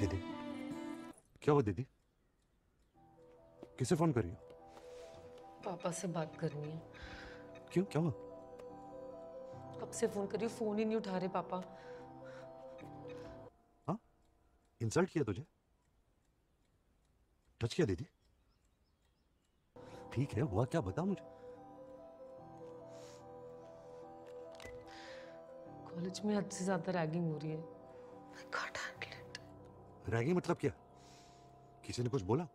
दीदी क्या हुआ दीदी किसे फोन कर रही हो पापा से बात करनी है क्यों क्या हुआ कब से फोन कर रही करी फोन ही नहीं उठा रहे पापा हाँ इंसल्ट किया तुझे टच किया दीदी ठीक है हुआ क्या बता मुझे कॉलेज में हद से ज्यादा रैगिंग हो रही है रैगी मतलब क्या किसी ने कुछ बोला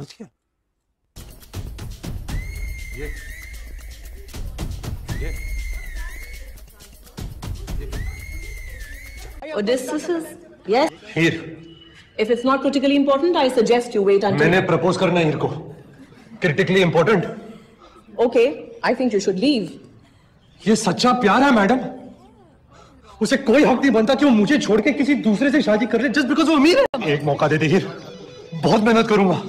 डस क्या ये ये मैंने प्रपोज करना हीर को critically important okay I think you should leave ये सच्चा प्यार है मैडम उसे कोई हक नहीं बनता कि वो मुझे छोड़ के किसी दूसरे से शादी कर ले जस्ट बिकॉज वो अमीर है एक मौका दे देखिए बहुत मेहनत करूंगा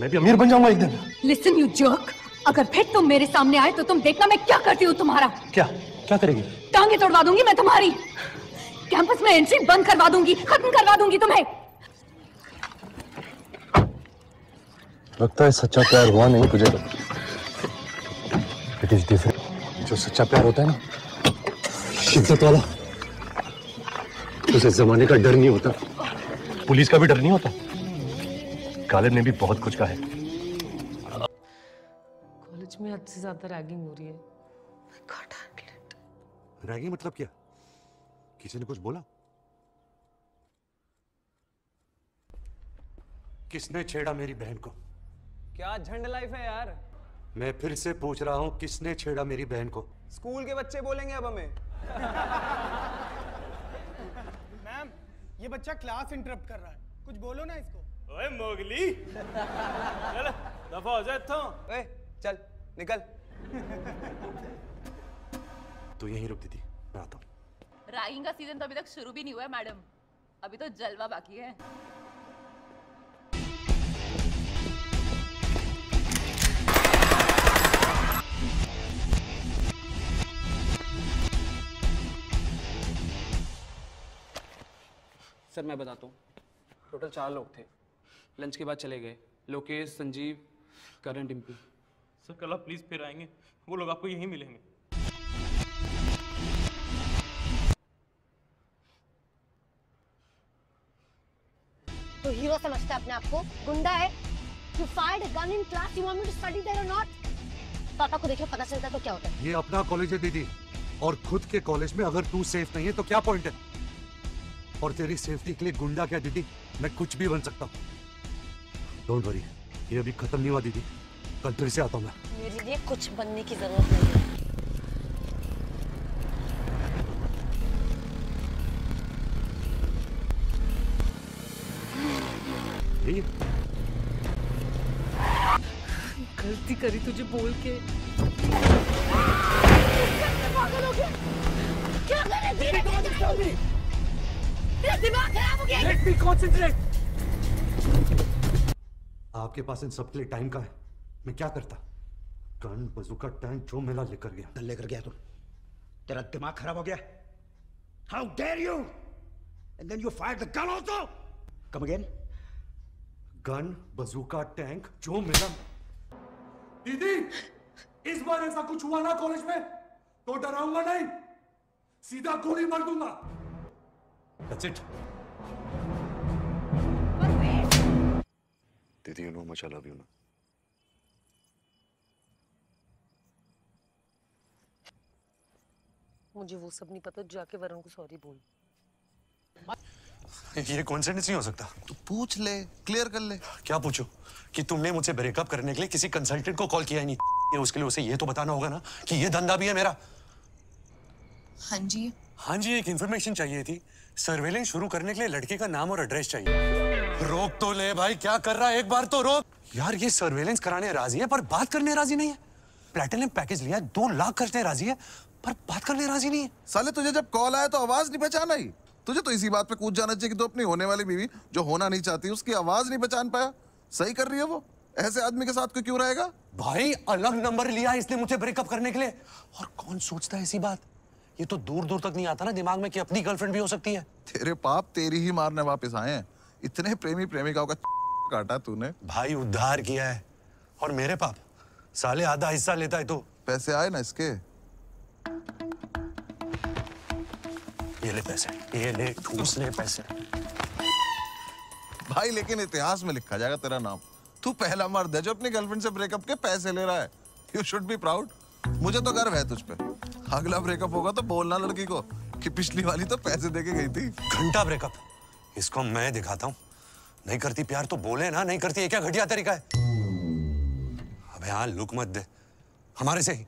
मैं भी अमीर बन जाऊंगा एक दिन लिसन यू जर्क अगर फिर तुम मेरे सामने आए तो तुम देखना मैं क्या करती हूँ तुम्हारा क्या क्या करेगी टांगे तोड़वा दूंगी मैं तुम्हारी कैंपस में एंट्री बंद करवा दूंगी खत्म करवा दूंगी तुम्हें लगता है सच्चा प्यार हुआ नहीं तुझे इट इज डिफरेंट जो सच्चा प्यार होता है ना इज्जत वाला उसे जमाने का डर नहीं होता पुलिस का भी डर नहीं होता गालिब ने भी बहुत कुछ कहा है कॉलेज में हद से ज्यादा रैगिंग हो रही है रैगिंग मतलब क्या किसी ने कुछ बोला किसने छेड़ा मेरी बहन को क्या झंड लाइफ है यार मैं फिर से पूछ रहा हूँ किसने छेड़ा मेरी बहन को स्कूल के बच्चे बोलेंगे अब हमें मैम ये बच्चा क्लास इंटरप्ट कर रहा है कुछ बोलो ना इसको ओए मोगली चल दफा हो जाए तो ओए चल निकल तू यहीं रुक दीदी मैं आता हूँ रैगिंग का सीजन तो अभी तक शुरू भी नहीं हुआ है मैडम अभी तो जलवा बाकी है सर मैं बताता हूँ टोटल चार लोग थे लंच के बाद चले गए लोकेश संजीव करण डिम्पी सर कल आप प्लीज़ फिर आएंगे वो लोग आपको यहीं मिलेंगे तो हीरो समझता है अपने आप को गुंडा है you fired a gun in class you want me to study there और नॉट पापा को देखो पता चलता तो क्या होता है ये अपना कॉलेज है दीदी और खुद के कॉलेज में अगर तू सेफ नहीं है तो क्या पॉइंट है और तेरी सेफ्टी के लिए गुंडा क्या दीदी मैं कुछ भी बन सकता हूँ डोंट वरी ये अभी खत्म नहीं हुआ दीदी कल फिर से आता हूँ मैं मेरे लिए कुछ बनने की जरूरत नहीं है गलती करी तुझे बोल के क्या आपके पास इन सब के लिए टाइम का है मैं क्या करता गन बजूका टैंक जो मेला लेकर गया लेकर गया तुम तेरा दिमाग खराब हो गया how dare you and then you fire the gun also come again gun bazooka tank जो मेला दीदी इस बार ऐसा कुछ हुआ ना कॉलेज में तो डराऊंगा नहीं सीधा गोली मार दूंगा That's it. But wait. Didi, you know how much I love you, na? मुझे वो सब नहीं पता जाके वरुण को सॉरी बोल ये कॉन्सेंट नहीं हो सकता तो पूछ ले क्लियर कर ले क्या पूछो कि तुमने मुझसे ब्रेकअप करने के लिए किसी कंसल्टेंट को कॉल किया ही नहीं ये उसके लिए उसे ये तो बताना होगा ना कि ये धंधा भी है मेरा हाँ जी हाँ जी एक इन्फॉर्मेशन चाहिए थी सर्वेलेंस शुरू करने के लिए लड़के का नाम और एड्रेस चाहिए रोक तो ले भाई क्या कर रहा है एक बार तो रोक यार ये सर्वेलेंस कराने राजी है पर बात करने राजी नहीं है प्लेटिनम पैकेज लिया दो लाख खर्चने राजी है पर बात करने राजी नहीं है साले तुझे जब कॉल आया तो आवाज नहीं पहचान आई तुझे तो इसी बात पे कूद जाना चाहिए कि तू तो अपनी होने वाली बीवी जो होना नहीं चाहती उसकी आवाज नहीं पहचान पाया सही कर रही है वो ऐसे आदमी के साथ क्यों रहेगा भाई अलग नंबर लिया इसने मुझे ब्रेकअप करने के लिए और कौन सोचता है ऐसी बात ये तो दूर दूर तक नहीं आता ना दिमाग में कि अपनी गर्लफ्रेंड भी हो सकती है तेरे पाप तेरी ही मारने वापस आए हैं इतने प्रेमी प्रेमिकाओं का काटा तूने भाई उद्धार किया है और मेरे पाप साले आधा हिस्सा लेता है तू तो। पैसे आए ना इसके ये ले पैसे ये ले ठूस ले पैसे भाई लेकिन इतिहास में लिखा जाएगा तेरा नाम तू पहला मर्द है जो अपनी गर्लफ्रेंड से ब्रेकअप के पैसे ले रहा है यू शुड बी प्राउड मुझे तो गर्व है तुझ पे अगला ब्रेकअप होगा तो बोलना लड़की को कि पिछली वाली तो पैसे दे के गई थी घंटा ब्रेकअप इसको मैं दिखाता हूँ नहीं करती प्यार तो बोले ना नहीं करती ये क्या घटिया तरीका है अबे हाँ लुक मत दे हमारे से ही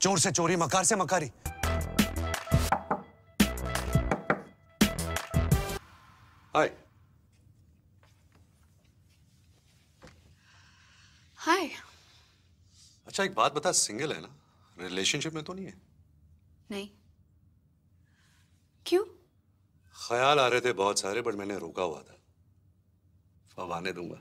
चोर से चोरी मकार से मकारी हाय हाय अच्छा एक बात बता सिंगल है ना रिलेशनशिप में तो नहीं है नहीं क्यों ख्याल आ रहे थे बहुत सारे बट मैंने रोका हुआ था अब आने दूंगा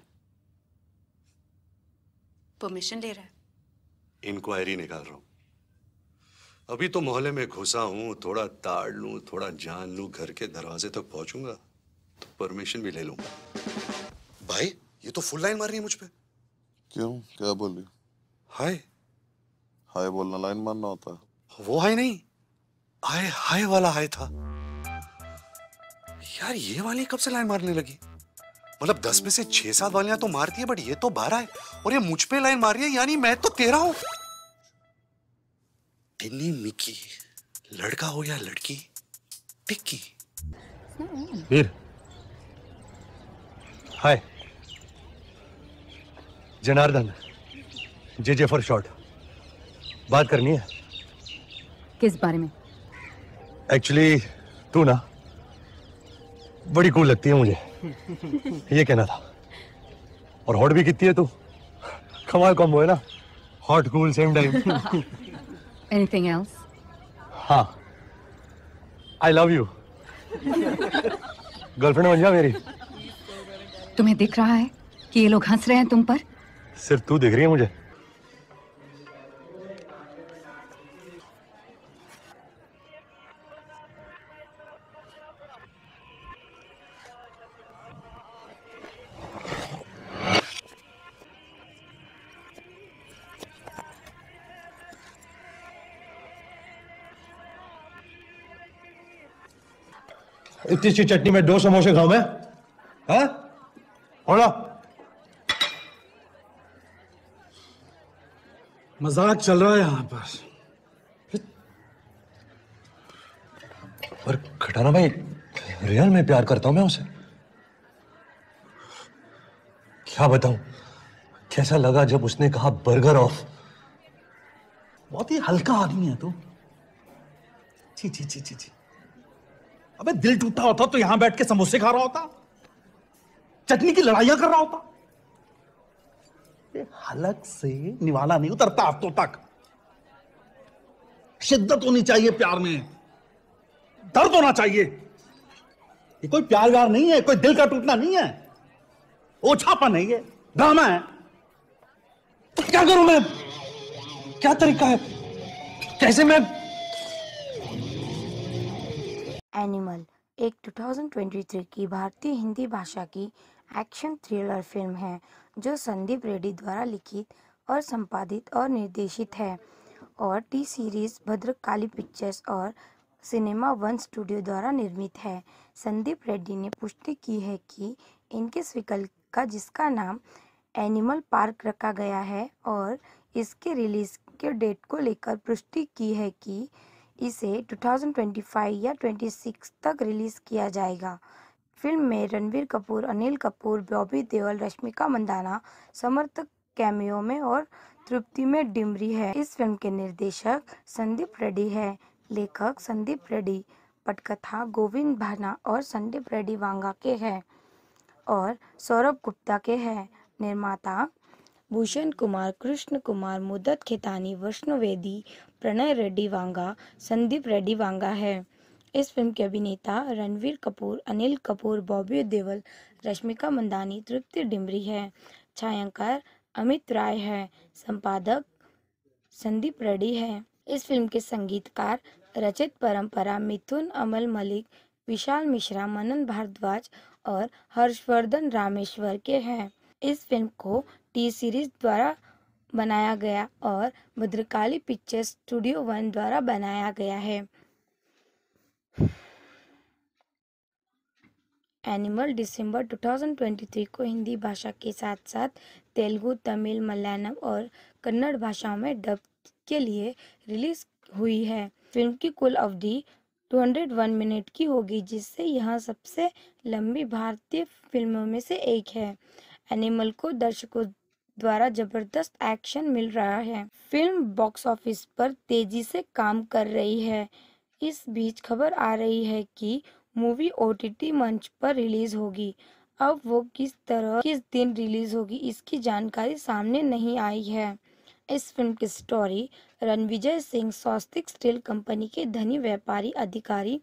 परमिशन ले रहा है इंक्वायरी निकाल रहा हूं अभी तो मोहल्ले में घुसा हूं थोड़ा ताड़ लू थोड़ा जान लू घर के दरवाजे तक पहुंचूंगा तो परमिशन भी ले लूंगा भाई ये तो फुल लाइन मार रही है मुझ पर क्यों क्या बोल रही हाय हाय बोलना लाइन मानना होता है वो हाय नहीं हाय हाय वाला हाय था यार ये वाली कब से लाइन मारने लगी मतलब दस में से छह सात वालियां तो मारती है बट ये तो बारह है और ये मुझ पे लाइन मार रही है यानी मैं तो तेरा हूं टिनी मिकी लड़का हो या लड़की टिक्की फिर hi Janardan J J for short बात करनी है किस बारे में एक्चुअली तू ना बड़ी कूल लगती है मुझे ये कहना था और हॉट भी कितनी है तू कमाल कॉम्बो है ना hot cool same time anything else हाँ आई लव यू गर्लफ्रेंड बन जा मेरी तुम्हें दिख रहा है कि ये लोग हंस रहे हैं तुम पर सिर्फ तू दिख रही है मुझे इतनी सी चटनी में दो समोसे खाऊ मैं हाँ मजाक चल रहा है यहां पर पर खटाना भाई रियल में प्यार करता हूं मैं उसे क्या बताऊं कैसा लगा जब उसने कहा बर्गर ऑफ बहुत ही हल्का आदमी है तू तो। ची ची ची ची ची अबे दिल टूटा होता तो यहां बैठ के समोसे खा रहा होता चटनी की लड़ाइयां कर रहा होता हलक से निवाला नहीं उतरता हफ्तों तक शिद्दत होनी चाहिए प्यार में दर्द होना चाहिए ये कोई प्यार व्यार नहीं है कोई दिल का टूटना नहीं है नहीं है ड्रामा है तो क्या करूं मैं क्या तरीका है कैसे मैं एनिमल एक 2023 की भारतीय हिंदी भाषा की एक्शन थ्रिलर फिल्म है जो संदीप रेड्डी द्वारा लिखित और संपादित और निर्देशित है और टी सीरीज भद्रकाली पिक्चर्स और सिनेमा वन स्टूडियो द्वारा निर्मित है संदीप रेड्डी ने पुष्टि की है कि इनके स्विकल का जिसका नाम एनिमल पार्क रखा गया है और इसके रिलीज के डेट को लेकर पुष्टि की है कि इसे 2025 या 26 तक रिलीज़ किया जाएगा फिल्म में रणवीर कपूर अनिल कपूर बॉबी देवल रश्मिका मंदाना समर्थ कैमियो में और तृप्ति में डिमरी है इस फिल्म के निर्देशक संदीप रेड्डी है लेखक संदीप रेड्डी पटकथा गोविंद भाना और संदीप रेड्डी वांगा के हैं और सौरभ गुप्ता के हैं निर्माता भूषण कुमार कृष्ण कुमार मुदत खेतानी वैष्णवेदी प्रणय रेड्डी वांगा संदीप रेड्डी वांगा है इस फिल्म के अभिनेता रणवीर कपूर अनिल कपूर बॉबी देवल रश्मिका मंदानी तृप्ति डिमरी है छायांकार अमित राय है संपादक संदीप रेड्डी है इस फिल्म के संगीतकार रचित परंपरा मिथुन अमल मलिक विशाल मिश्रा मनन भारद्वाज और हर्षवर्धन रामेश्वर के हैं इस फिल्म को टी सीरीज द्वारा बनाया गया और भद्रकाली पिक्चर स्टूडियो वन द्वारा बनाया गया है एनिमल दिसंबर 2023 को हिंदी भाषा के साथ साथ तेलुगु तमिल मलयालम और कन्नड़ भाषाओं में डब के लिए रिलीज हुई है फिल्म की कुल अवधि 201 मिनट की होगी जिससे यह सबसे लंबी भारतीय फिल्मों में से एक है एनिमल को दर्शकों द्वारा जबरदस्त एक्शन मिल रहा है फिल्म बॉक्स ऑफिस पर तेजी से काम कर रही है इस बीच खबर आ रही है कि मूवी ओ मंच पर रिलीज होगी अब वो किस तरह किस दिन रिलीज होगी इसकी जानकारी सामने नहीं आई है इस फिल्म की story Ranvijay Singh Swastik steel company के धनी व्यापारी अधिकारी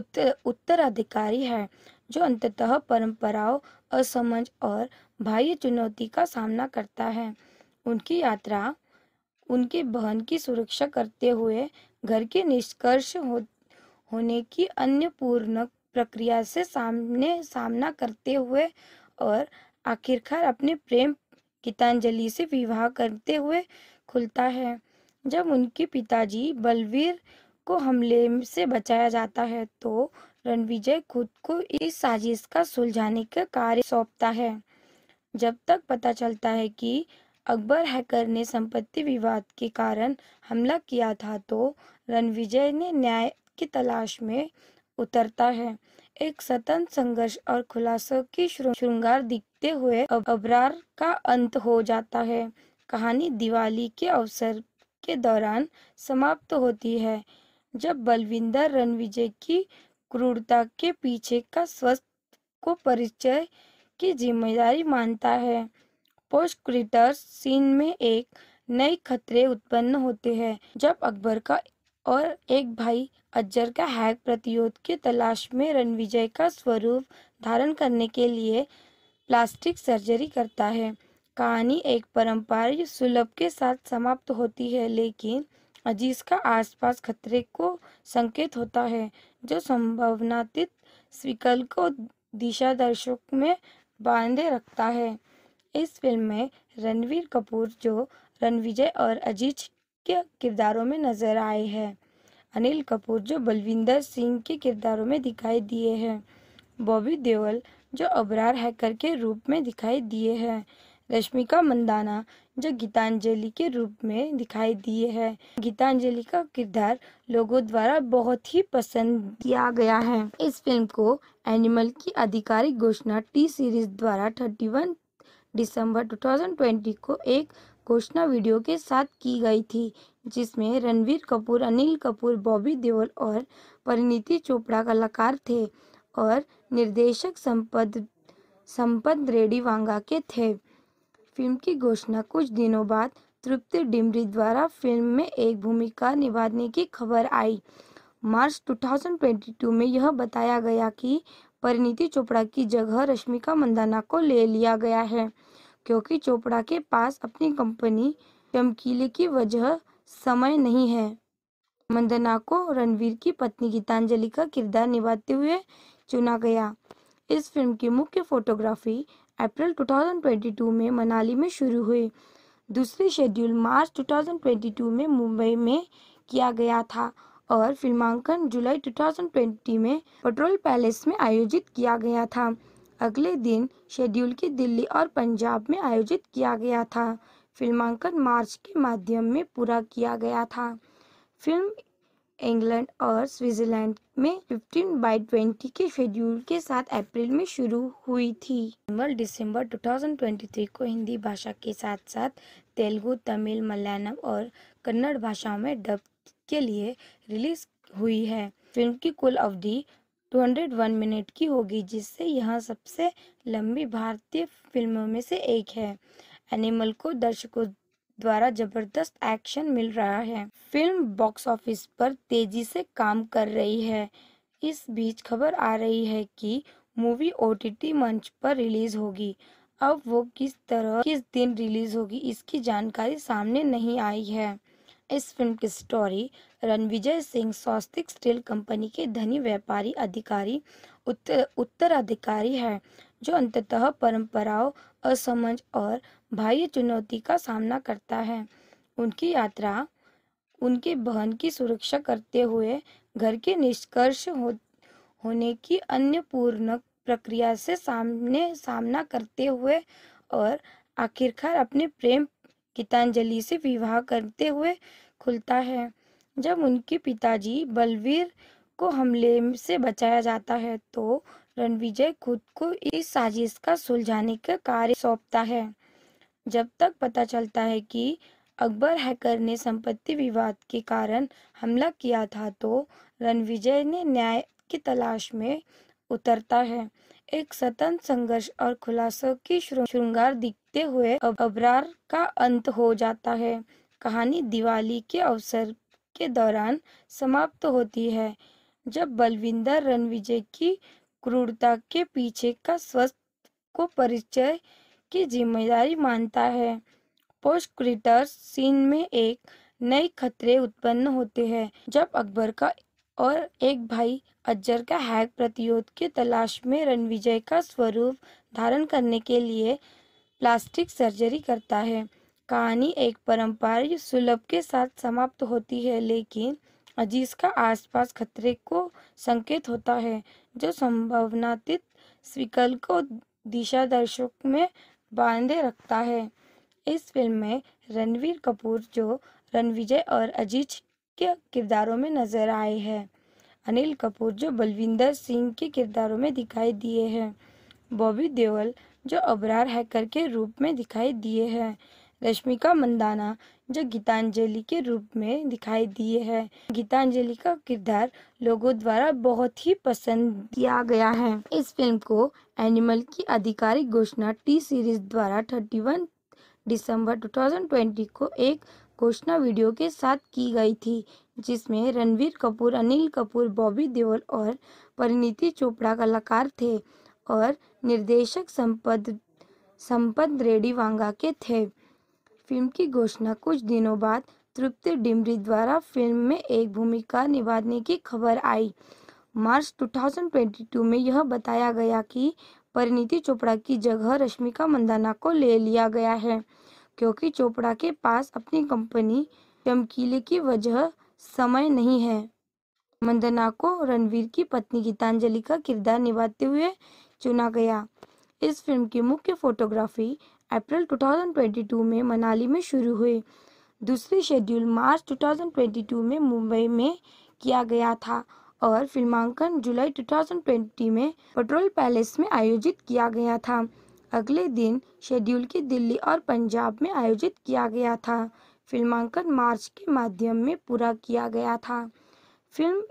उत्तर उत्तराधिकारी है जो अंततः परंपराओं असमझ और बाह्य चुनौती का सामना करता है उनकी यात्रा उनके बहन की सुरक्षा करते हुए घर के निष्कर्ष हो, होने की अन्य पूर्ण प्रक्रिया से सामने सामना करते हुए और आखिरकार अपने प्रेम गीतांजलि से विवाह करते हुए खुलता है जब उनके पिताजी बलवीर को हमले से बचाया जाता है तो रणविजय खुद को इस साजिश का सुलझाने का कार्य सौंपता है जब तक पता चलता है कि अकबर हैकर ने संपत्ति विवाद के कारण हमला किया था तो रणविजय ने न्याय की तलाश में उतरता है एक स्वतंत्र संघर्ष और खुलासों की श्रृंगार दिखते हुए अबरार का अंत हो जाता है कहानी दिवाली के अवसर के दौरान समाप्त होती है जब बलविंदर रणविजय की क्रूरता के पीछे का स्वस्थ को परिचय की जिम्मेदारी मानता है पोस्टक्रिटर सीन में एक नए खतरे उत्पन्न होते हैं जब अकबर का और एक भाई अजर का हैक प्रतिरोध की तलाश में रणविजय का स्वरूप धारण करने के लिए प्लास्टिक सर्जरी करता है कहानी एक पारंपरिक सुलभ के साथ समाप्त होती है लेकिन अजीज का आसपास खतरे को संकेत होता है जो संभावनातीत स्विकल को दिशा दर्शक में बांधे रखता है इस फिल्म में रणवीर कपूर जो रणविजय और अजीज के किरदारों में नजर आए हैं अनिल कपूर जो बलविंदर सिंह के किरदारों में दिखाई दिए हैं बॉबी देओल जो अबरार हैकर के रूप में दिखाई दिए हैं रश्मिका मंदाना जो गीतांजलि के रूप में दिखाई दिए है गीतांजलि का किरदार लोगों द्वारा बहुत ही पसंद किया गया है इस फिल्म को एनिमल की आधिकारिक घोषणा टी सीरीज द्वारा 31 दिसंबर 2020 को एक घोषणा वीडियो के साथ की गई थी जिसमें रणवीर कपूर अनिल कपूर बॉबी देओल और परिणीति चोपड़ा कलाकार थे और निर्देशक संपद संपद रेडी वांगा के थे फिल्म की घोषणा कुछ दिनों बाद तृप्ति डिमरी द्वारा फिल्म में एक भूमिका निभाने की खबर आई मार्च 2022 में यह बताया गया कि परिणीति चोपड़ा की जगह रश्मिका मंदाना को ले लिया गया है क्योंकि चोपड़ा के पास अपनी कंपनी चमकीले की वजह समय नहीं है मंदना को रणवीर की पत्नी गीतांजलि का किरदार निभाते हुए चुना गया इस फिल्म की मुख्य फोटोग्राफी अप्रैल 2022 में मनाली में शुरू हुई दूसरे शेड्यूल मार्च 2022 में मुंबई में किया गया था और फिल्मांकन जुलाई 2020 में पेट्रोल पैलेस में आयोजित किया गया था अगले दिन शेड्यूल की दिल्ली और पंजाब में आयोजित किया गया था फिल्मांकन मार्च के माध्यम में पूरा किया गया था फिल्म इंग्लैंड और स्विट्जरलैंड में 15 बाई 20 के शेड्यूल के साथ अप्रैल में शुरू हुई थी दिसंबर 2023 को हिंदी भाषा के साथ साथ तेलुगु तमिल मलयालम और कन्नड़ भाषाओं में डब के लिए रिलीज हुई है फिल्म की कुल अवधि 201 मिनट की होगी जिससे यह सबसे लंबी भारतीय फिल्मों में से एक है एनिमल को दर्शकों द्वारा जबरदस्त एक्शन मिल रहा है फिल्म बॉक्स ऑफिस पर तेजी से काम कर रही है इस बीच खबर आ रही है कि मूवी ओ मंच पर रिलीज होगी अब वो किस तरह किस दिन रिलीज होगी इसकी जानकारी सामने नहीं आई है इस फिल्म की story Ranvijay Singh Swastik steel company के धनी व्यापारी अधिकारी उत्तर उत्तराधिकारी है जो अंततः परंपराओं असमझ और बाह्य चुनौती का सामना करता है उनकी यात्रा उनके बहन की सुरक्षा करते हुए घर के निष्कर्ष हो, होने की अन्य पूर्ण प्रक्रिया से सामने सामना करते हुए और आखिरकार अपने प्रेम गीतांजलि से विवाह करते हुए खुलता है जब उनके पिताजी बलवीर को हमले से बचाया जाता है तो रणविजय खुद को इस साजिश का सुलझाने का कार्य सौंपता है जब तक पता चलता है कि अकबर हैकर ने संपत्ति विवाद के कारण हमला किया था तो रणविजय ने न्याय की तलाश में उतरता है एक स्वतंत्र संघर्ष और खुलासों की श्रृंगार दिखते हुए अबरार का अंत हो जाता है कहानी दिवाली के अवसर के दौरान समाप्त होती है जब बलविंदर रणविजय की क्रूरता के पीछे का स्वस्थ को परिचय की जिम्मेदारी मानता है पोस्टक्रिटर सीन में एक नए खतरे उत्पन्न होते हैं जब अकबर का और एक भाई अजर का हैक प्रतिरोध के तलाश में रणविजय का स्वरूप धारण करने के लिए प्लास्टिक सर्जरी करता है कहानी एक पारंपरिक सुलभ के साथ समाप्त होती है लेकिन अजीज का आसपास खतरे को संकेत होता है जो संभावनातीत स्विकल को दिशा दर्शक में बांधे रखता है इस फिल्म में रणवीर कपूर जो रणविजय और अजीज के किरदारों में नजर आए हैं अनिल कपूर जो बलविंदर सिंह के किरदारों में दिखाई दिए हैं बॉबी देओल जो अबरार हैकर के रूप में दिखाई दिए हैं रश्मिका मंदाना जो गीतांजलि के रूप में दिखाई दिए है गीतांजलि का किरदार लोगों द्वारा बहुत ही पसंद किया गया है इस फिल्म को एनिमल की आधिकारिक घोषणा टी सीरीज द्वारा 31 दिसंबर 2020 को एक घोषणा वीडियो के साथ की गई थी जिसमें रणवीर कपूर अनिल कपूर बॉबी देओल और परिणीति चोपड़ा कलाकार थे और निर्देशक संपद संपद रेडी वांगा के थे फिल्म की घोषणा कुछ दिनों बाद तृप्ति डिमरी द्वारा फिल्म में एक भूमिका निभाने की खबर आई मार्च 2022 में यह बताया गया कि परिणीति चोपड़ा की जगह रश्मिका मंदाना को ले लिया गया है क्योंकि चोपड़ा के पास अपनी कंपनी चमकीले की वजह समय नहीं है मंदना को रणवीर की पत्नी गीतांजलि का किरदार निभाते हुए चुना गया इस फिल्म की मुख्य फोटोग्राफी अप्रैल 2022 में मनाली में शुरू हुए दूसरे शेड्यूल मार्च 2022 में मुंबई में किया गया था और फिल्मांकन जुलाई 2020 में पेट्रोल पैलेस में आयोजित किया गया था अगले दिन शेड्यूल की दिल्ली और पंजाब में आयोजित किया गया था फिल्मांकन मार्च के माध्यम में पूरा किया गया था फिल्म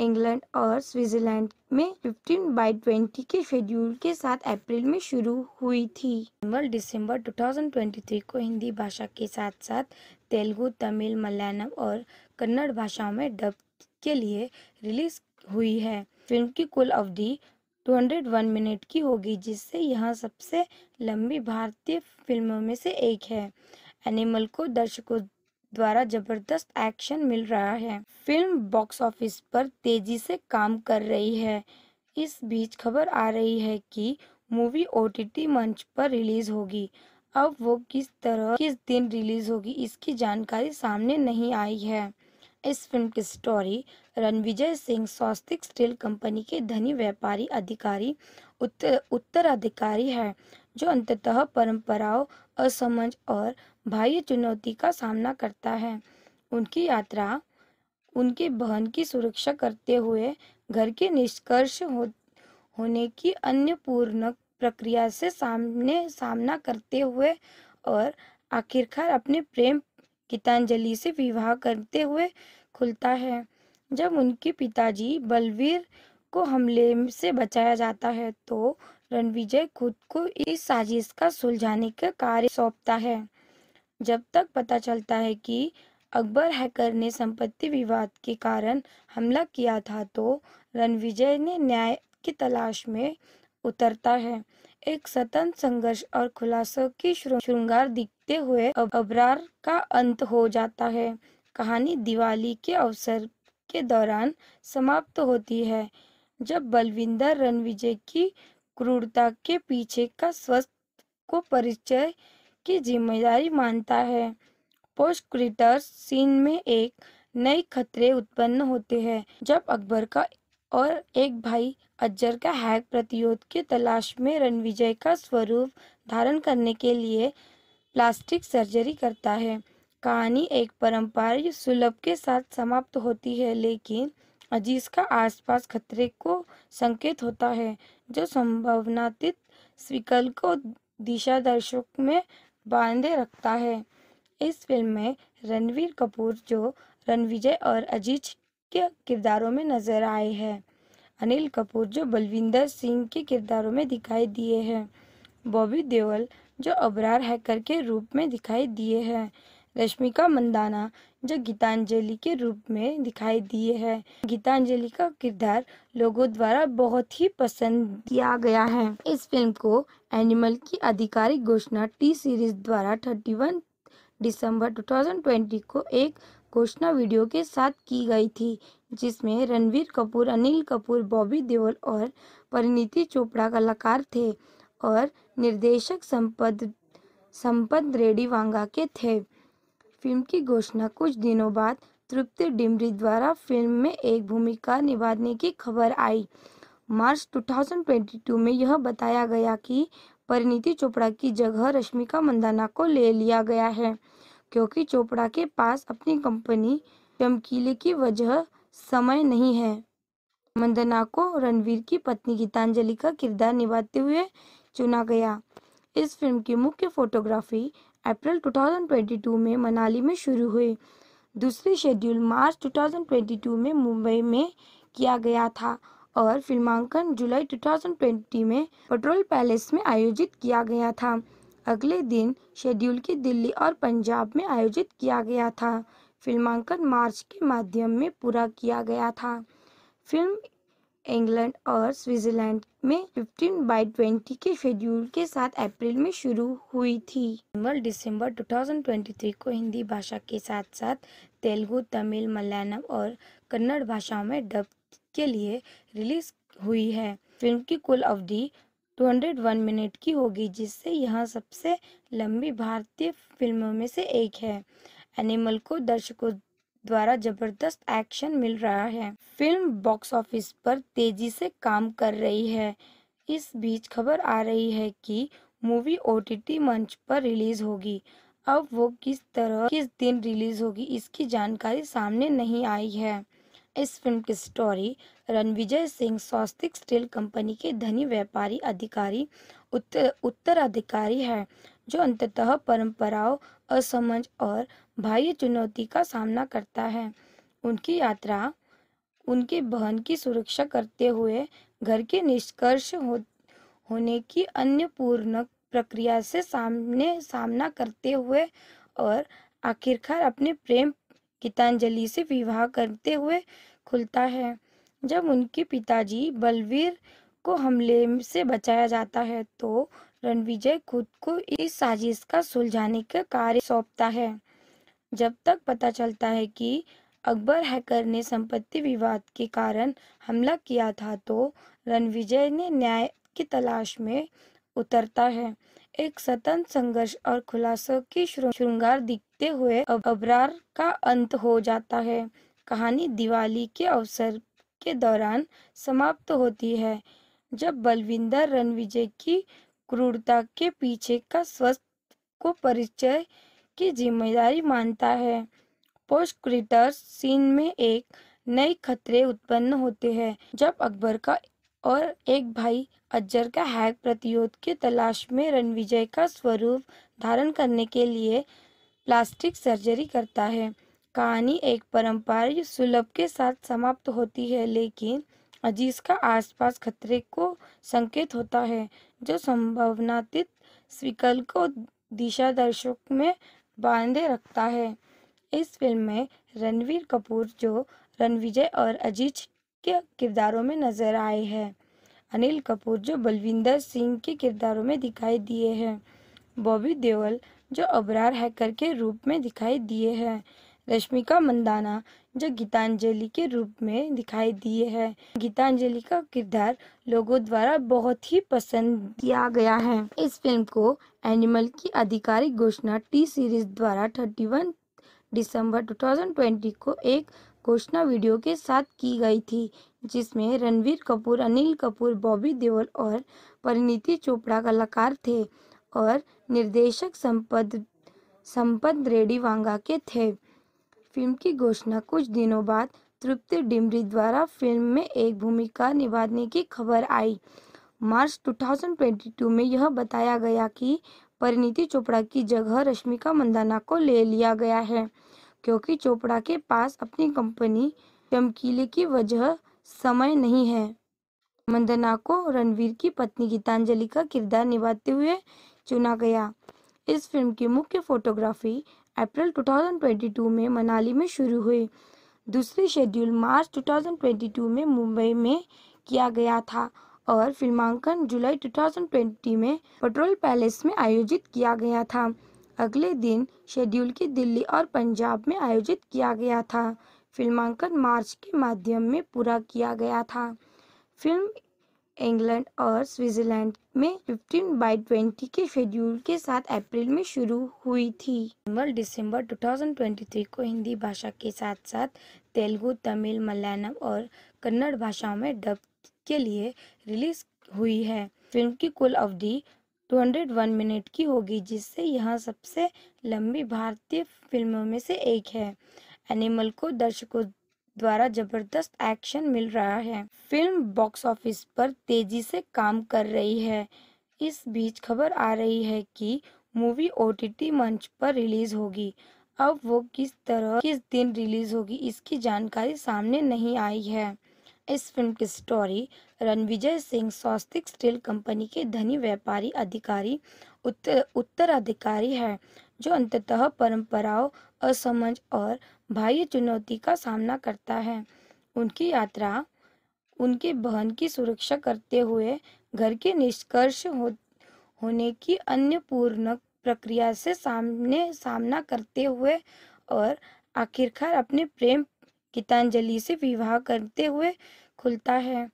इंग्लैंड और स्विट्जरलैंड में 15 बाई 20 के शेड्यूल के साथ अप्रैल में शुरू हुई थी जनवल दिसंबर 2023 को हिंदी भाषा के साथ साथ तेलुगु तमिल मलयालम और कन्नड़ भाषाओं में डब के लिए रिलीज हुई है फिल्म की कुल अवधि 201 मिनट की होगी जिससे यह सबसे लंबी भारतीय फिल्मों में से एक है एनिमल को दर्शकों द्वारा जबरदस्त एक्शन मिल रहा है फिल्म बॉक्स ऑफिस पर तेजी से काम कर रही है इस बीच खबर आ रही है कि मूवी ओ मंच पर रिलीज होगी अब वो किस तरह किस दिन रिलीज होगी इसकी जानकारी सामने नहीं आई है इस फिल्म की story Ranvijay Singh Swastik steel company के धनी व्यापारी अधिकारी उत्तर उत्तराधिकारी है जो अंततः परंपराओं असमझ और बाह्य चुनौती का सामना करता है उनकी यात्रा उनके बहन की सुरक्षा करते हुए घर के निष्कर्ष हो, होने की अन्य पूर्ण प्रक्रिया से सामने सामना करते हुए और आखिरकार अपने प्रेम गीतांजलि से विवाह करते हुए खुलता है जब उनके पिताजी बलवीर को हमले से बचाया जाता है तो रणविजय खुद को इस साजिश का सुलझाने का कार्य सौंपता है जब तक पता चलता है कि अकबर हैकर ने संपत्ति विवाद के कारण हमला किया था तो रणविजय ने न्याय की तलाश में उतरता है एक स्वतंत्र संघर्ष और खुलासों की श्रृंगार दिखते हुए अबरार का अंत हो जाता है कहानी दिवाली के अवसर के दौरान समाप्त होती है जब बलविंदर रणविजय की क्रूरता के पीछे का स्वस्थ को परिचय की जिम्मेदारी मानता है पोस्टक्रिटर सीन में एक नए खतरे उत्पन्न होते हैं जब अकबर का और एक भाई अजर का हैक प्रतिरोध की तलाश में रणविजय का स्वरूप धारण करने के लिए प्लास्टिक सर्जरी करता है कहानी एक परम्परा सुलभ के साथ समाप्त होती है लेकिन अजीज का आसपास खतरे को संकेत होता है जो संभावनातीत स्विकल को दिशा दर्शक में बांधे रखता है इस फिल्म में रणवीर कपूर जो रणविजय और अजीज के किरदारों में नजर आए हैं अनिल कपूर जो बलविंदर सिंह के किरदारों में दिखाई दिए हैं बॉबी देओल जो अबरार हैकर के रूप में दिखाई दिए हैं रश्मिका मंदाना जो गीतांजलि के रूप में दिखाई दिए हैं गीतांजलि का किरदार लोगों द्वारा बहुत ही पसंद किया गया है इस फिल्म को एनिमल की आधिकारिक घोषणा टी सीरीज द्वारा 31 दिसंबर 2020 को एक घोषणा वीडियो के साथ की गई थी जिसमें रणवीर कपूर अनिल कपूर बॉबी देओल और परिणीति चोपड़ा कलाकार थे और निर्देशक संपद संपद रेडी वांगा के थे फिल्म की घोषणा कुछ दिनों बाद तृप्ति डिमरी द्वारा फिल्म में एक भूमिका निभाने की खबर आई मार्च 2022 में यह बताया गया कि परिणीति चोपड़ा की जगह रश्मिका मंदाना को ले लिया गया है क्योंकि चोपड़ा के पास अपनी कंपनी चमकीले की वजह समय नहीं है मंदना को रणवीर की पत्नी गीतांजलि का किरदार निभाते हुए चुना गया इस फिल्म की मुख्य फोटोग्राफी अप्रैल 2022 में मनाली में शुरू हुए दूसरे शेड्यूल मार्च 2022 में मुंबई में किया गया था और फिल्मांकन जुलाई 2020 में पेट्रोल पैलेस में आयोजित किया गया था अगले दिन शेड्यूल की दिल्ली और पंजाब में आयोजित किया गया था फिल्मांकन मार्च के माध्यम में पूरा किया गया था फिल्म इंग्लैंड और स्विट्जरलैंड में 15 बाई 20 के शेड्यूल के साथ अप्रैल में शुरू हुई थी दिसंबर 2023 को हिंदी भाषा के साथ साथ तेलुगु तमिल मलयालम और कन्नड़ भाषाओं में डब के लिए रिलीज हुई है फिल्म की कुल अवधि 201 मिनट की होगी जिससे यह सबसे लंबी भारतीय फिल्मों में से एक है एनिमल को दर्शकों द्वारा जबरदस्त एक्शन मिल रहा है फिल्म बॉक्स ऑफिस पर तेजी से काम कर रही है इस बीच खबर आ रही है कि मूवी ओ मंच पर रिलीज होगी अब वो किस तरह किस दिन रिलीज होगी इसकी जानकारी सामने नहीं आई है इस फिल्म की story Ranvijay Singh Swastik steel company के धनी व्यापारी अधिकारी उत्तर उत्तराधिकारी है जो अंततः परंपराओं असमझ और बाह्य चुनौती का सामना करता है उनकी यात्रा उनके बहन की सुरक्षा करते हुए घर के निष्कर्ष हो, होने की अन्य पूर्ण प्रक्रिया से सामने सामना करते हुए और आखिरकार अपने प्रेम गीतांजलि से विवाह करते हुए खुलता है जब उनके पिताजी बलवीर को हमले से बचाया जाता है तो रणविजय खुद को इस साजिश का सुलझाने का कार्य सौंपता है जब तक पता चलता है कि अकबर हैकर ने संपत्ति विवाद के कारण हमला किया था तो रणविजय ने न्याय की तलाश में उतरता है एक स्वतंत्र संघर्ष और खुलासों की श्रृंगार दिखते हुए अबरार का अंत हो जाता है कहानी दिवाली के अवसर के दौरान समाप्त होती है जब बलविंदर रणविजय की क्रूरता के पीछे का स्वस्थ को परिचय की जिम्मेदारी मानता है पोस्टक्रिटर सीन में एक नए खतरे उत्पन्न होते हैं जब अकबर का और एक भाई अजर का हैक प्रतिरोध की तलाश में रणविजय का स्वरूप धारण करने के लिए प्लास्टिक सर्जरी करता है कहानी एक परम्परा सुलभ के साथ समाप्त होती है लेकिन अजीज का आसपास खतरे को संकेत होता है जो संभावनातीत स्विकल को दिशा दर्शक में बांधे रखता है इस फिल्म में रणवीर कपूर जो रणविजय और अजीज के किरदारों में नजर आए हैं अनिल कपूर जो बलविंदर सिंह के किरदारों में दिखाई दिए हैं बॉबी देओल जो अबरार हैकर के रूप में दिखाई दिए हैं रश्मिका मंदाना जो गीतांजलि के रूप में दिखाई दिए है गीतांजलि का किरदार लोगों द्वारा बहुत ही पसंद किया गया है इस फिल्म को एनिमल की आधिकारिक घोषणा टी सीरीज द्वारा 31 दिसंबर 2020 को एक घोषणा वीडियो के साथ की गई थी जिसमें रणवीर कपूर अनिल कपूर बॉबी देओल और परिणीति चोपड़ा कलाकार थे और निर्देशक संपद संपद रेडी वांगा के थे फिल्म की घोषणा कुछ दिनों बाद तृप्ति डिमरी द्वारा फिल्म में एक भूमिका निभाने की खबर आई मार्च 2022 में यह बताया गया कि परिणीति चोपड़ा की जगह रश्मिका मंदाना को ले लिया गया है क्योंकि चोपड़ा के पास अपनी कंपनी चमकीले की वजह समय नहीं है मंदना को रणवीर की पत्नी गीतांजलि का किरदार निभाते हुए चुना गया इस फिल्म की मुख्य फोटोग्राफी अप्रैल 2022 में मनाली में शुरू हुई दूसरी शेड्यूल मार्च 2022 में मुंबई में किया गया था और फिल्मांकन जुलाई 2020 में पेट्रोल पैलेस में आयोजित किया गया था अगले दिन शेड्यूल की दिल्ली और पंजाब में आयोजित किया गया था फिल्मांकन मार्च के माध्यम में पूरा किया गया था फिल्म इंग्लैंड और स्विट्जरलैंड में 15 बाई 20 के शेड्यूल के साथ अप्रैल में शुरू हुई थी दिसंबर 2023 को हिंदी भाषा के साथ साथ तेलुगु तमिल मलयालम और कन्नड़ भाषाओं में डब के लिए रिलीज हुई है फिल्म की कुल अवधि 201 मिनट की होगी जिससे यह सबसे लंबी भारतीय फिल्मों में से एक है एनिमल को दर्शकों द्वारा जबरदस्त एक्शन मिल रहा है फिल्म बॉक्स ऑफिस पर तेजी से काम कर रही है इस बीच खबर आ रही है कि मूवी ओटीटी मंच पर रिलीज होगी अब वो किस तरह किस दिन रिलीज होगी इसकी जानकारी सामने नहीं आई है इस फिल्म की story Ranvijay Singh Swastik steel company के धनी व्यापारी अधिकारी उत्तर उत्तराधिकारी है जो अंततः परंपराओं असमझ और बाह्य चुनौती का सामना करता है उनकी यात्रा उनके बहन की सुरक्षा करते हुए घर के निष्कर्ष हो, होने की अन्य पूर्ण प्रक्रिया से सामने सामना करते हुए और आखिरकार अपने प्रेम गीतांजलि से विवाह करते हुए खुलता है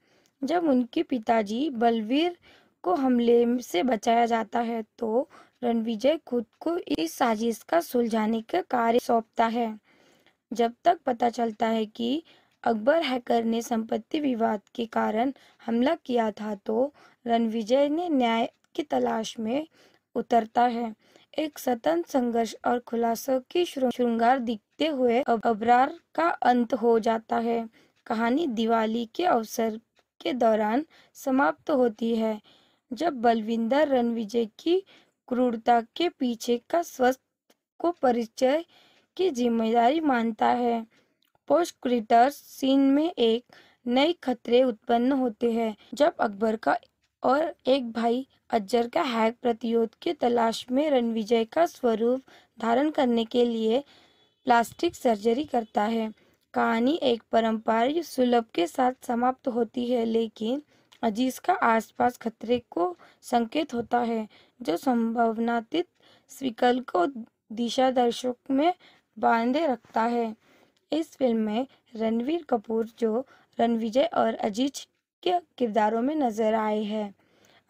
जब उनके पिताजी बलवीर को हमले से बचाया जाता है तो रणविजय खुद को इस साजिश का सुलझाने का कार्य सौंपता है जब तक पता चलता है कि अकबर हैकर ने संपत्ति विवाद के कारण हमला किया था तो रणविजय ने न्याय की तलाश में उतरता है एक स्वतंत्र संघर्ष और खुलासों की श्रृंगार दिखते हुए अबरार का अंत हो जाता है कहानी दिवाली के अवसर के दौरान समाप्त होती है जब बलविंदर रणविजय की क्रूरता के पीछे का स्वस्थ को परिचय की जिम्मेदारी मानता है पोस्टक्रिटर सीन में एक नए खतरे उत्पन्न होते हैं जब अकबर का और एक भाई अजर का हैक प्रतिरोध की तलाश में रणविजय का स्वरूप धारण करने के लिए प्लास्टिक सर्जरी करता है कहानी एक परंपरा सुलभ के साथ समाप्त होती है लेकिन अजीज का आसपास खतरे को संकेत होता है जो संभावनातीत स्विकल को दिशा दर्शक में बांधे रखता है इस फिल्म में रणवीर कपूर जो रणविजय और अजीज के किरदारों में नजर आए हैं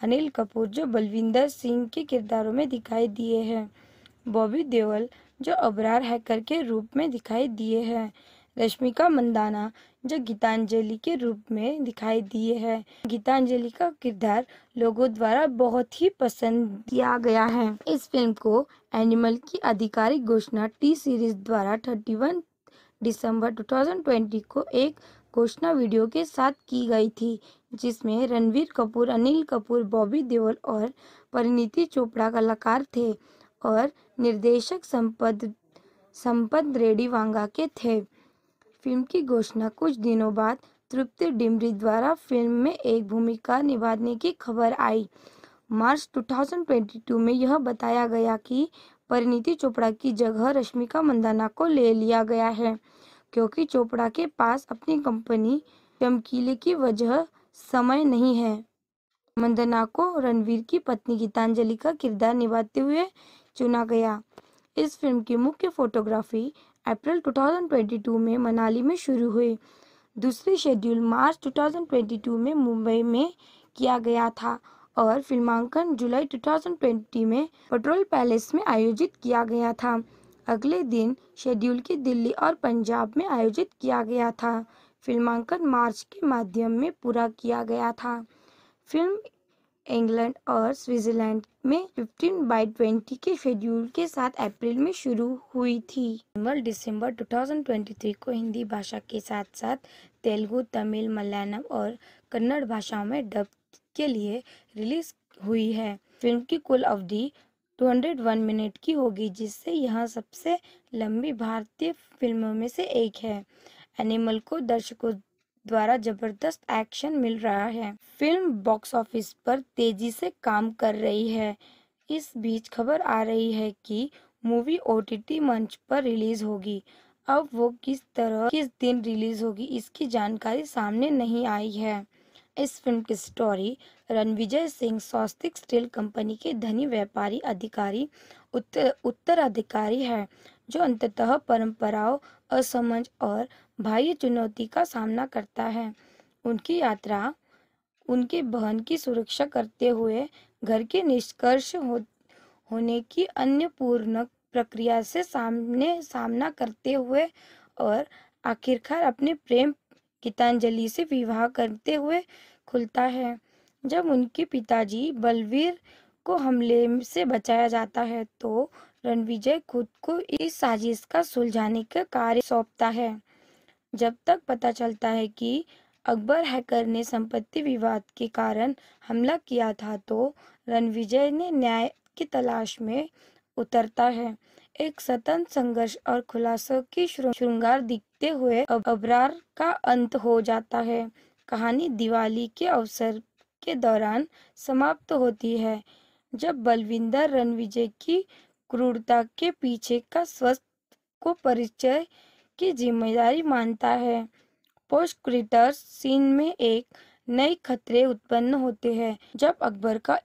अनिल कपूर जो बलविंदर सिंह के किरदारों में दिखाई दिए हैं बॉबी देओल जो अबरार हैकर के रूप में दिखाई दिए हैं रश्मिका मंदाना जो गीतांजलि के रूप में दिखाई दिए है गीतांजलि का किरदार लोगों द्वारा बहुत ही पसंद किया गया है इस फिल्म को एनिमल की आधिकारिक घोषणा टी सीरीज द्वारा 31 दिसंबर 2020 को एक घोषणा वीडियो के साथ की गई थी जिसमें रणवीर कपूर अनिल कपूर बॉबी देओल और परिणीति चोपड़ा कलाकार थे और निर्देशक संपद संपद रेडी वांगा के थे फिल्म की घोषणा कुछ दिनों बाद तृप्ति डिमरी द्वारा फिल्म में एक भूमिका निभाने की खबर आई मार्च 2022 में यह बताया गया कि परिणीति चोपड़ा की जगह रश्मिका मंदाना को ले लिया गया है क्योंकि चोपड़ा के पास अपनी कंपनी चमकीले की वजह समय नहीं है मंदना को रणवीर की पत्नी गीतांजलि का किरदार निभाते हुए चुना गया इस फिल्म की मुख्य फोटोग्राफी अप्रैल 2022 में मनाली में शुरू हुए दूसरी शेड्यूल मार्च 2022 में मुंबई में किया गया था और फिल्मांकन जुलाई 2020 में पेट्रोल पैलेस में आयोजित किया गया था अगले दिन शेड्यूल की दिल्ली और पंजाब में आयोजित किया गया था फिल्मांकन मार्च के माध्यम में पूरा किया गया था फिल्म इंग्लैंड और स्विट्जरलैंड में 15 बाई 20 के शेड्यूल के साथ अप्रैल में शुरू हुई थी दिसंबर 2023 को हिंदी भाषा के साथ साथ तेलुगु तमिल मलयालम और कन्नड़ भाषाओं में डब के लिए रिलीज हुई है फिल्म की कुल अवधि 201 मिनट की होगी जिससे यह सबसे लंबी भारतीय फिल्मों में से एक है एनिमल को दर्शकों द्वारा जबरदस्त एक्शन मिल रहा है फिल्म बॉक्स ऑफिस पर तेजी से काम कर रही है इस बीच खबर आ रही है कि मूवी ओ मंच पर रिलीज होगी अब वो किस तरह किस दिन रिलीज होगी इसकी जानकारी सामने नहीं आई है इस फिल्म की story Ranvijay Singh Swastik steel company के धनी व्यापारी अधिकारी उत्तर उत्तराधिकारी है जो अंततः परंपराओं असमझ और बाह्य चुनौती का सामना करता है उनकी यात्रा उनके बहन की सुरक्षा करते हुए घर के निष्कर्ष हो, होने की अन्य पूर्ण प्रक्रिया से सामने सामना करते हुए और आखिरकार अपने प्रेम गीतांजलि से विवाह करते हुए खुलता है जब उनके पिताजी बलवीर को हमले से बचाया जाता है तो रणविजय खुद को इस साजिश का सुलझाने का कार्य सौंपता है जब तक पता चलता है कि अकबर हैकर ने संपत्ति विवाद के कारण हमला किया था तो रणविजय ने न्याय की तलाश में उतरता है एक स्वतंत्र संघर्ष और खुलासों की श्रृंगार दिखते हुए अबरार का अंत हो जाता है कहानी दिवाली के अवसर के दौरान समाप्त होती है जब बलविंदर रणविजय की क्रूरता के पीछे का स्वस्थ को परिचय की जिम्मेदारी मानता है पोस्टक्रिटर सीन में एक नए खतरे उत्पन्न होते हैं जब अकबर का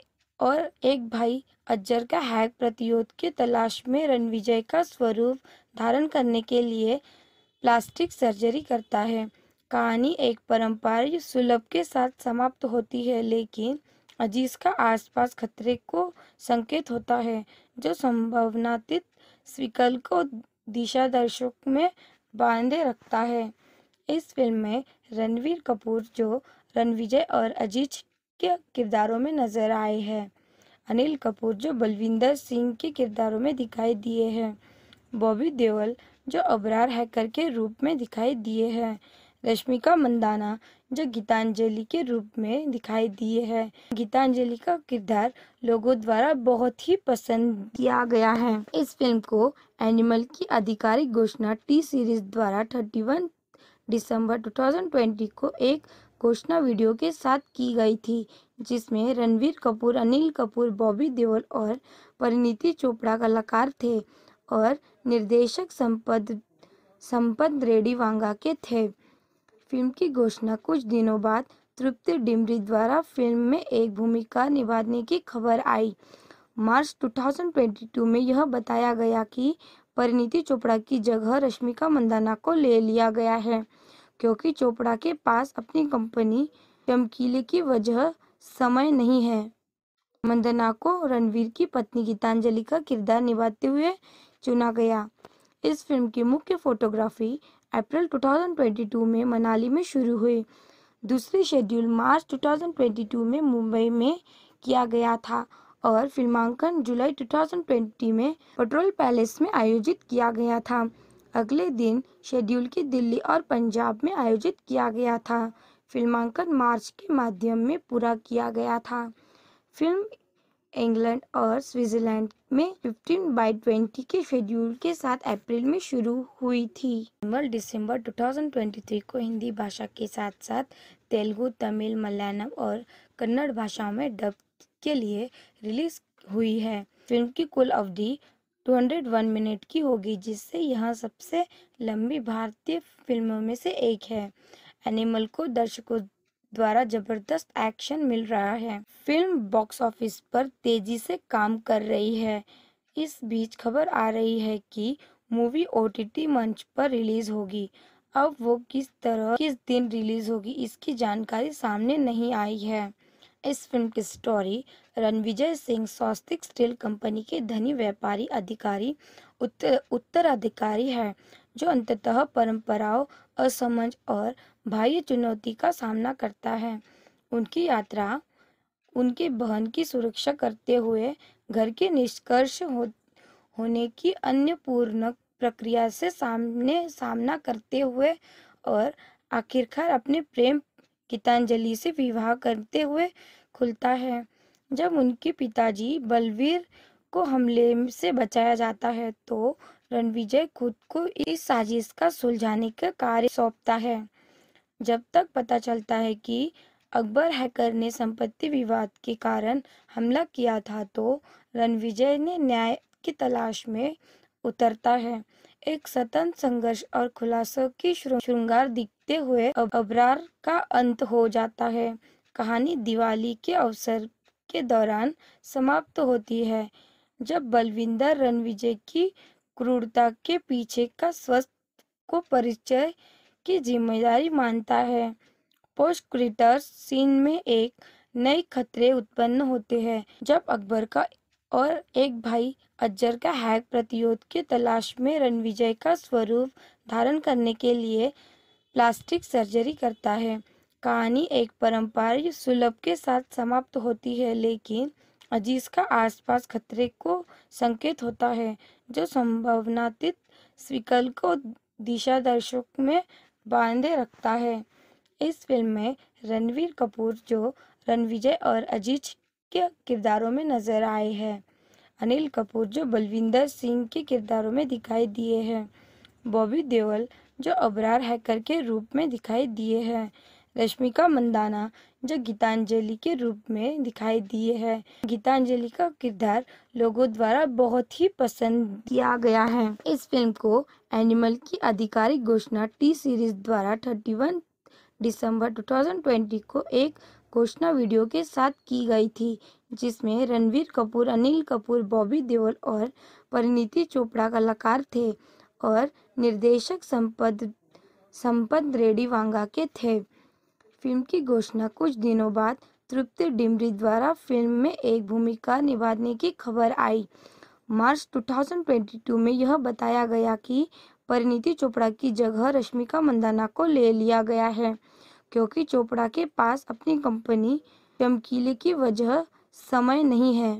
और एक भाई अजर का हैक प्रतिरोध की तलाश में रणविजय का स्वरूप धारण करने के लिए प्लास्टिक सर्जरी करता है कहानी एक पारंपरिक सुलभ के साथ समाप्त होती है लेकिन अजीज का आसपास खतरे को संकेत होता है जो संभावनातीत स्विकल को दिशा दर्शक में बांधे रखता है इस फिल्म में रणवीर कपूर जो रणविजय और अजीज के किरदारों में नजर आए हैं अनिल कपूर जो बलविंदर सिंह के किरदारों में दिखाई दिए हैं बॉबी देवल जो अबरार हैकर के रूप में दिखाई दिए हैं रश्मिका मंदाना जो गीतांजलि के रूप में दिखाई दिए है गीतांजलि का किरदार लोगों द्वारा बहुत ही पसंद किया गया है इस फिल्म को एनिमल की आधिकारिक घोषणा टी सीरीज द्वारा 31 दिसंबर 2020 को एक घोषणा वीडियो के साथ की गई थी जिसमें रणवीर कपूर अनिल कपूर बॉबी देओल और परिणीति चोपड़ा कलाकार थे और निर्देशक संपद संपद रेडी वांगा के थे फिल्म की घोषणा कुछ दिनों बाद तृप्ति डिमरी द्वारा फिल्म में एक भूमिका निभाने की खबर आई मार्च 2022 में यह बताया गया कि परिणीति चोपड़ा की जगह रश्मिका मंदाना को ले लिया गया है क्योंकि चोपड़ा के पास अपनी कंपनी चमकीले की वजह समय नहीं है मंदना को रणवीर की पत्नी गीतांजलि का किरदार निभाते हुए चुना गया इस फिल्म की मुख्य फोटोग्राफी अप्रैल 2022 में मनाली में शुरू हुई दूसरे शेड्यूल मार्च 2022 में मुंबई में किया गया था और फिल्मांकन जुलाई 2020 में पेट्रोल पैलेस में आयोजित किया गया था अगले दिन शेड्यूल की दिल्ली और पंजाब में आयोजित किया गया था फिल्मांकन मार्च के माध्यम में पूरा किया गया था फिल्म इंग्लैंड और स्विट्जरलैंड में 15 बाई 20 के शेड्यूल के साथ अप्रैल में शुरू हुई थी नवंबर दिसंबर 2023 को हिंदी भाषा के साथ साथ तेलुगु तमिल मलयालम और कन्नड़ भाषाओं में डब के लिए रिलीज हुई है फिल्म की कुल अवधि 201 मिनट की होगी जिससे यह सबसे लंबी भारतीय फिल्मों में से एक है एनिमल को दर्शकों द्वारा जबरदस्त एक्शन मिल रहा है फिल्म बॉक्स ऑफिस पर तेजी से काम कर रही है इस बीच खबर आ रही है कि मूवी ओ मंच पर रिलीज होगी अब वो किस तरह किस दिन रिलीज होगी इसकी जानकारी सामने नहीं आई है इस फिल्म की story Ranvijay Singh Swastik steel company के धनी व्यापारी अधिकारी उत्तर उत्तराधिकारी है जो अंततः परंपराओं असमझ और बाह्य चुनौती का सामना करता है उनकी यात्रा उनके बहन की सुरक्षा करते हुए घर के निष्कर्ष हो, होने की अन्य पूर्ण प्रक्रिया से सामने सामना करते हुए और आखिरकार अपने प्रेम गीतांजलि से विवाह करते हुए खुलता है जब उनके पिताजी बलवीर को हमले से बचाया जाता है तो रणविजय खुद को इस साजिश का सुलझाने का कार्य सौंपता है जब तक पता चलता है कि अकबर हैकर ने संपत्ति विवाद के कारण हमला किया था तो रणविजय ने न्याय की तलाश में उतरता है एक स्वतंत्र संघर्ष और खुलासों की श्रृंगार दिखते हुए अबरार का अंत हो जाता है कहानी दिवाली के अवसर के दौरान समाप्त होती है जब बलविंदर रणविजय की क्रूरता के पीछे का स्वस्थ को परिचय की जिम्मेदारी मानता है पोस्टक्रिटर सीन में एक नए खतरे उत्पन्न होते हैं जब अकबर का और एक भाई अजर का हैक प्रतिरोध के तलाश में रणविजय का स्वरूप धारण करने के लिए प्लास्टिक सर्जरी करता है कहानी एक पारंपरिक सुलभ के साथ समाप्त होती है लेकिन अजीज का आसपास खतरे को संकेत होता है जो संभावनातीत स्विकल को दिशा दर्शक में बांधे रखता है इस फिल्म में रणवीर कपूर जो रणविजय और अजीज के किरदारों में नजर आए हैं अनिल कपूर जो बलविंदर सिंह के किरदारों में दिखाई दिए हैं बॉबी देओल जो अबरार हैकर के रूप में दिखाई दिए हैं रश्मिका मंदाना जो गीतांजलि के रूप में दिखाई दिए है गीतांजलि का किरदार लोगों द्वारा बहुत ही पसंद किया गया है इस फिल्म को एनिमल की आधिकारिक घोषणा टी सीरीज द्वारा 31 दिसंबर 2020 को एक घोषणा वीडियो के साथ की गई थी जिसमें रणवीर कपूर अनिल कपूर बॉबी देओल और परिणीति चोपड़ा कलाकार थे और निर्देशक संपद संपद रेडी वांगा के थे फिल्म की घोषणा कुछ दिनों बाद तृप्ति डिमरी द्वारा फिल्म में एक भूमिका निभाने की खबर आई मार्च 2022 में यह बताया गया कि परिणीति चोपड़ा की जगह रश्मिका मंदाना को ले लिया गया है क्योंकि चोपड़ा के पास अपनी कंपनी चमकीले की वजह समय नहीं है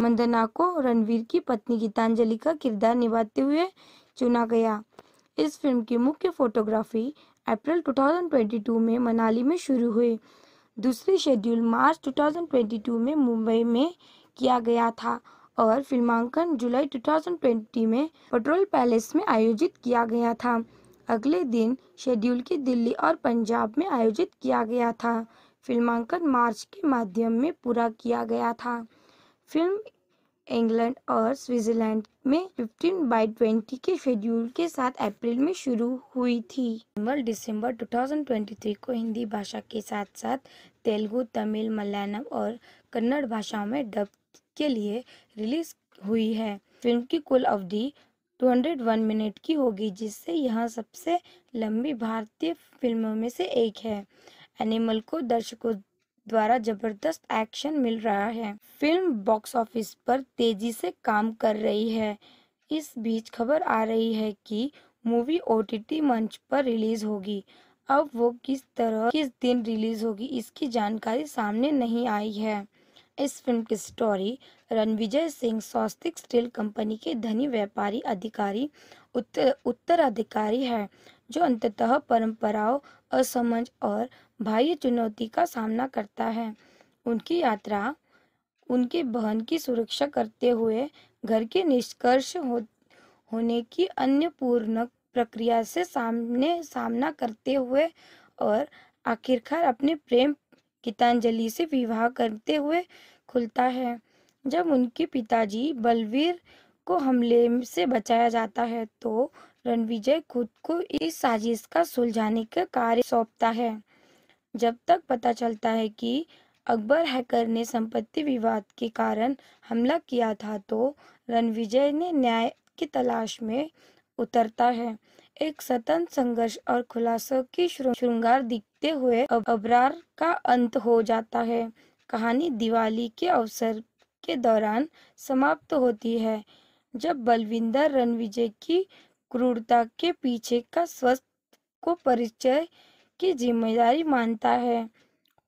मंदना को रणवीर की पत्नी गीतांजलि का किरदार निभाते हुए चुना गया इस फिल्म की मुख्य फोटोग्राफी अप्रैल 2022 में मनाली में शुरू हुए दूसरे शेड्यूल मार्च 2022 में मुंबई में किया गया था और फिल्मांकन जुलाई 2020 में पेट्रोल पैलेस में आयोजित किया गया था अगले दिन शेड्यूल की दिल्ली और पंजाब में आयोजित किया गया था फिल्मांकन मार्च के माध्यम में पूरा किया गया था फिल्म इंग्लैंड और स्विट्जरलैंड में 15 बाई 20 के शेड्यूल के साथ अप्रैल में शुरू हुई थी दिसंबर 2023 को हिंदी भाषा के साथ साथ तेलुगु तमिल मलयालम और कन्नड़ भाषाओं में डब के लिए रिलीज हुई है फिल्म की कुल अवधि 201 मिनट की होगी जिससे यह सबसे लंबी भारतीय फिल्मों में से एक है एनिमल को दर्शकों द्वारा जबरदस्त एक्शन मिल रहा है फिल्म बॉक्स ऑफिस पर तेजी से काम कर रही है इस बीच खबर आ रही है कि मूवी ओ मंच पर रिलीज होगी अब वो किस तरह किस दिन रिलीज होगी इसकी जानकारी सामने नहीं आई है इस फिल्म की story Ranvijay Singh Swastik steel company के धनी व्यापारी अधिकारी उत्तर उत्तराधिकारी है जो अंततः परंपराओं असमझ और बाह्य चुनौती का सामना करता है उनकी यात्रा उनके बहन की सुरक्षा करते हुए घर के निष्कर्ष हो, होने की अन्य पूर्ण प्रक्रिया से सामने सामना करते हुए और आखिरकार अपने प्रेम गीतांजलि से विवाह करते हुए खुलता है जब उनके पिताजी बलवीर को हमले से बचाया जाता है तो रणविजय खुद को इस साजिश का सुलझाने का कार्य सौंपता है जब तक पता चलता है कि अकबर हैकर ने संपत्ति विवाद के कारण हमला किया था तो रणविजय ने न्याय की तलाश में उतरता है एक स्वतंत्र संघर्ष और खुलासों की श्रृंगार दिखते हुए अबरार का अंत हो जाता है कहानी दिवाली के अवसर के दौरान समाप्त होती है जब बलविंदर रणविजय की क्रूरता के पीछे का स्वस्थ को परिचय की जिम्मेदारी मानता है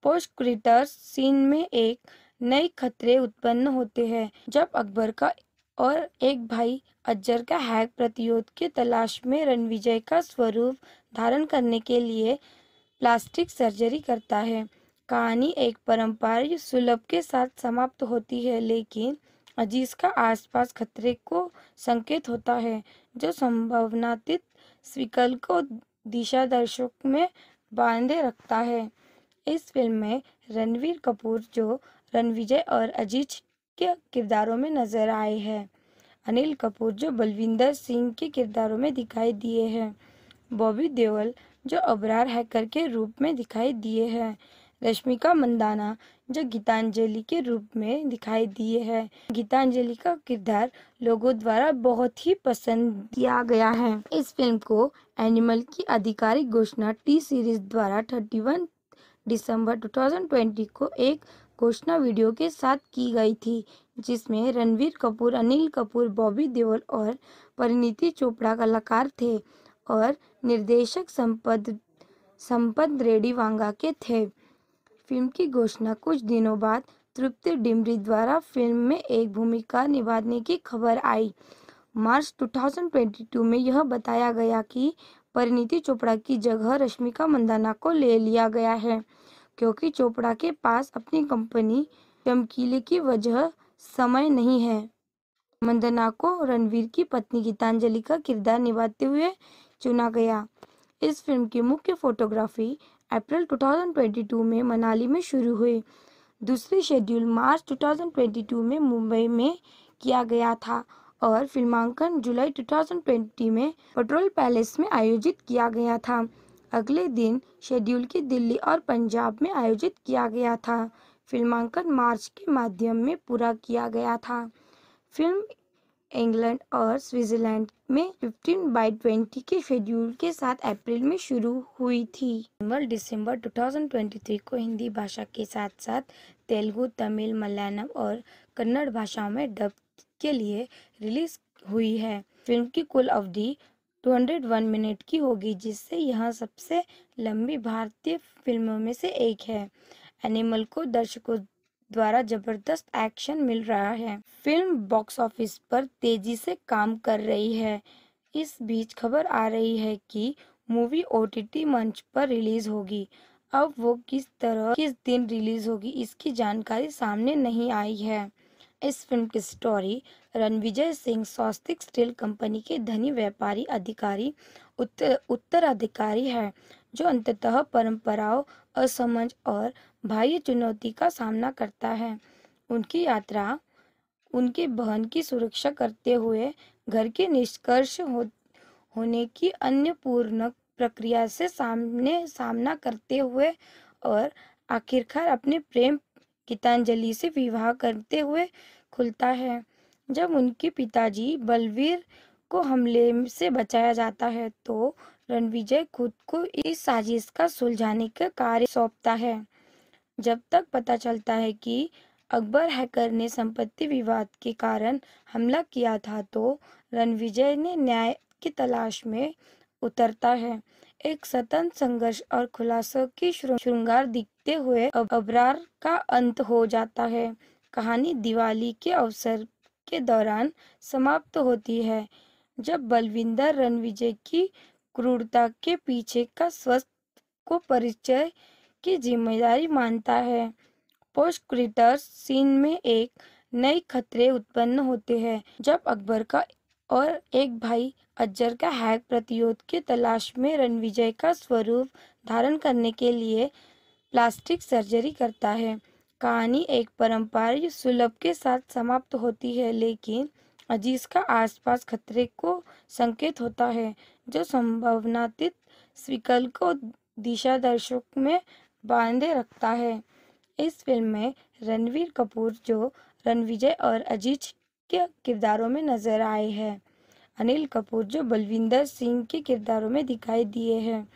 पोस्टक्रिटर सीन में एक नए खतरे उत्पन्न होते हैं जब अकबर का और एक भाई अजर का हैक प्रतिरोध की तलाश में रणविजय का स्वरूप धारण करने के लिए प्लास्टिक सर्जरी करता है कहानी एक परम्परा सुलभ के साथ समाप्त होती है लेकिन अजीज का आसपास खतरे को संकेत होता है जो संभावनातीत स्विकल को दिशा दर्शक में बांधे रखता है इस फिल्म में रणवीर कपूर जो रणविजय और अजीज के किरदारों में नजर आए हैं अनिल कपूर जो बलविंदर सिंह के किरदारों में दिखाई दिए हैं बॉबी देओल जो अबरार हैकर के रूप में दिखाई दिए हैं रश्मिका मंदाना जो गीतांजलि के रूप में दिखाई दिए हैं गीतांजलि का किरदार लोगों द्वारा बहुत ही पसंद किया गया है इस फिल्म को एनिमल की आधिकारिक घोषणा टी सीरीज द्वारा 31 दिसंबर 2020 को एक घोषणा वीडियो के साथ की गई थी जिसमें रणवीर कपूर अनिल कपूर बॉबी देओल और परिणीति चोपड़ा कलाकार थे और निर्देशक संपद संपद रेडी वांगा के थे फिल्म की घोषणा कुछ दिनों बाद तृप्ति डिमरी द्वारा फिल्म में एक भूमिका निभाने की खबर आई मार्च 2022 में यह बताया गया कि परिणीति चोपड़ा की जगह रश्मिका मंदाना को ले लिया गया है क्योंकि चोपड़ा के पास अपनी कंपनी चमकीले की वजह समय नहीं है मंदना को रणवीर की पत्नी गीतांजलि का किरदार निभाते हुए चुना गया इस फिल्म की मुख्य फोटोग्राफी अप्रैल 2022 में मनाली में शुरू हुए दूसरे शेड्यूल मार्च 2022 में मुंबई में किया गया था और फिल्मांकन जुलाई 2020 में पेट्रोल पैलेस में आयोजित किया गया था अगले दिन शेड्यूल की दिल्ली और पंजाब में आयोजित किया गया था फिल्मांकन मार्च के माध्यम में पूरा किया गया था फिल्म इंग्लैंड और स्विट्जरलैंड में 15 बाई 20 के शेड्यूल के साथ अप्रैल में शुरू हुई थी दिसंबर 2023 को हिंदी भाषा के साथ साथ तेलुगु तमिल मलयालम और कन्नड़ भाषाओं में डब के लिए रिलीज हुई है फिल्म की कुल अवधि 201 मिनट की होगी जिससे यह सबसे लंबी भारतीय फिल्मों में से एक है एनिमल को दर्शकों द्वारा जबरदस्त एक्शन मिल रहा है फिल्म बॉक्स ऑफिस पर तेजी से काम कर रही है इस बीच खबर आ रही है कि मूवी ओ मंच पर रिलीज होगी अब वो किस तरह किस दिन रिलीज होगी इसकी जानकारी सामने नहीं आई है इस फिल्म की story Ranvijay Singh Swastik steel company के धनी व्यापारी अधिकारी उत्तर उत्तराधिकारी है जो अंततः परंपराओं असमझ और बाह्य चुनौती का सामना करता है उनकी यात्रा उनके बहन की सुरक्षा करते हुए घर के निष्कर्ष हो, होने की अन्य पूर्ण प्रक्रिया से सामने सामना करते हुए और आखिरकार अपने प्रेम गीतांजलि से विवाह करते हुए खुलता है जब उनके पिताजी बलवीर को हमले से बचाया जाता है तो रणविजय खुद को इस साजिश का सुलझाने का कार्य सौंपता है जब तक पता चलता है कि अकबर हैकर ने संपत्ति विवाद के कारण हमला किया था तो रणविजय ने न्याय की तलाश में उतरता है एक स्वतंत्र संघर्ष और खुलासों की श्रृंगार दिखते हुए अबरार का अंत हो जाता है कहानी दिवाली के अवसर के दौरान समाप्त होती है जब बलविंदर रणविजय की क्रूरता के पीछे का स्वस्थ को परिचय की जिम्मेदारी मानता है पोस्टक्रिटर्स सीन में एक नए खतरे उत्पन्न होते हैं जब अकबर का और एक भाई अजर का हैक प्रतिरोध की तलाश में रणविजय का स्वरूप धारण करने के लिए प्लास्टिक सर्जरी करता है कहानी एक पारंपरिक सुलभ के साथ समाप्त होती है लेकिन अजीज का आसपास खतरे को संकेत होता है जो संभावनातीत स्विकल को दिशा दर्शक में बांधे रखता है इस फिल्म में रणवीर कपूर जो रणविजय और अजीज के किरदारों में नजर आए हैं अनिल कपूर जो बलविंदर सिंह के किरदारों में दिखाई दिए हैं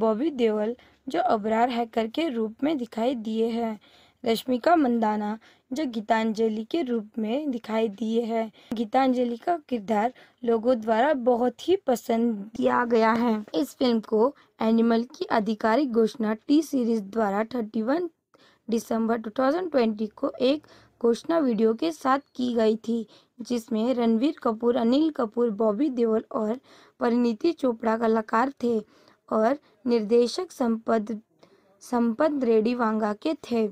बॉबी देओल जो अबरार हैकर के रूप में दिखाई दिए हैं रश्मिका मंदाना जो गीतांजलि के रूप में दिखाई दिए है गीतांजलि का किरदार लोगों द्वारा बहुत ही पसंद किया गया है इस फिल्म को एनिमल की आधिकारिक घोषणा टी सीरीज द्वारा 31 दिसंबर 2020 को एक घोषणा वीडियो के साथ की गई थी जिसमें रणवीर कपूर अनिल कपूर बॉबी देओल और परिणीति चोपड़ा कलाकार थे और निर्देशक संपद संपद रेडी वांगा के थे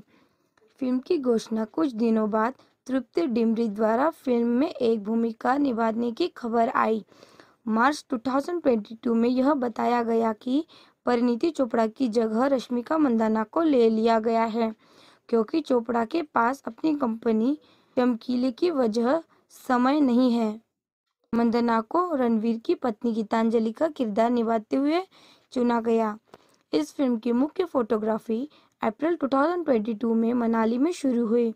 फिल्म की घोषणा कुछ दिनों बाद तृप्ति डिमरी द्वारा फिल्म में एक भूमिका निभाने की खबर आई मार्च 2022 में यह बताया गया कि परिणीति चोपड़ा की जगह रश्मिका मंदाना को ले लिया गया है क्योंकि चोपड़ा के पास अपनी कंपनी चमकीले की वजह समय नहीं है मंदना को रणवीर की पत्नी गीतांजलि का किरदार निभाते हुए चुना गया इस फिल्म की मुख्य फोटोग्राफी अप्रैल 2022 में मनाली में शुरू हुई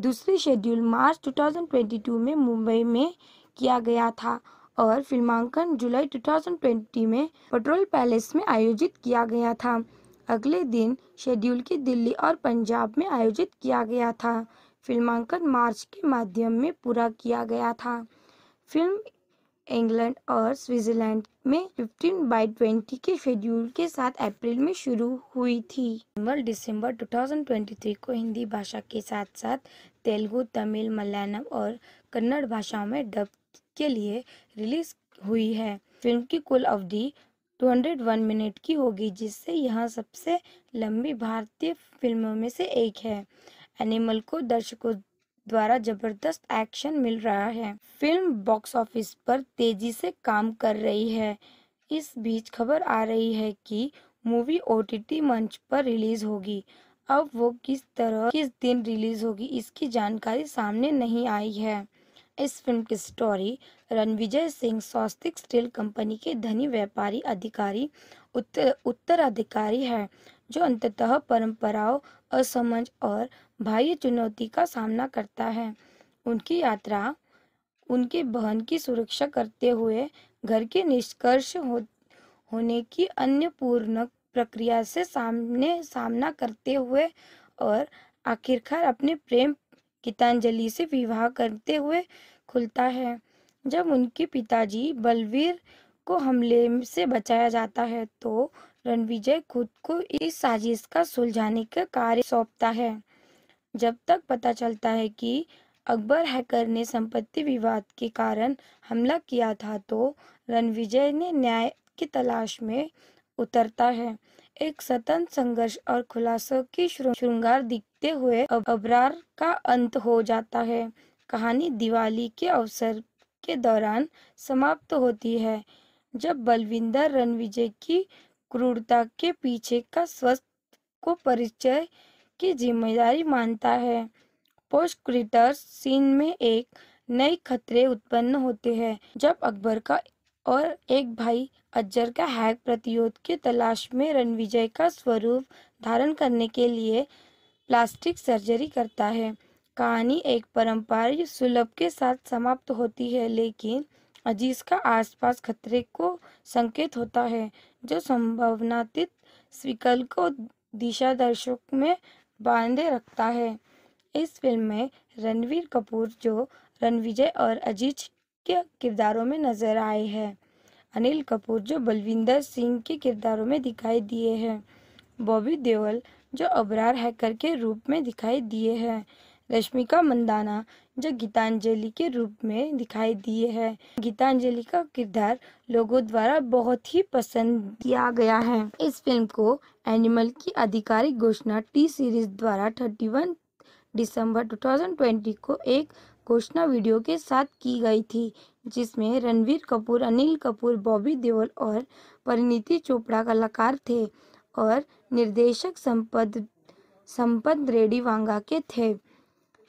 दूसरी शेड्यूल मार्च 2022 में मुंबई में किया गया था और फिल्मांकन जुलाई 2020 में पेट्रोल पैलेस में आयोजित किया गया था अगले दिन शेड्यूल की दिल्ली और पंजाब में आयोजित किया गया था फिल्मांकन मार्च के माध्यम में पूरा किया गया था फिल्म इंग्लैंड और स्विट्जरलैंड में 15 बाई 20 के शेड्यूल के साथ अप्रैल में शुरू हुई थी दिसंबर 2023 को हिंदी भाषा के साथ साथ तेलुगु तमिल मलयालम और कन्नड़ भाषाओं में डब के लिए रिलीज हुई है फिल्म की कुल अवधि 201 मिनट की होगी जिससे यह सबसे लंबी भारतीय फिल्मों में से एक है एनिमल को दर्शकों द्वारा जबरदस्त एक्शन मिल रहा है फिल्म बॉक्स ऑफिस पर तेजी से काम कर रही है इस बीच खबर आ रही है कि मूवी ओटीटी मंच पर रिलीज होगी अब वो किस तरह किस दिन रिलीज होगी इसकी जानकारी सामने नहीं आई है इस फिल्म की story Ranvijay Singh Swastik steel company के धनी व्यापारी अधिकारी उत्तर उत्तराधिकारी है जो अंततः परंपराओं असमझ और बाह्य चुनौती का सामना करता है उनकी यात्रा उनके बहन की सुरक्षा करते हुए घर के निष्कर्ष हो, होने की अन्य पूर्ण प्रक्रिया से सामने सामना करते हुए और आखिरकार अपने प्रेम गीतांजलि से विवाह करते हुए खुलता है जब उनके पिताजी बलवीर को हमले से बचाया जाता है तो रणविजय खुद को इस साजिश का सुलझाने का कार्य सौंपता है जब तक पता चलता है कि अकबर हैकर ने संपत्ति विवाद के कारण हमला किया था तो रणविजय ने न्याय की तलाश में उतरता है एक स्वतंत्र संघर्ष और खुलासों की श्रृंगार दिखते हुए अबरार का अंत हो जाता है कहानी दिवाली के अवसर के दौरान समाप्त होती है जब बलविंदर रणविजय की क्रूरता के पीछे का स्वस्थ को परिचय की जिम्मेदारी मानता है पोस्टक्रिटर सीन में एक नए खतरे उत्पन्न होते हैं जब अकबर का और एक भाई अजर का हैक प्रतिरोध की तलाश में रणविजय का स्वरूप धारण करने के लिए प्लास्टिक सर्जरी करता है कहानी एक परम्परा सुलभ के साथ समाप्त होती है लेकिन अजीज का आसपास खतरे को संकेत होता है जो संभावनातीत स्विकल को दिशा दर्शक में बांधे रखता है इस फिल्म में रणवीर कपूर जो रणविजय और अजीज के किरदारों में नजर आए हैं अनिल कपूर जो बलविंदर सिंह के किरदारों में दिखाई दिए हैं बॉबी देओल जो अबरार हैकर के रूप में दिखाई दिए हैं रश्मिका मंदाना जो गीतांजलि के रूप में दिखाई दिए है गीतांजलि का किरदार लोगों द्वारा बहुत ही पसंद किया गया है इस फिल्म को एनिमल की आधिकारिक घोषणा टी सीरीज द्वारा 31 दिसंबर 2020 को एक घोषणा वीडियो के साथ की गई थी जिसमें रणवीर कपूर अनिल कपूर बॉबी देओल और परिणीति चोपड़ा कलाकार थे और निर्देशक संपद संपद रेडी वांगा के थे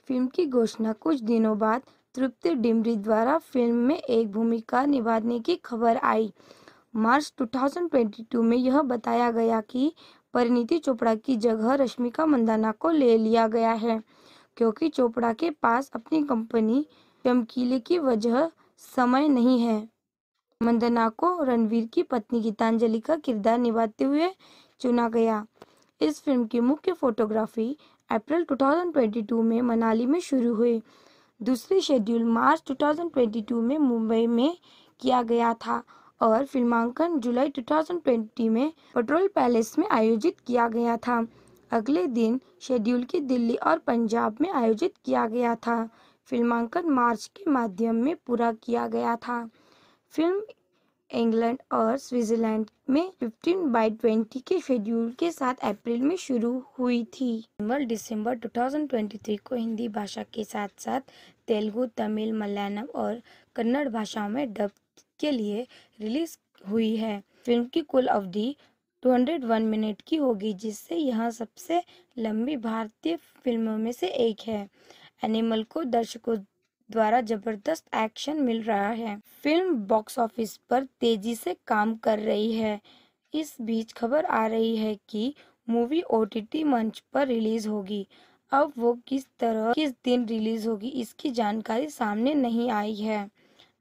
फिल्म की घोषणा कुछ दिनों बाद तृप्ति डिमरी द्वारा फिल्म में एक भूमिका निभाने की खबर आई मार्च 2022 में यह बताया गया कि परिणीति चोपड़ा की जगह रश्मिका मंदाना को ले लिया गया है क्योंकि चोपड़ा के पास अपनी कंपनी चमकीले की वजह समय नहीं है मंदना को रणवीर की पत्नी गीतांजलि का किरदार निभाते हुए चुना गया इस फिल्म की मुख्य फोटोग्राफी अप्रैल 2022 में मनाली में शुरू हुए दूसरे शेड्यूल मार्च 2022 में मुंबई में किया गया था और फिल्मांकन जुलाई 2020 में पेट्रोल पैलेस में आयोजित किया गया था अगले दिन शेड्यूल की दिल्ली और पंजाब में आयोजित किया गया था फिल्मांकन मार्च के माध्यम में पूरा किया गया था फिल्म इंग्लैंड और स्विट्जरलैंड में 15 बाई 20 के शेड्यूल के साथ अप्रैल में शुरू हुई थी दिसंबर 2023 को हिंदी भाषा के साथ साथ तेलुगु तमिल मलयालम और कन्नड़ भाषाओं में डब के लिए रिलीज हुई है फिल्म की कुल अवधि 201 मिनट की होगी जिससे यह सबसे लंबी भारतीय फिल्मों में से एक है एनिमल को दर्शकों द्वारा जबरदस्त एक्शन मिल रहा है फिल्म बॉक्स ऑफिस पर तेजी से काम कर रही है इस बीच खबर आ रही है कि मूवी ओ मंच पर रिलीज होगी अब वो किस तरह किस दिन रिलीज होगी इसकी जानकारी सामने नहीं आई है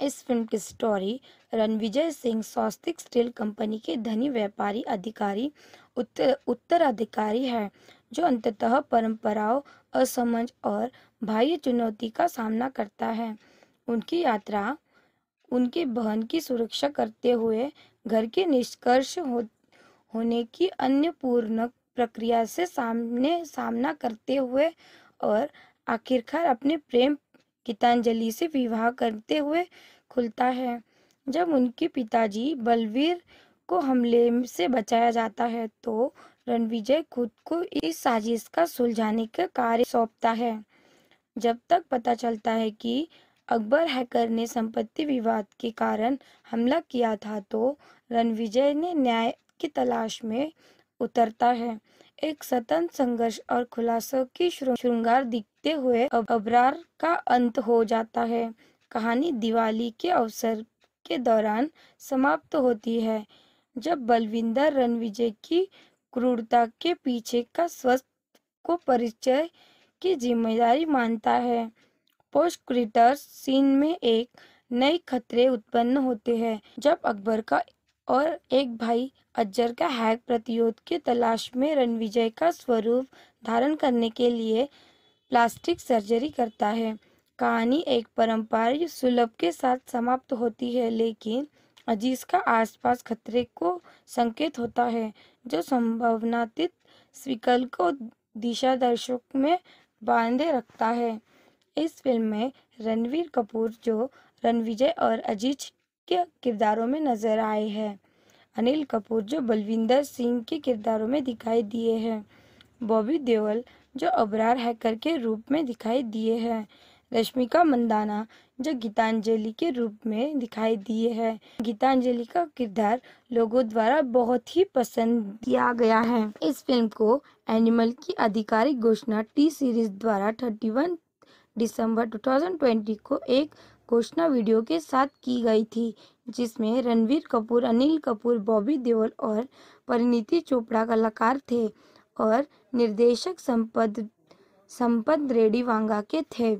इस फिल्म की story Ranvijay Singh Swastik steel company के धनी व्यापारी अधिकारी उत्तर उत्तराधिकारी है जो अंततः परंपराओं असमझ और बाह्य चुनौती का सामना करता है उनकी यात्रा उनके बहन की सुरक्षा करते हुए घर के निष्कर्ष हो, होने की अन्य पूर्ण प्रक्रिया से सामने सामना करते हुए और आखिरकार अपने प्रेम गीतांजलि से विवाह करते हुए खुलता है जब उनके पिताजी बलवीर को हमले से बचाया जाता है तो रणविजय खुद को इस साजिश का सुलझाने का कार्य सौंपता है जब तक पता चलता है कि अकबर हैकर ने संपत्ति विवाद के कारण हमला किया था तो रणविजय ने न्याय की तलाश में उतरता है एक स्वतंत्र संघर्ष और खुलासों की श्रृंगार दिखते हुए अबरार का अंत हो जाता है कहानी दिवाली के अवसर के दौरान समाप्त होती है जब बलविंदर रणविजय की क्रूरता के पीछे का स्वस्थ को परिचय की जिम्मेदारी मानता है पोस्टक्रिटर सीन में एक नए खतरे उत्पन्न होते हैं जब अकबर का और एक भाई अजर का हैक प्रतिरोध की तलाश में रणविजय का स्वरूप धारण करने के लिए प्लास्टिक सर्जरी करता है कहानी एक पारंपरिक सुलभ के साथ समाप्त होती है लेकिन अजीज का आसपास खतरे को संकेत होता है जो संभावनातीत स्विकल को दिशा दर्शक में बांधे रखता है इस फिल्म में रणवीर कपूर जो रणविजय और अजीज के किरदारों में नजर आए हैं अनिल कपूर जो बलविंदर सिंह के किरदारों में दिखाई दिए हैं बॉबी देओल जो अबरार हैकर के रूप में दिखाई दिए हैं रश्मिका मंदाना जो गीतांजलि के रूप में दिखाई दिए है गीतांजलि का किरदार लोगों द्वारा बहुत ही पसंद किया गया है इस फिल्म को एनिमल की आधिकारिक घोषणा टी सीरीज द्वारा 31 दिसंबर 2020 को एक घोषणा वीडियो के साथ की गई थी जिसमें रणवीर कपूर अनिल कपूर बॉबी देओल और परिणीति चोपड़ा कलाकार थे और निर्देशक संपद संपद रेडी वांगा के थे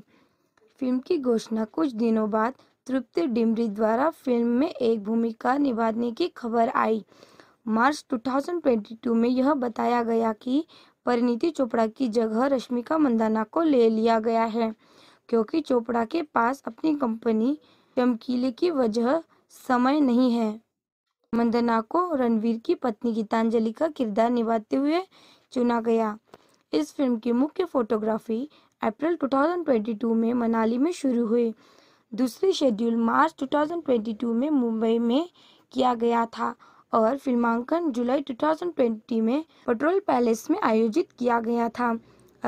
फिल्म की घोषणा कुछ दिनों बाद तृप्ति डिमरी द्वारा फिल्म में एक भूमिका निभाने की खबर आई मार्च 2022 में यह बताया गया कि परिणीति चोपड़ा की जगह रश्मिका मंदाना को ले लिया गया है क्योंकि चोपड़ा के पास अपनी कंपनी चमकीले की वजह समय नहीं है मंदना को रणवीर की पत्नी गीतांजलि का किरदार निभाते हुए चुना गया इस फिल्म की मुख्य फोटोग्राफी अप्रैल 2022 में मनाली में शुरू हुए दूसरे शेड्यूल मार्च 2022 में मुंबई में किया गया था और फिल्मांकन जुलाई 2020 में पेट्रोल पैलेस में आयोजित किया गया था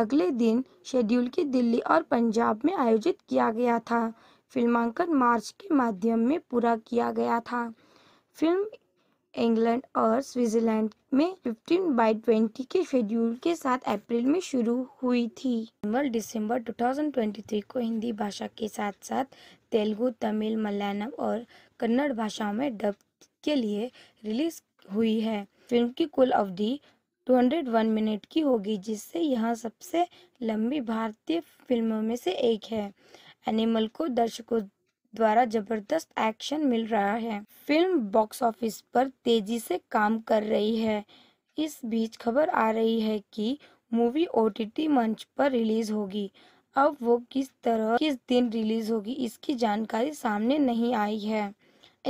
अगले दिन शेड्यूल की दिल्ली और पंजाब में आयोजित किया गया था फिल्मांकन मार्च के माध्यम में पूरा किया गया था फिल्म इंग्लैंड और स्विट्जरलैंड में 15 बाई 20 के शेड्यूल के साथ अप्रैल में शुरू हुई थी नवंबर दिसंबर 2023 को हिंदी भाषा के साथ साथ तेलुगु तमिल मलयालम और कन्नड़ भाषाओं में डब के लिए रिलीज हुई है फिल्म की कुल अवधि 201 मिनट की होगी जिससे यह सबसे लंबी भारतीय फिल्मों में से एक है एनिमल को दर्शकों द्वारा जबरदस्त एक्शन मिल रहा है फिल्म बॉक्स ऑफिस पर तेजी से काम कर रही है इस बीच खबर आ रही है कि मूवी ओटीटी मंच पर रिलीज होगी अब वो किस तरह किस दिन रिलीज होगी इसकी जानकारी सामने नहीं आई है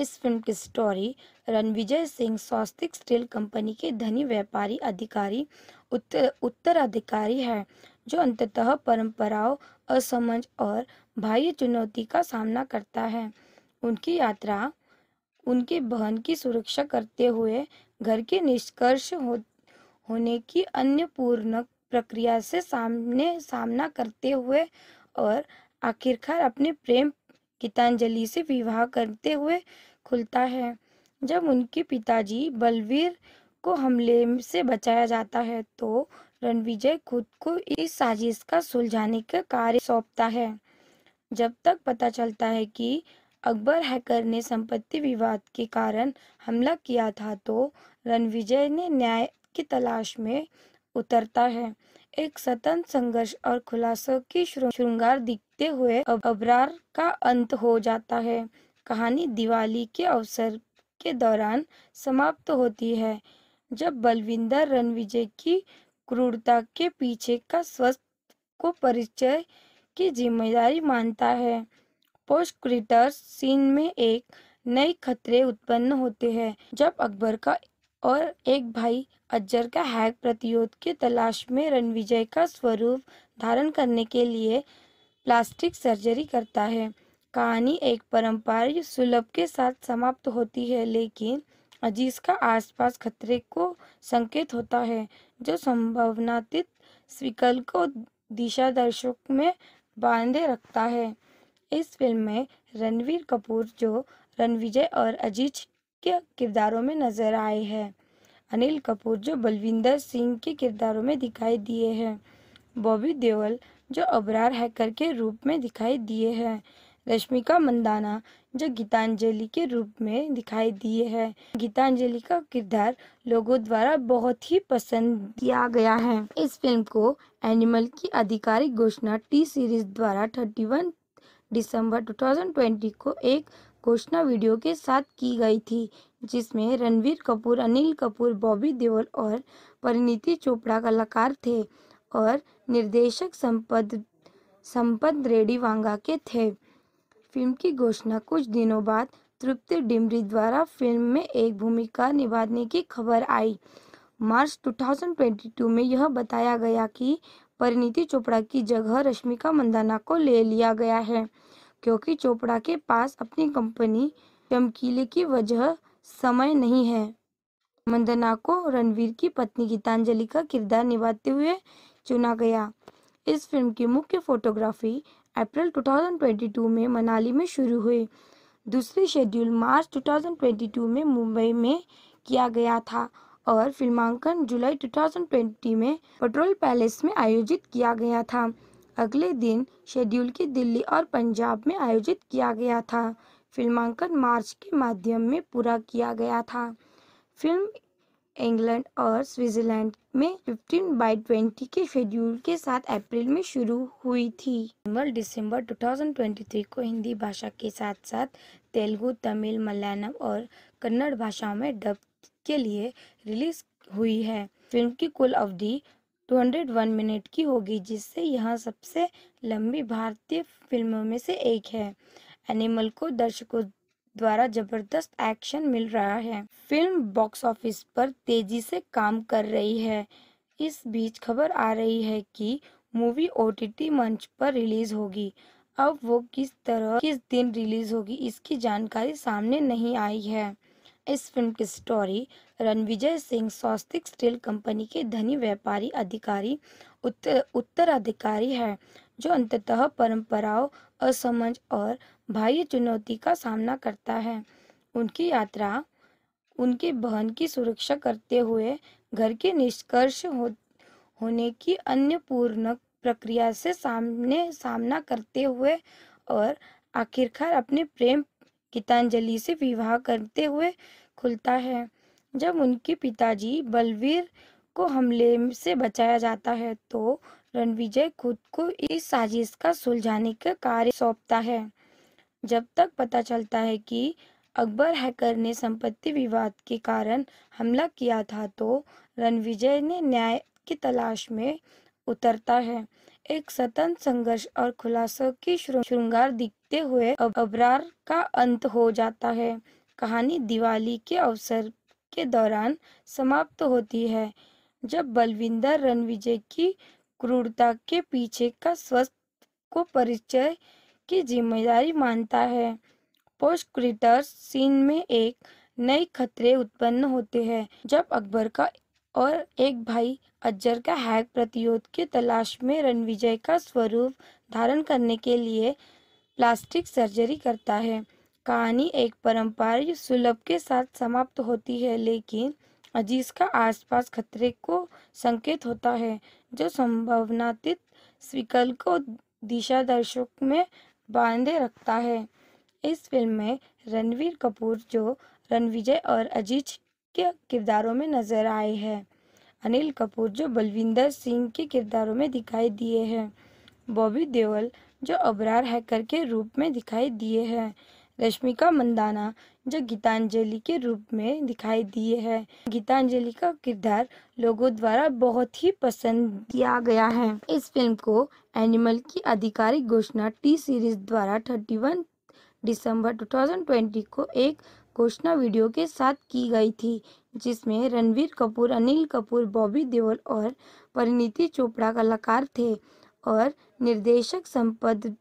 इस फिल्म की story Ranvijay Singh Swastik steel company के धनी व्यापारी अधिकारी उत्तर उत्तराधिकारी है जो अंततः परंपराओं असमझ और बाह्य चुनौती का सामना करता है उनकी यात्रा उनके बहन की सुरक्षा करते हुए घर के निष्कर्ष हो, होने की अन्य पूर्ण प्रक्रिया से सामने सामना करते हुए और आखिरकार अपने प्रेम गीतांजलि से विवाह करते हुए खुलता है जब उनके पिताजी बलवीर को हमले से बचाया जाता है तो रणविजय खुद को इस साजिश का सुलझाने का कार्य सौंपता है जब तक पता चलता है कि अकबर हैकर ने संपत्ति विवाद के कारण हमला किया था तो रणविजय ने न्याय की तलाश में उतरता है एक स्वतंत्र संघर्ष और खुलासों की श्रृंगार दिखते हुए अबरार का अंत हो जाता है कहानी दिवाली के अवसर के दौरान समाप्त होती है जब बलविंदर रणविजय की क्रूरता के पीछे का स्वस्थ को परिचय की जिम्मेदारी मानता है पोस्टक्रिटर सीन में एक नए खतरे उत्पन्न होते हैं जब अकबर का और एक भाई अजर का हैक प्रतिरोध के तलाश में रणविजय का स्वरूप धारण करने के लिए प्लास्टिक सर्जरी करता है कहानी एक पारंपरिक सुलभ के साथ समाप्त होती है लेकिन अजीज का आसपास खतरे को संकेत होता है जो संभावनातीत स्विकल को दिशा दर्शक में बांधे रखता है इस फिल्म में रणवीर कपूर जो रणविजय और अजीज के किरदारों में नजर आए हैं अनिल कपूर जो बलविंदर सिंह के किरदारों में दिखाई दिए हैं बॉबी देओल जो अबरार हैकर के रूप में दिखाई दिए हैं रश्मिका मंदाना जो गीतांजलि के रूप में दिखाई दिए है गीतांजलि का किरदार लोगों द्वारा बहुत ही पसंद किया गया है इस फिल्म को एनिमल की आधिकारिक घोषणा टी सीरीज द्वारा 31 दिसंबर 2020 को एक घोषणा वीडियो के साथ की गई थी जिसमें रणवीर कपूर अनिल कपूर बॉबी देओल और परिणीति चोपड़ा कलाकार थे और निर्देशक संपद संपद रेडी वांगा के थे फिल्म की घोषणा कुछ दिनों बाद तृप्ति डिमरी द्वारा फिल्म में एक भूमिका निभाने की खबर आई मार्च 2022 में यह बताया गया कि परिणीति चोपड़ा की जगह रश्मिका मंदाना को ले लिया गया है क्योंकि चोपड़ा के पास अपनी कंपनी चमकीले की वजह समय नहीं है मंदना को रणवीर की पत्नी गीतांजलि का किरदार निभाते हुए चुना गया इस फिल्म की मुख्य फोटोग्राफी अप्रैल 2022 में मनाली में शुरू हुए दूसरे शेड्यूल मार्च 2022 में मुंबई में किया गया था और फिल्मांकन जुलाई 2020 में पेट्रोल पैलेस में आयोजित किया गया था अगले दिन शेड्यूल की दिल्ली और पंजाब में आयोजित किया गया था फिल्मांकन मार्च के माध्यम में पूरा किया गया था फिल्म इंग्लैंड और स्विट्जरलैंड में 15 बाई 20 के शेड्यूल के साथ अप्रैल में शुरू हुई थी दिसंबर 2023 को हिंदी भाषा के साथ साथ तेलुगु तमिल मलयालम और कन्नड़ भाषाओं में डब के लिए रिलीज हुई है फिल्म की कुल अवधि 201 मिनट की होगी जिससे यह सबसे लंबी भारतीय फिल्मों में से एक है एनिमल को दर्शकों द्वारा जबरदस्त एक्शन मिल रहा है फिल्म बॉक्स ऑफिस पर तेजी से काम कर रही है इस बीच खबर आ रही है कि मूवी ओ मंच पर रिलीज होगी अब वो किस तरह किस दिन रिलीज होगी इसकी जानकारी सामने नहीं आई है इस फिल्म की story Ranvijay Singh Swastik steel company के धनी व्यापारी अधिकारी उत्तर उत्तराधिकारी है जो अंततः परंपराओं असमझ और बाह्य चुनौती का सामना करता है उनकी यात्रा उनके बहन की सुरक्षा करते हुए घर के निष्कर्ष हो, होने की अन्य पूर्ण प्रक्रिया से सामने सामना करते हुए और आखिरकार अपने प्रेम गीतांजलि से विवाह करते हुए खुलता है जब उनके पिताजी बलवीर को हमले से बचाया जाता है तो रणविजय खुद को इस साजिश का सुलझाने का कार्य सौंपता है जब तक पता चलता है कि अकबर हैकर ने संपत्ति विवाद के कारण हमला किया था तो रणविजय ने न्याय की तलाश में उतरता है एक स्वतंत्र संघर्ष और खुलासों की श्रृंगार दिखते हुए अबरार का अंत हो जाता है कहानी दिवाली के अवसर के दौरान समाप्त होती है जब बलविंदर रणविजय की क्रूरता के पीछे का स्वस्थ को परिचय की जिम्मेदारी मानता है पोस्टक्रिटर सीन में एक नए खतरे उत्पन्न होते हैं जब अकबर का और एक भाई अजर का हैक प्रतिरोध की तलाश में रणविजय का स्वरूप धारण करने के लिए प्लास्टिक सर्जरी करता है कहानी एक परम्परा सुलभ के साथ समाप्त होती है लेकिन अजीज का आसपास खतरे को संकेत होता है जो संभावनातीत स्विकल को दिशा दर्शक में बांधे रखता है इस फिल्म में रणवीर कपूर जो रणविजय और अजीज के किरदारों में नजर आए हैं अनिल कपूर जो बलविंदर सिंह के किरदारों में दिखाई दिए हैं बॉबी देओल जो अबरार हैकर के रूप में दिखाई दिए हैं रश्मिका मंदाना जो गीतांजलि के रूप में दिखाई दिए हैं गीतांजलि का किरदार लोगों द्वारा बहुत ही पसंद किया गया है इस फिल्म को एनिमल की आधिकारिक घोषणा टी सीरीज द्वारा 31 दिसंबर 2020 को एक घोषणा वीडियो के साथ की गई थी जिसमें रणवीर कपूर अनिल कपूर बॉबी देओल और परिणीति चोपड़ा कलाकार थे और निर्देशक संपद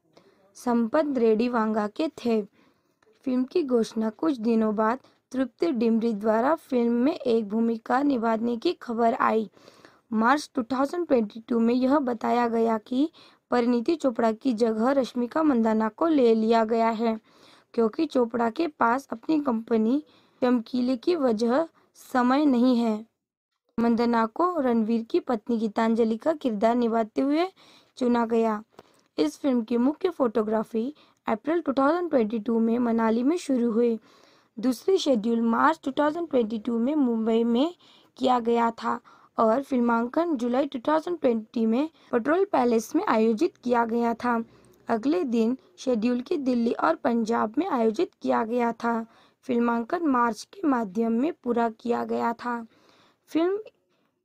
संपद रेडी वांगा के थे फिल्म की घोषणा कुछ दिनों बाद तृप्ति डिमरी द्वारा फिल्म में एक भूमिका निभाने की खबर आई मार्च 2022 में यह बताया गया कि परिणीति चोपड़ा की जगह रश्मिका मंदाना को ले लिया गया है क्योंकि चोपड़ा के पास अपनी कंपनी चमकीले की वजह समय नहीं है मंदना को रणवीर की पत्नी गीतांजलि का किरदार निभाते हुए चुना गया इस फिल्म की मुख्य फोटोग्राफी अप्रैल 2022 में मनाली में शुरू हुए दूसरे शेड्यूल मार्च 2022 में मुंबई में किया गया था और फिल्मांकन जुलाई 2020 में पेट्रोल पैलेस में आयोजित किया गया था अगले दिन शेड्यूल की दिल्ली और पंजाब में आयोजित किया गया था फिल्मांकन मार्च के माध्यम में पूरा किया गया था फिल्म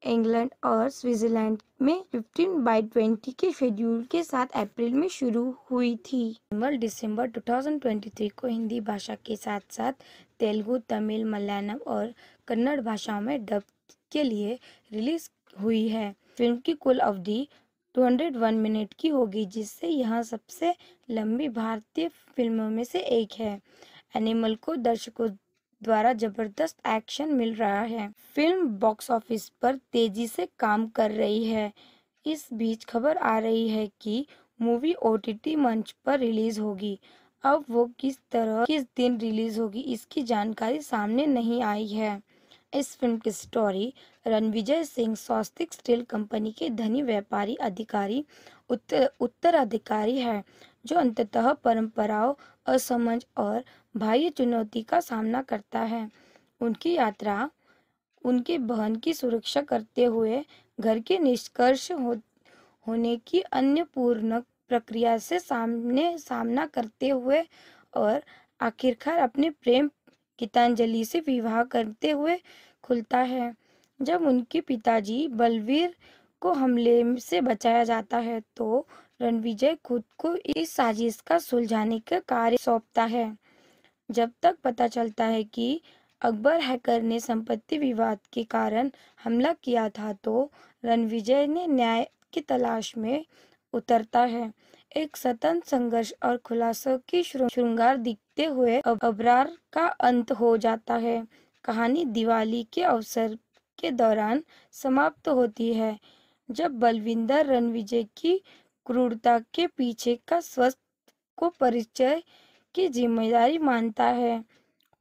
इंग्लैंड और स्विट्जरलैंड में 15 बाई 20 के शेड्यूल के साथ अप्रैल में शुरू हुई थी दिसंबर 2023 को हिंदी भाषा के साथ साथ तेलुगु तमिल मलयालम और कन्नड़ भाषाओं में डब के लिए रिलीज हुई है फिल्म की कुल अवधि 201 मिनट की होगी जिससे यह सबसे लंबी भारतीय फिल्मों में से एक है एनिमल को दर्शकों द्वारा जबरदस्त एक्शन मिल रहा है फिल्म बॉक्स ऑफिस पर तेजी से काम कर रही है इस बीच खबर आ रही है कि मूवी ओ मंच पर रिलीज होगी अब वो किस तरह किस दिन रिलीज होगी इसकी जानकारी सामने नहीं आई है इस फिल्म की story Ranvijay Singh Swastik steel company के धनी व्यापारी अधिकारी उत्तर उत्तराधिकारी है जो अंततः परंपराओं असमझ और बाह्य चुनौती का सामना करता है उनकी यात्रा उनके बहन की सुरक्षा करते हुए घर के निष्कर्ष हो, होने की अन्य पूर्ण प्रक्रिया से सामने सामना करते हुए और आखिरकार अपने प्रेम गीतांजलि से विवाह करते हुए खुलता है जब उनके पिताजी बलवीर को हमले से बचाया जाता है तो रणविजय खुद को इस साजिश का सुलझाने का कार्य सौंपता है जब तक पता चलता है कि अकबर हैकर ने संपत्ति विवाद के कारण हमला किया था तो रणविजय ने न्याय की तलाश में उतरता है एक स्वतंत्र संघर्ष और खुलासों की श्रृंगार दिखते हुए अबरार का अंत हो जाता है कहानी दिवाली के अवसर के दौरान समाप्त होती है जब बलविंदर रणविजय की क्रूरता के पीछे का स्वस्थ को परिचय की जिम्मेदारी मानता है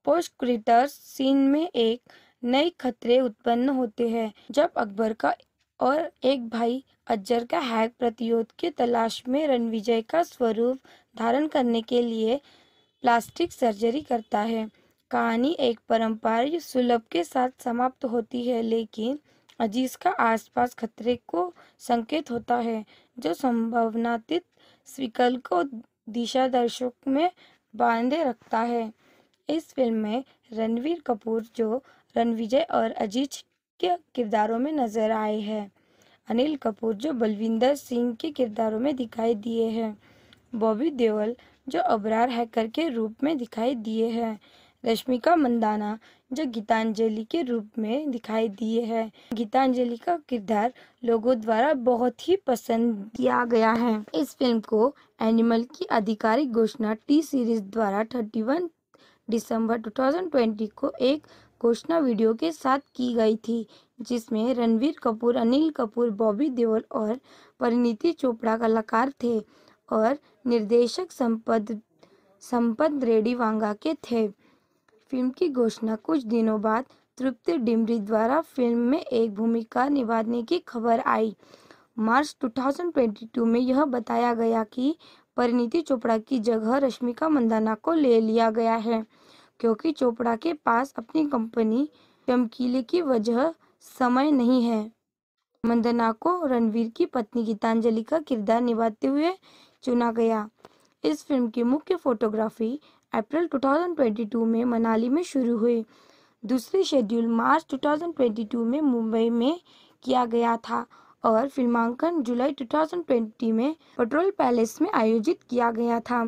पोस्टक्रिटर सीन में एक नए खतरे उत्पन्न होते हैं जब अकबर का और एक भाई अजर का हैक प्रतिरोध की तलाश में रणविजय का स्वरूप धारण करने के लिए प्लास्टिक सर्जरी करता है कहानी एक परम्परा सुलभ के साथ समाप्त होती है लेकिन अजीज का आसपास खतरे को संकेत होता है जो संभावनातीत स्विकल को दिशा दर्शक में बांधे रखता है इस फिल्म में रणवीर कपूर जो रणविजय और अजीज के किरदारों में नजर आए हैं अनिल कपूर जो बलविंदर सिंह के किरदारों में दिखाई दिए हैं बॉबी देओल जो अबरार हैकर के रूप में दिखाई दिए हैं रश्मिका मंदाना जो गीतांजलि के रूप में दिखाई दिए है गीतांजलि का किरदार लोगों द्वारा बहुत ही पसंद किया गया है इस फिल्म को एनिमल की आधिकारिक घोषणा टी सीरीज द्वारा 31 दिसंबर 2020 को एक घोषणा वीडियो के साथ की गई थी जिसमें रणवीर कपूर अनिल कपूर बॉबी देओल और परिणीति चोपड़ा कलाकार थे और निर्देशक संपद संपद रेडी वांगा के थे फिल्म की घोषणा कुछ दिनों बाद तृप्ति डिमरी द्वारा फिल्म में एक भूमिका निभाने की खबर आई मार्च 2022 में यह बताया गया कि परिणीति चोपड़ा की जगह रश्मिका मंदाना को ले लिया गया है क्योंकि चोपड़ा के पास अपनी कंपनी चमकीले की वजह समय नहीं है मंदना को रणवीर की पत्नी गीतांजलि का किरदार निभाते हुए चुना गया इस फिल्म की मुख्य फोटोग्राफी अप्रैल 2022 में मनाली में शुरू हुई दूसरी शेड्यूल मार्च 2022 में मुंबई में किया गया था और फिल्मांकन जुलाई 2020 में पेट्रोल पैलेस में आयोजित किया गया था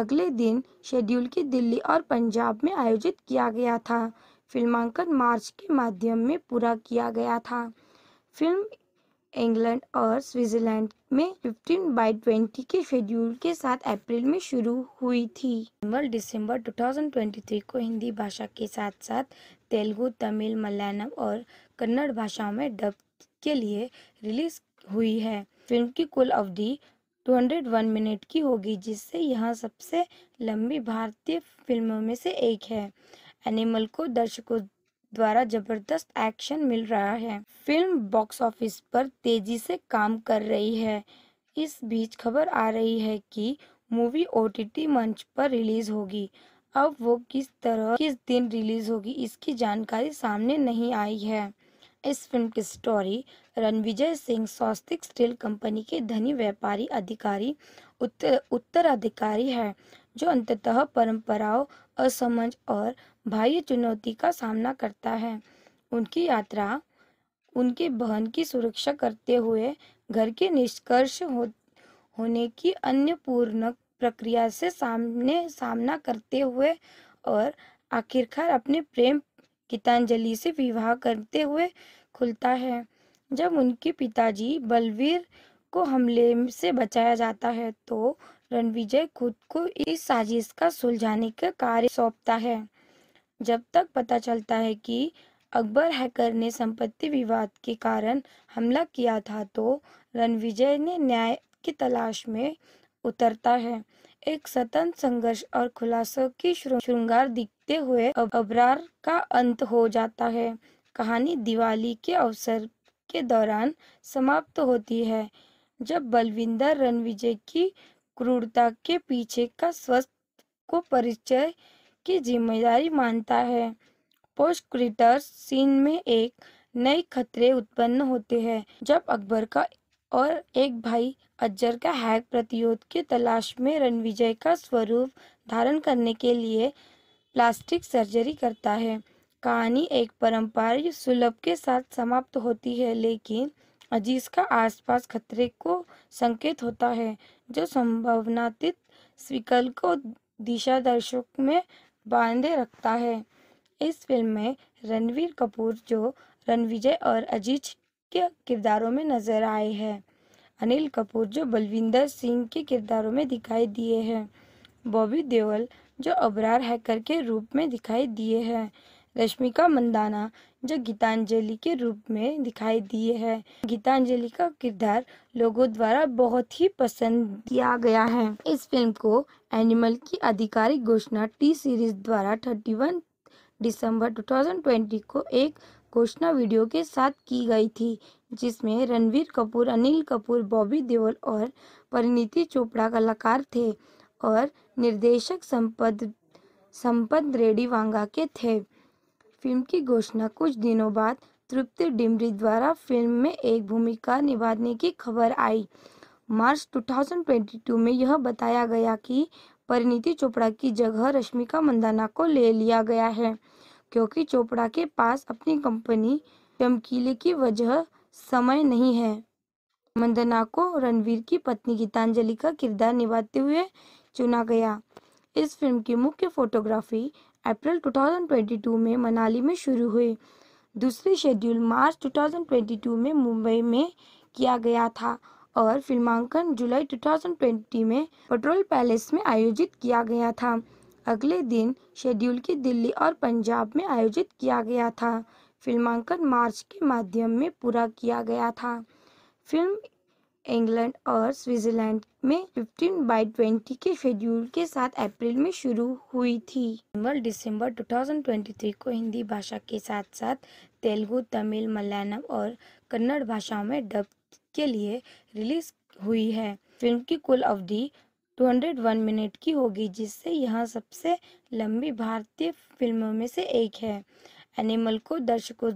अगले दिन शेड्यूल की दिल्ली और पंजाब में आयोजित किया गया था फिल्मांकन मार्च के माध्यम में पूरा किया गया था फिल्म इंग्लैंड और स्विट्जरलैंड में 15 बाई 20 के शेड्यूल के साथ अप्रैल में शुरू हुई थी दिसंबर 2023 को हिंदी भाषा के साथ साथ तेलुगु तमिल मलयालम और कन्नड़ भाषाओं में डब के लिए रिलीज हुई है फिल्म की कुल अवधि 201 मिनट की होगी जिससे यह सबसे लंबी भारतीय फिल्मों में से एक है एनिमल को दर्शकों द्वारा जबरदस्त एक्शन मिल रहा है फिल्म बॉक्स ऑफिस पर तेजी से काम कर रही है इस बीच खबर आ रही है कि मूवी ओटीटी मंच पर रिलीज होगी अब वो किस तरह किस दिन रिलीज होगी इसकी जानकारी सामने नहीं आई है इस फिल्म की story Ranvijay Singh Swastik steel company के धनी व्यापारी अधिकारी उत्तर उत्तराधिकारी है जो अंततः परंपराओं असमझ और बाह्य चुनौती का सामना करता है उनकी यात्रा उनके बहन की सुरक्षा करते हुए घर के निष्कर्ष हो, होने की अन्य पूर्ण प्रक्रिया से सामने सामना करते हुए और आखिरकार अपने प्रेम गीतांजलि से विवाह करते हुए खुलता है जब उनके पिताजी बलवीर को हमले से बचाया जाता है तो रणविजय खुद को इस साजिश का सुलझाने का कार्य सौंपता है जब तक पता चलता है कि अकबर हैकर ने संपत्ति विवाद के कारण हमला किया था तो रणविजय ने न्याय की तलाश में उतरता है एक स्वतंत्र संघर्ष और खुलासों की श्रृंगार दिखते हुए अबरार का अंत हो जाता है कहानी दिवाली के अवसर के दौरान समाप्त होती है जब बलविंदर रणविजय की क्रूरता के पीछे का स्वस्थ को परिचय की जिम्मेदारी मानता है पोस्टक्रिटर सीन में एक नए खतरे उत्पन्न होते हैं जब अकबर का और एक भाई अज्जर का हैक प्रतिरोध की तलाश में रणविजय का स्वरूप धारण करने के लिए प्लास्टिक सर्जरी करता है कहानी एक परम्परा सुलभ के साथ समाप्त होती है लेकिन जिसका आसपास खतरे को संकेत होता है जो संभावनातीत स्विकल को दिशा दर्शक में बांधे रखता है इस फिल्म में रणवीर कपूर जो रणविजय और अजीज के किरदारों में नजर आए हैं अनिल कपूर जो बलविंदर सिंह के किरदारों में दिखाई दिए हैं बॉबी देओल जो अबरार हैकर के रूप में दिखाई दिए हैं रश्मिका मंदाना जो गीतांजलि के रूप में दिखाई दिए है गीतांजलि का किरदार लोगों द्वारा बहुत ही पसंद किया गया है इस फिल्म को एनिमल की आधिकारिक घोषणा टी सीरीज द्वारा 31 दिसंबर 2020 को एक घोषणा वीडियो के साथ की गई थी जिसमें रणवीर कपूर अनिल कपूर बॉबी देओल और परिणीति चोपड़ा कलाकार थे और निर्देशक संपद संपद रेडी वांगा के थे फिल्म की घोषणा कुछ दिनों बाद तृप्ति डिमरी द्वारा फिल्म में एक भूमिका निभाने की खबर आई मार्च 2022 में यह बताया गया कि परिणीति चोपड़ा की जगह रश्मिका मंदाना को ले लिया गया है क्योंकि चोपड़ा के पास अपनी कंपनी चमकीले की वजह समय नहीं है मंदना को रणवीर की पत्नी गीतांजलि का किरदार निभाते हुए चुना गया इस फिल्म की मुख्य फोटोग्राफी अप्रैल 2022 में मनाली में शुरू हुए दूसरी शेड्यूल मार्च 2022 में मुंबई में किया गया था और फिल्मांकन जुलाई 2020 में पेट्रोल पैलेस में आयोजित किया गया था अगले दिन शेड्यूल की दिल्ली और पंजाब में आयोजित किया गया था फिल्मांकन मार्च के माध्यम में पूरा किया गया था फिल्म इंग्लैंड और स्विट्जरलैंड में 15 बाई 20 के शेड्यूल के साथ अप्रैल में शुरू हुई थी दिसंबर 2023 को हिंदी भाषा के साथ साथ तेलुगु तमिल मलयालम और कन्नड़ भाषाओं में डब के लिए रिलीज हुई है फिल्म की कुल अवधि 201 मिनट की होगी जिससे यह सबसे लंबी भारतीय फिल्मों में से एक है एनिमल को दर्शकों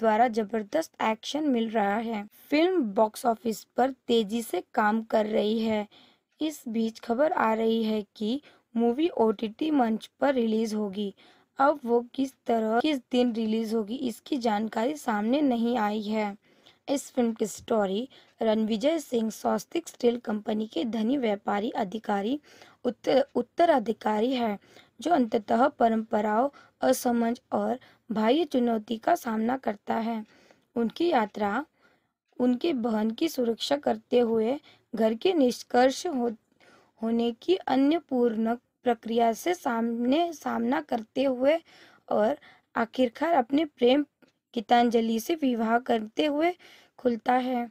द्वारा जबरदस्त एक्शन मिल रहा है फिल्म बॉक्स ऑफिस पर तेजी से काम कर रही है इस बीच खबर आ रही है कि मूवी ओ मंच पर रिलीज होगी अब वो किस तरह किस दिन रिलीज होगी इसकी जानकारी सामने नहीं आई है इस फिल्म की story Ranvijay Singh Swastik steel company के धनी व्यापारी अधिकारी उत्तर उत्तराधिकारी है जो अंततः परंपराओं असमझ और बाह्य चुनौती का सामना करता है उनकी यात्रा उनके बहन की सुरक्षा करते हुए घर के निष्कर्ष हो, होने की अन्य पूर्ण प्रक्रिया से सामने सामना करते हुए और आखिरकार अपने प्रेम गीतांजलि से विवाह करते हुए खुलता है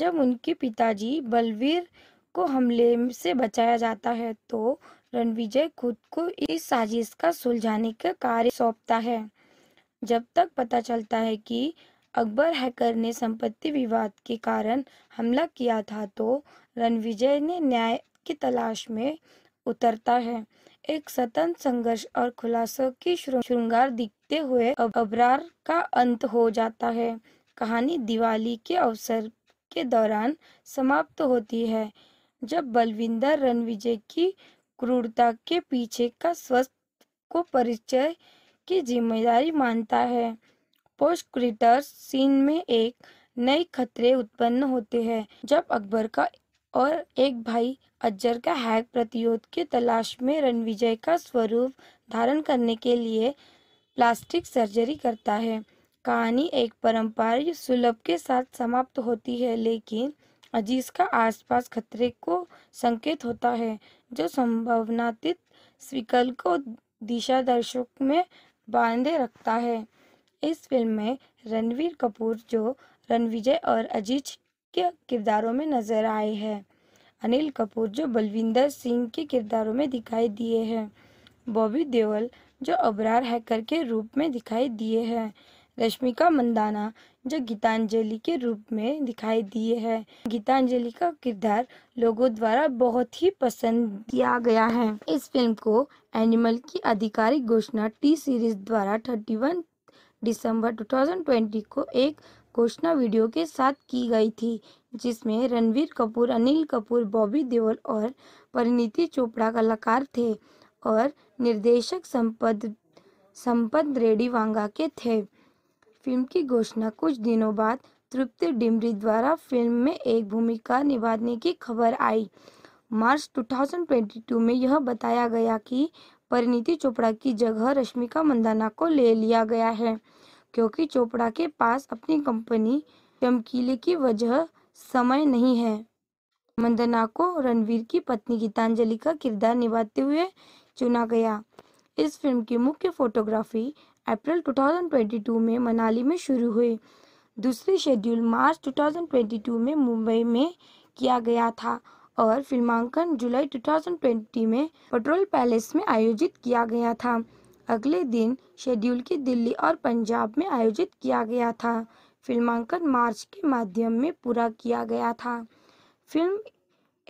जब उनके पिताजी बलवीर को हमले से बचाया जाता है तो रणविजय खुद को इस साजिश का सुलझाने का कार्य सौंपता है जब तक पता चलता है कि अकबर हैकर ने संपत्ति विवाद के कारण हमला किया था तो रणविजय ने न्याय की तलाश में उतरता है एक स्वतंत्र संघर्ष और खुलासों की श्रृंगार दिखते हुए अबरार का अंत हो जाता है कहानी दिवाली के अवसर के दौरान समाप्त होती है जब बलविंदर रणविजय की क्रूरता के पीछे का स्वस्थ को परिचय की जिम्मेदारी मानता है पोस्टक्रिटर सीन में एक नए खतरे उत्पन्न होते हैं जब अकबर का और एक भाई अजर का हैक प्रतिरोध की तलाश में रणविजय का स्वरूप धारण करने के लिए प्लास्टिक सर्जरी करता है कहानी एक पारंपरिक सुलभ के साथ समाप्त होती है लेकिन अजीज का आसपास खतरे को संकेत होता है जो संभावनातीत स्विकल को दिशा दर्शक में बांधे रखता है इस फिल्म में रणवीर कपूर जो रणविजय और अजीज के किरदारों में नजर आए हैं अनिल कपूर जो बलविंदर सिंह के किरदारों में दिखाई दिए हैं बॉबी देओल जो अबरार हैकर के रूप में दिखाई दिए हैं रश्मिका मंदाना जो गीतांजलि के रूप में दिखाई दिए है गीतांजलि का किरदार लोगों द्वारा बहुत ही पसंद किया गया है इस फिल्म को एनिमल की आधिकारिक घोषणा टी सीरीज द्वारा 31 दिसंबर 2020 को एक घोषणा वीडियो के साथ की गई थी जिसमें रणवीर कपूर अनिल कपूर बॉबी देओल और परिणीति चोपड़ा कलाकार थे और निर्देशक संपद संपद रेडी वांगा के थे फिल्म की घोषणा कुछ दिनों बाद तृप्ति डिमरी द्वारा फिल्म में एक भूमिका निभाने की खबर आई मार्च 2022 में यह बताया गया कि परिणीति चोपड़ा की जगह रश्मिका मंदाना को ले लिया गया है क्योंकि चोपड़ा के पास अपनी कंपनी चमकीले की वजह समय नहीं है मंदना को रणवीर की पत्नी गीतांजलि का किरदार निभाते हुए चुना गया इस फिल्म की मुख्य फोटोग्राफी अप्रैल 2022 में मनाली में शुरू हुए दूसरे शेड्यूल मार्च 2022 में मुंबई में किया गया था और फिल्मांकन जुलाई 2020 में पेट्रोल पैलेस में आयोजित किया गया था अगले दिन शेड्यूल की दिल्ली और पंजाब में आयोजित किया गया था फिल्मांकन मार्च के माध्यम में पूरा किया गया था फिल्म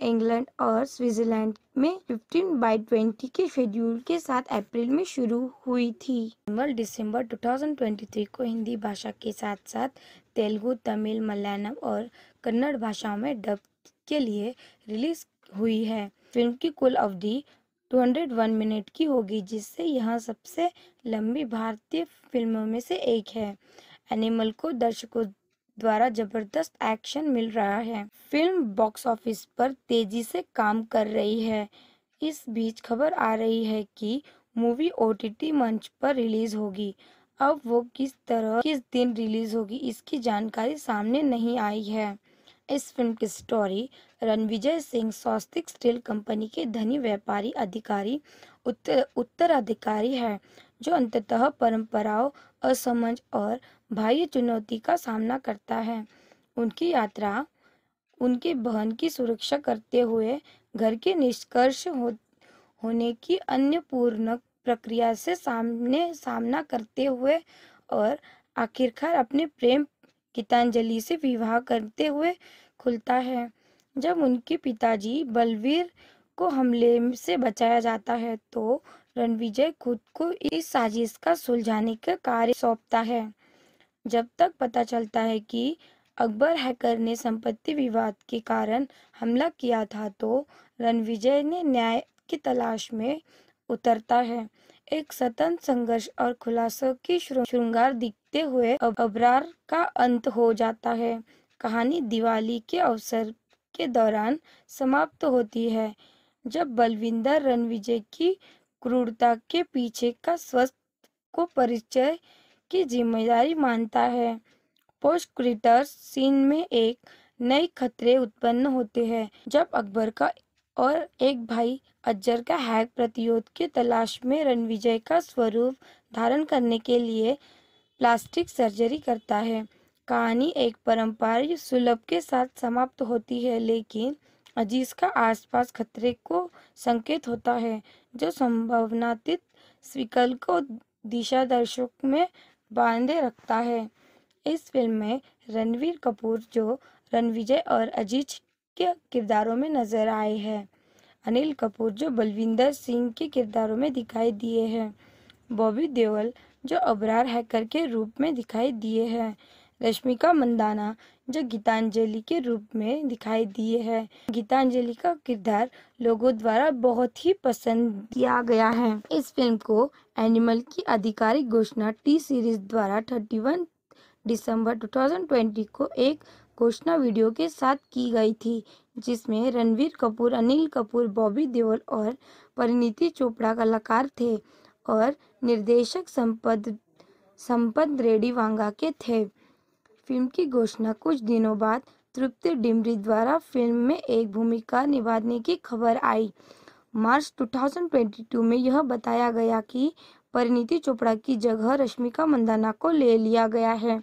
इंग्लैंड और स्विट्जरलैंड में 15 बाई 20 के शेड्यूल के साथ अप्रैल में शुरू हुई थी नवंबर दिसंबर 2023 को हिंदी भाषा के साथ साथ तेलुगु तमिल मलयालम और कन्नड़ भाषाओं में डब के लिए रिलीज हुई है फिल्म की कुल अवधि 201 मिनट की होगी जिससे यह सबसे लंबी भारतीय फिल्मों में से एक है एनिमल को दर्शकों द्वारा जबरदस्त एक्शन मिल रहा है फिल्म बॉक्स ऑफिस पर तेजी से काम कर रही है इस बीच खबर आ रही है कि मूवी ओ मंच पर रिलीज होगी अब वो किस तरह किस दिन रिलीज होगी इसकी जानकारी सामने नहीं आई है इस फिल्म की story Ranvijay Singh Swastik steel company के धनी व्यापारी अधिकारी उत्तर उत्तराधिकारी है जो अंततः परंपराओं असमझ और बाह्य चुनौती का सामना करता है उनकी यात्रा उनके बहन की सुरक्षा करते हुए घर के निष्कर्ष हो, होने की अन्य पूर्ण प्रक्रिया से सामने सामना करते हुए और आखिरकार अपने प्रेम गीतांजलि से विवाह करते हुए खुलता है जब उनके पिताजी बलवीर को हमले से बचाया जाता है तो रणविजय खुद को इस साजिश का सुलझाने का कार्य सौंपता है जब तक पता चलता है कि अकबर हैकर ने संपत्ति विवाद के कारण हमला किया था तो रणविजय ने न्याय की तलाश में उतरता है एक स्वतंत्र संघर्ष और खुलासों की श्रृंगार दिखते हुए अबरार का अंत हो जाता है कहानी दिवाली के अवसर के दौरान समाप्त होती है जब बलविंदर रणविजय की क्रूरता के पीछे का स्वस्थ को परिचय की जिम्मेदारी मानता है पोस्टक्रिटर सीन में एक नए खतरे उत्पन्न होते हैं जब अकबर का और एक भाई अजर का हैक प्रतिरोध की तलाश में रणविजय का स्वरूप धारण करने के लिए प्लास्टिक सर्जरी करता है कहानी एक पारंपरिक सुलभ के साथ समाप्त होती है लेकिन अजीज का आसपास खतरे को संकेत होता है जो संभावनातीत स्विकल को दिशा दर्शक में बांधे रखता है इस फिल्म में रणवीर कपूर जो रणविजय और अजीज के किरदारों में नजर आए हैं अनिल कपूर जो बलविंदर सिंह के किरदारों में दिखाई दिए हैं बॉबी देओल जो अबरार हैकर के रूप में दिखाई दिए हैं रश्मिका मंदाना जो गीतांजलि के रूप में दिखाई दिए है गीतांजलि का किरदार लोगों द्वारा बहुत ही पसंद किया गया है इस फिल्म को एनिमल की आधिकारिक घोषणा टी सीरीज द्वारा 31 दिसंबर 2020 को एक घोषणा वीडियो के साथ की गई थी जिसमें रणवीर कपूर अनिल कपूर बॉबी देओल और परिणीति चोपड़ा कलाकार थे और निर्देशक संपद संपद रेडी वांगा के थे फिल्म की घोषणा कुछ दिनों बाद तृप्ति डिमरी द्वारा फिल्म में एक भूमिका निभाने की खबर आई मार्च 2022 में यह बताया गया कि परिणीति चोपड़ा की जगह रश्मिका मंदाना को ले लिया गया है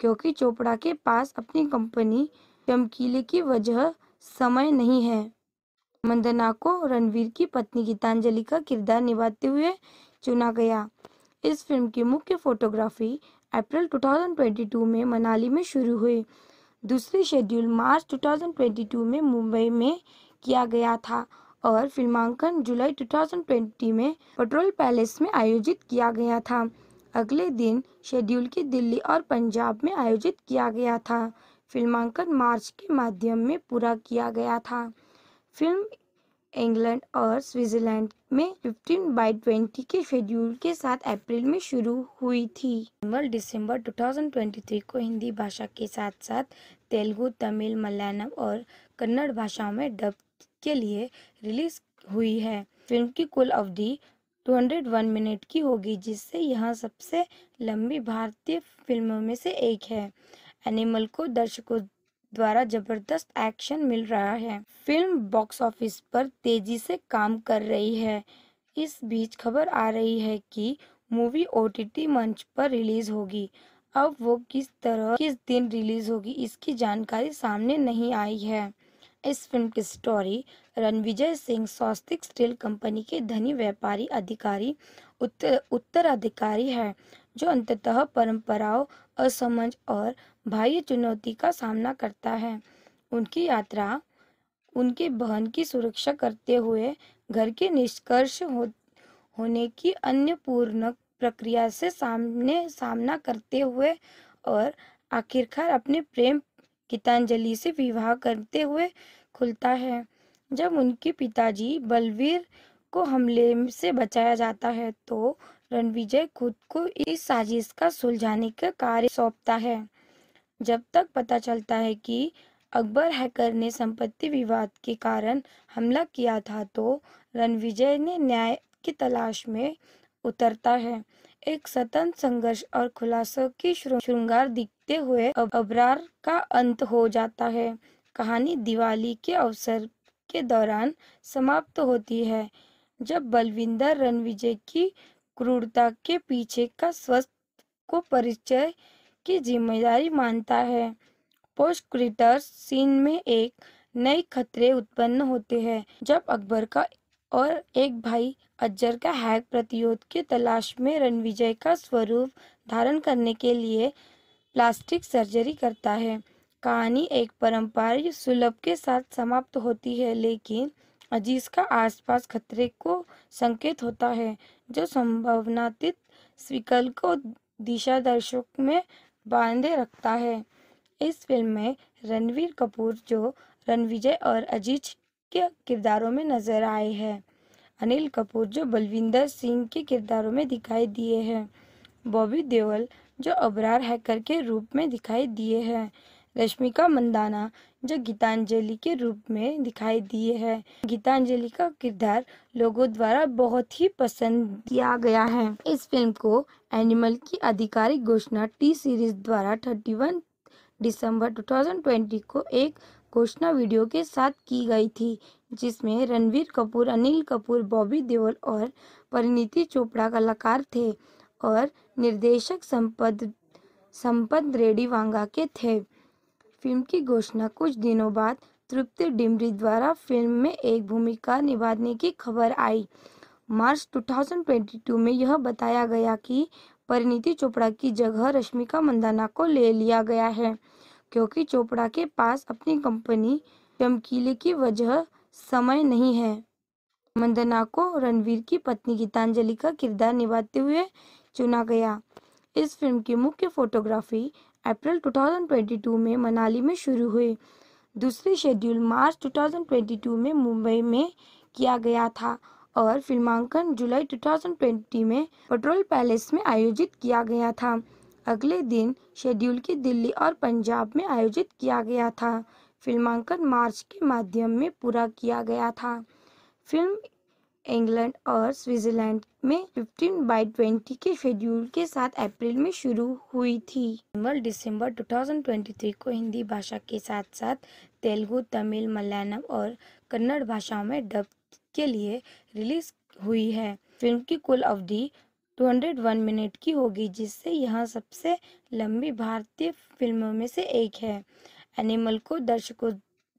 क्योंकि चोपड़ा के पास अपनी कंपनी चमकीले की वजह समय नहीं है मंदना को रणवीर की पत्नी गीतांजलि का किरदार निभाते हुए चुना गया इस फिल्म की मुख्य फोटोग्राफी अप्रैल 2022 में मनाली में शुरू हुए दूसरे शेड्यूल मार्च 2022 में मुंबई में किया गया था और फिल्मांकन जुलाई 2020 में पेट्रोल पैलेस में आयोजित किया गया था अगले दिन शेड्यूल की दिल्ली और पंजाब में आयोजित किया गया था फिल्मांकन मार्च के माध्यम में पूरा किया गया था फिल्म इंग्लैंड और स्विट्जरलैंड में 15 बाई 20 के शेड्यूल के साथ अप्रैल में शुरू हुई थी दिसंबर 2023 को हिंदी भाषा के साथ साथ तेलुगु तमिल मलयालम और कन्नड़ भाषाओं में डब के लिए रिलीज हुई है फिल्म की कुल अवधि 201 मिनट की होगी जिससे यह सबसे लंबी भारतीय फिल्मों में से एक है एनिमल को दर्शकों द्वारा जबरदस्त एक्शन मिल रहा है फिल्म बॉक्स ऑफिस पर तेजी से काम कर रही है इस बीच खबर आ रही है कि मूवी ओ मंच पर रिलीज होगी अब वो किस तरह किस दिन रिलीज होगी इसकी जानकारी सामने नहीं आई है इस फिल्म की story Ranvijay Singh Swastik steel company के धनी व्यापारी अधिकारी उत्तर उत्तराधिकारी है जो अंततः परंपराओं असमझ और बाह्य चुनौती का सामना करता है उनकी यात्रा उनके बहन की सुरक्षा करते हुए घर के निष्कर्ष हो, होने की अन्य पूर्ण प्रक्रिया से सामने सामना करते हुए और आखिरकार अपने प्रेम गीतांजलि से विवाह करते हुए खुलता है जब उनके पिताजी बलवीर को हमले से बचाया जाता है तो रणविजय खुद को इस साजिश का सुलझाने का कार्य सौंपता है जब तक पता चलता है कि अकबर हैकर ने संपत्ति विवाद के कारण हमला किया था तो रणविजय ने न्याय की तलाश में उतरता है एक स्वतंत्र संघर्ष और खुलासों की श्रृंगार दिखते हुए अबरार का अंत हो जाता है कहानी दिवाली के अवसर के दौरान समाप्त होती है जब बलविंदर रणविजय की क्रूरता के पीछे का स्वस्थ को परिचय की जिम्मेदारी मानता है पोस्टक्रिटर सीन में एक नए खतरे उत्पन्न होते हैं जब अकबर का और एक भाई अजर का हैक प्रतिरोध की तलाश में रणविजय का स्वरूप धारण करने के लिए प्लास्टिक सर्जरी करता है कहानी एक परम्परा सुलभ के साथ समाप्त होती है लेकिन अजीज का आसपास खतरे को संकेत होता है जो संभावनातीत स्विकल को दिशा दर्शक में बांधे रखता है इस फिल्म में रणवीर कपूर जो रणविजय और अजीज के किरदारों में नजर आए हैं अनिल कपूर जो बलविंदर सिंह के किरदारों में दिखाई दिए हैं बॉबी देओल जो अबरार हैकर के रूप में दिखाई दिए हैं रश्मिका मंदाना जो गीतांजलि के रूप में दिखाई दिए हैं गीतांजलि का किरदार लोगों द्वारा बहुत ही पसंद किया गया है इस फिल्म को एनिमल की आधिकारिक घोषणा टी सीरीज द्वारा 31 दिसंबर 2020 को एक घोषणा वीडियो के साथ की गई थी जिसमें रणवीर कपूर अनिल कपूर बॉबी देओल और परिणीति चोपड़ा कलाकार थे और निर्देशक संपद संपद रेडी वांगा के थे फिल्म की घोषणा कुछ दिनों बाद तृप्ति डिमरी द्वारा फिल्म में एक भूमिका निभाने की खबर आई मार्च 2022 में यह बताया गया कि परिणीति चोपड़ा की जगह रश्मिका मंदाना को ले लिया गया है क्योंकि चोपड़ा के पास अपनी कंपनी चमकीले की वजह समय नहीं है मंदना को रणवीर की पत्नी गीतांजलि का किरदार निभाते हुए चुना गया इस फिल्म की मुख्य फोटोग्राफी अप्रैल 2022 में मनाली में शुरू हुए दूसरे शेड्यूल मार्च 2022 में मुंबई में किया गया था और फिल्मांकन जुलाई 2020 में पेट्रोल पैलेस में आयोजित किया गया था अगले दिन शेड्यूल की दिल्ली और पंजाब में आयोजित किया गया था फिल्मांकन मार्च के माध्यम में पूरा किया गया था फिल्म इंग्लैंड और स्विट्जरलैंड में 15 बाई 20 के शेड्यूल के साथ अप्रैल में शुरू हुई थी दिसंबर 2023 को हिंदी भाषा के साथ साथ तेलुगु तमिल मलयालम और कन्नड़ भाषाओं में डब के लिए रिलीज हुई है फिल्म की कुल अवधि 201 मिनट की होगी जिससे यह सबसे लंबी भारतीय फिल्मों में से एक है एनिमल को दर्शकों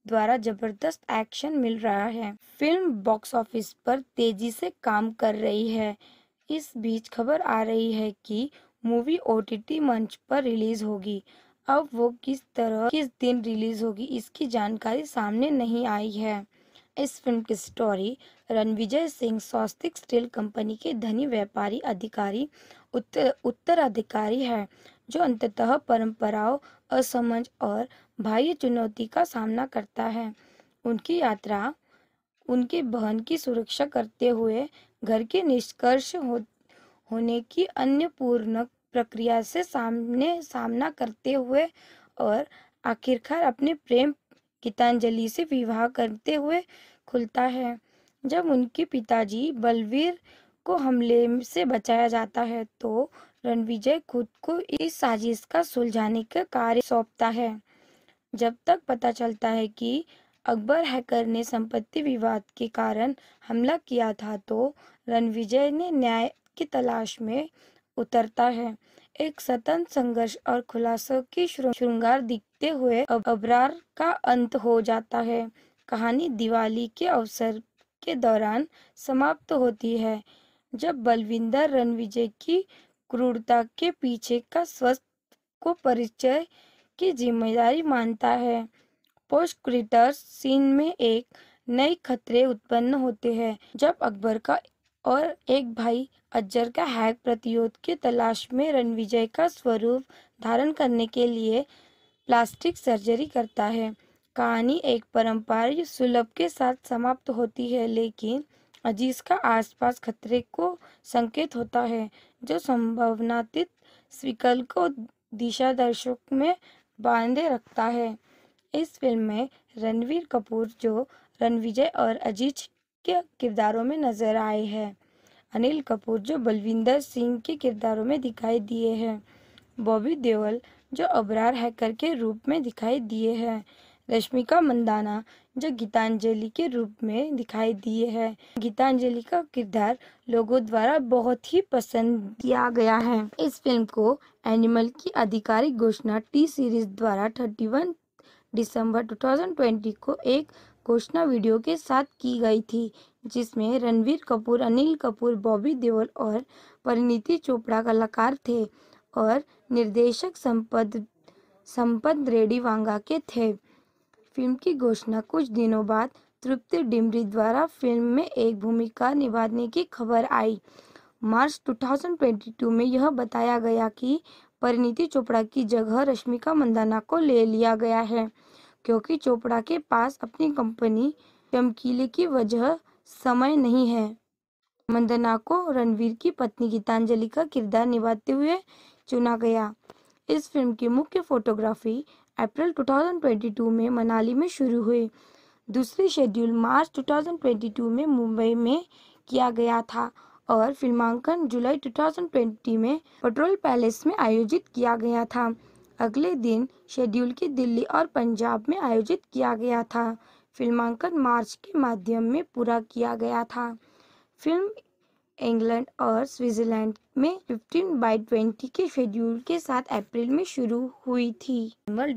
द्वारा जबरदस्त एक्शन मिल रहा है फिल्म बॉक्स ऑफिस पर तेजी से काम कर रही है इस बीच खबर आ रही है कि मूवी ओ मंच पर रिलीज होगी अब वो किस तरह किस दिन रिलीज होगी इसकी जानकारी सामने नहीं आई है इस फिल्म की story Ranvijay Singh Swastik steel company के धनी व्यापारी अधिकारी उत्तर उत्तराधिकारी है जो अंततः परंपराओं असमझ और बाह्य चुनौती का सामना करता है उनकी यात्रा उनके बहन की सुरक्षा करते हुए घर के निष्कर्ष हो, होने की अन्य पूर्ण प्रक्रिया से सामने सामना करते हुए और आखिरकार अपने प्रेम गीतांजलि से विवाह करते हुए खुलता है जब उनके पिताजी बलवीर को हमले से बचाया जाता है तो रणविजय खुद को इस साजिश का सुलझाने का कार्य सौंपता है जब तक पता चलता है कि अकबर हैकर ने संपत्ति विवाद के कारण हमला किया था तो रणविजय ने न्याय की तलाश में उतरता है एक स्वतंत्र संघर्ष और खुलासों की श्रृंगार दिखते हुए अबरार का अंत हो जाता है कहानी दिवाली के अवसर के दौरान समाप्त होती है जब बलविंदर रणविजय की क्रूरता के पीछे का स्वस्थ को परिचय की जिम्मेदारी मानता है पोस्टक्रिटर्स सीन में एक नए खतरे उत्पन्न होते हैं जब अकबर का और एक भाई अजर का हैक प्रतिरोध की तलाश में रणविजय का स्वरूप धारण करने के लिए प्लास्टिक सर्जरी करता है कहानी एक परम्परा सुलभ के साथ समाप्त होती है लेकिन अजीज का आसपास खतरे को संकेत होता है जो संभावनातीत स्विकल को दिशा दर्शक में बांधे रखता है इस फिल्म में रणवीर कपूर जो रणविजय और अजीज के किरदारों में नजर आए हैं अनिल कपूर जो बलविंदर सिंह के किरदारों में दिखाई दिए हैं बॉबी देओल जो अबरार हैकर के रूप में दिखाई दिए हैं रश्मिका मंदाना जो गीतांजलि के रूप में दिखाई दिए है गीतांजलि का किरदार लोगों द्वारा बहुत ही पसंद किया गया है इस फिल्म को एनिमल की आधिकारिक घोषणा टी सीरीज द्वारा 31 दिसंबर 2020 को एक घोषणा वीडियो के साथ की गई थी जिसमें रणवीर कपूर अनिल कपूर बॉबी देओल और परिणीति चोपड़ा कलाकार थे और निर्देशक संपद संपद रेडी वांगा के थे फिल्म की घोषणा कुछ दिनों बाद तृप्ति डिमरी द्वारा फिल्म में एक भूमिका निभाने की खबर आई मार्च 2022 में यह बताया गया कि परिणीति चोपड़ा की जगह रश्मिका मंदाना को ले लिया गया है क्योंकि चोपड़ा के पास अपनी कंपनी चमकीले की वजह समय नहीं है मंदना को रणवीर की पत्नी गीतांजलि का किरदार निभाते हुए चुना गया इस फिल्म की मुख्य फोटोग्राफी अप्रैल 2022 में मनाली में शुरू हुए दूसरी शेड्यूल मार्च 2022 में मुंबई में किया गया था और फिल्मांकन जुलाई 2020 में पेट्रोल पैलेस में आयोजित किया गया था अगले दिन शेड्यूल की दिल्ली और पंजाब में आयोजित किया गया था फिल्मांकन मार्च के माध्यम में पूरा किया गया था फिल्म इंग्लैंड और स्विट्जरलैंड में 15 बाई 20 के शेड्यूल के साथ अप्रैल में शुरू हुई थी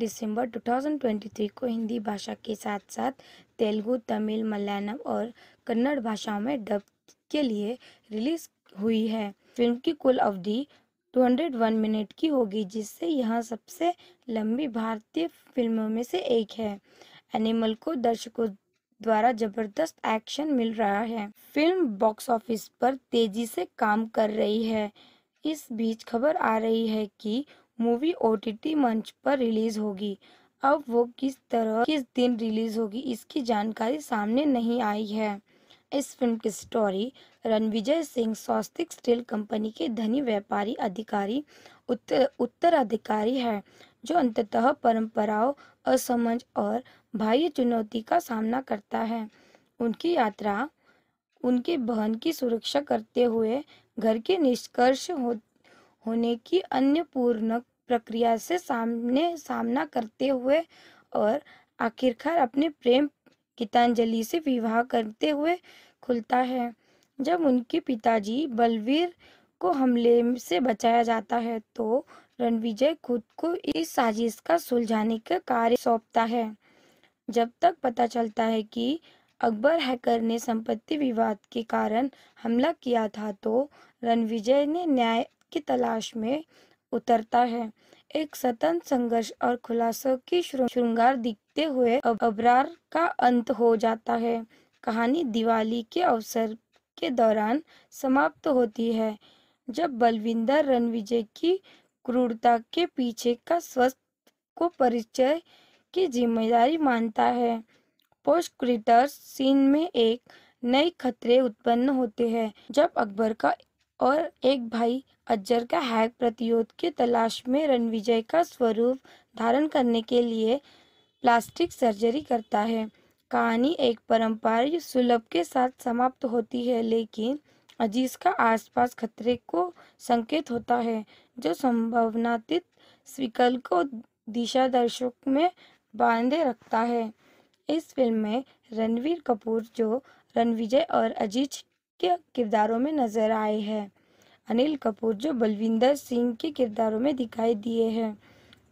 दिसंबर 2023 को हिंदी भाषा के साथ साथ तेलुगु तमिल मलयालम और कन्नड़ भाषाओं में डब के लिए रिलीज हुई है फिल्म की कुल अवधि 201 मिनट की होगी जिससे यह सबसे लंबी भारतीय फिल्मों में से एक है एनिमल को दर्शकों द्वारा जबरदस्त एक्शन मिल रहा है फिल्म बॉक्स ऑफिस पर तेजी से काम कर रही है इस बीच खबर आ रही है कि मूवी ओटीटी मंच पर रिलीज होगी अब वो किस तरह किस दिन रिलीज होगी इसकी जानकारी सामने नहीं आई है इस फिल्म की story Ranvijay Singh Swastik steel company के धनी व्यापारी अधिकारी उत्तर उत्तराधिकारी है जो अंततः परंपराओं असमझ और बाह्य चुनौती का सामना करता है उनकी यात्रा उनके बहन की सुरक्षा करते हुए घर के निष्कर्ष हो, होने की अन्य पूर्ण प्रक्रिया से सामने सामना करते हुए और आखिरकार अपने प्रेम गीतांजलि से विवाह करते हुए खुलता है जब उनके पिताजी बलवीर को हमले से बचाया जाता है तो रणविजय खुद को इस साजिश का सुलझाने का कार्य सौंपता है जब तक पता चलता है कि अकबर हैकर ने संपत्ति विवाद के कारण हमला किया था तो रणविजय ने न्याय की तलाश में उतरता है एक स्वतंत्र संघर्ष और खुलासों की श्रृंगार दिखते हुए अबरार का अंत हो जाता है कहानी दिवाली के अवसर के दौरान समाप्त होती है जब बलविंदर रणविजय की क्रूरता के पीछे का स्वस्थ को परिचय की जिम्मेदारी मानता है पोस्टक्रिटर सीन में एक नए खतरे उत्पन्न होते हैं जब अकबर का और एक भाई अजर का हैक प्रतिरोध की तलाश में रणविजय का स्वरूप धारण करने के लिए प्लास्टिक सर्जरी करता है कहानी एक परम्परा सुलभ के साथ समाप्त होती है लेकिन अजीज का आसपास खतरे को संकेत होता है जो संभावनातीत स्विकल को दिशा दर्शक में बांधे रखता है इस फिल्म में रणवीर कपूर जो रणविजय और अजीज के किरदारों में नजर आए हैं अनिल कपूर जो बलविंदर सिंह के किरदारों में दिखाई दिए हैं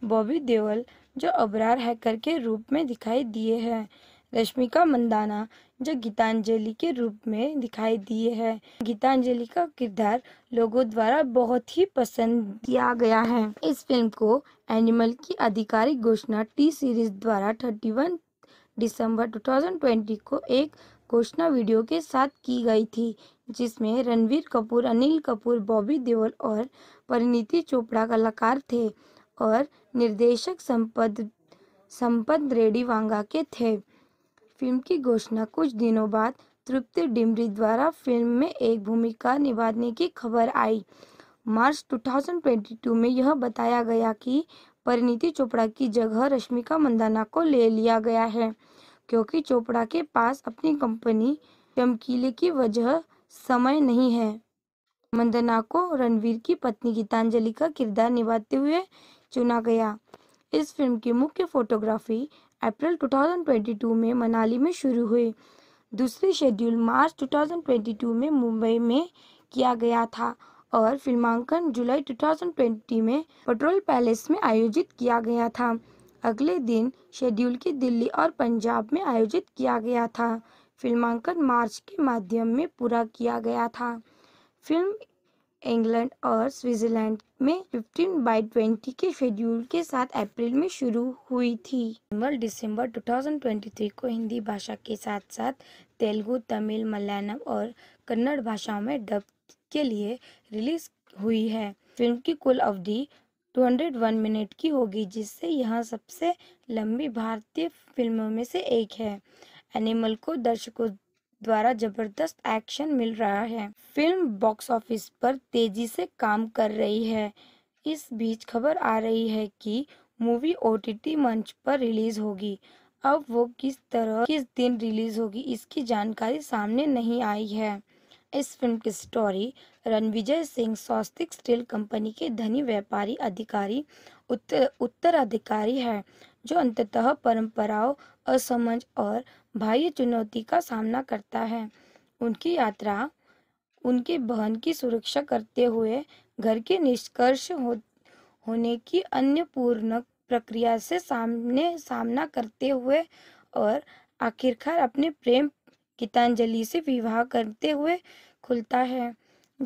बॉबी देओल जो अबरार हैकर के रूप में दिखाई दिए हैं रश्मिका मंदाना जो गीतांजलि के रूप में दिखाई दिए है गीतांजलि का किरदार लोगों द्वारा बहुत ही पसंद किया गया है इस फिल्म को एनिमल की आधिकारिक घोषणा टी सीरीज द्वारा 31 दिसंबर 2020 को एक घोषणा वीडियो के साथ की गई थी जिसमें रणवीर कपूर अनिल कपूर बॉबी देओल और परिणीति चोपड़ा कलाकार थे और निर्देशक संपद संपद रेडी वांगा के थे फिल्म की घोषणा कुछ दिनों बाद तृप्ति डिमरी द्वारा फिल्म में एक भूमिका निभाने की खबर आई मार्च 2022 में यह बताया गया कि परिणीति चोपड़ा की जगह रश्मिका मंदाना को ले लिया गया है क्योंकि चोपड़ा के पास अपनी कंपनी चमकीले की वजह समय नहीं है मंदना को रणवीर की पत्नी गीतांजलि का किरदार निभाते हुए चुना गया इस फिल्म की मुख्य फोटोग्राफी अप्रैल 2022 में मनाली में शुरू हुए दूसरे शेड्यूल मार्च 2022 में मुंबई में किया गया था और फिल्मांकन जुलाई 2020 में पेट्रोल पैलेस में आयोजित किया गया था अगले दिन शेड्यूल की दिल्ली और पंजाब में आयोजित किया गया था फिल्मांकन मार्च के माध्यम में पूरा किया गया था फिल्म इंग्लैंड और स्विट्जरलैंड में 15 बाई 20 के शेड्यूल के साथ अप्रैल में शुरू हुई थी दिसंबर 2023 को हिंदी भाषा के साथ साथ तेलुगु तमिल मलयालम और कन्नड़ भाषाओं में डब के लिए रिलीज हुई है फिल्म की कुल अवधि 201 मिनट की होगी जिससे यह सबसे लंबी भारतीय फिल्मों में से एक है एनिमल को दर्शकों द्वारा जबरदस्त एक्शन मिल रहा है फिल्म बॉक्स ऑफिस पर तेजी से काम कर रही है इस बीच खबर आ रही है कि मूवी ओ मंच पर रिलीज होगी अब वो किस तरह किस दिन रिलीज होगी इसकी जानकारी सामने नहीं आई है इस फिल्म की story Ranvijay Singh Swastik steel company के धनी व्यापारी अधिकारी उत्तर उत्तराधिकारी है जो अंततः परंपराओं असमझ और बाह्य चुनौती का सामना करता है उनकी यात्रा उनके बहन की सुरक्षा करते हुए घर के निष्कर्ष हो, होने की अन्य पूर्ण प्रक्रिया से सामने सामना करते हुए और आखिरकार अपने प्रेम गीतांजलि से विवाह करते हुए खुलता है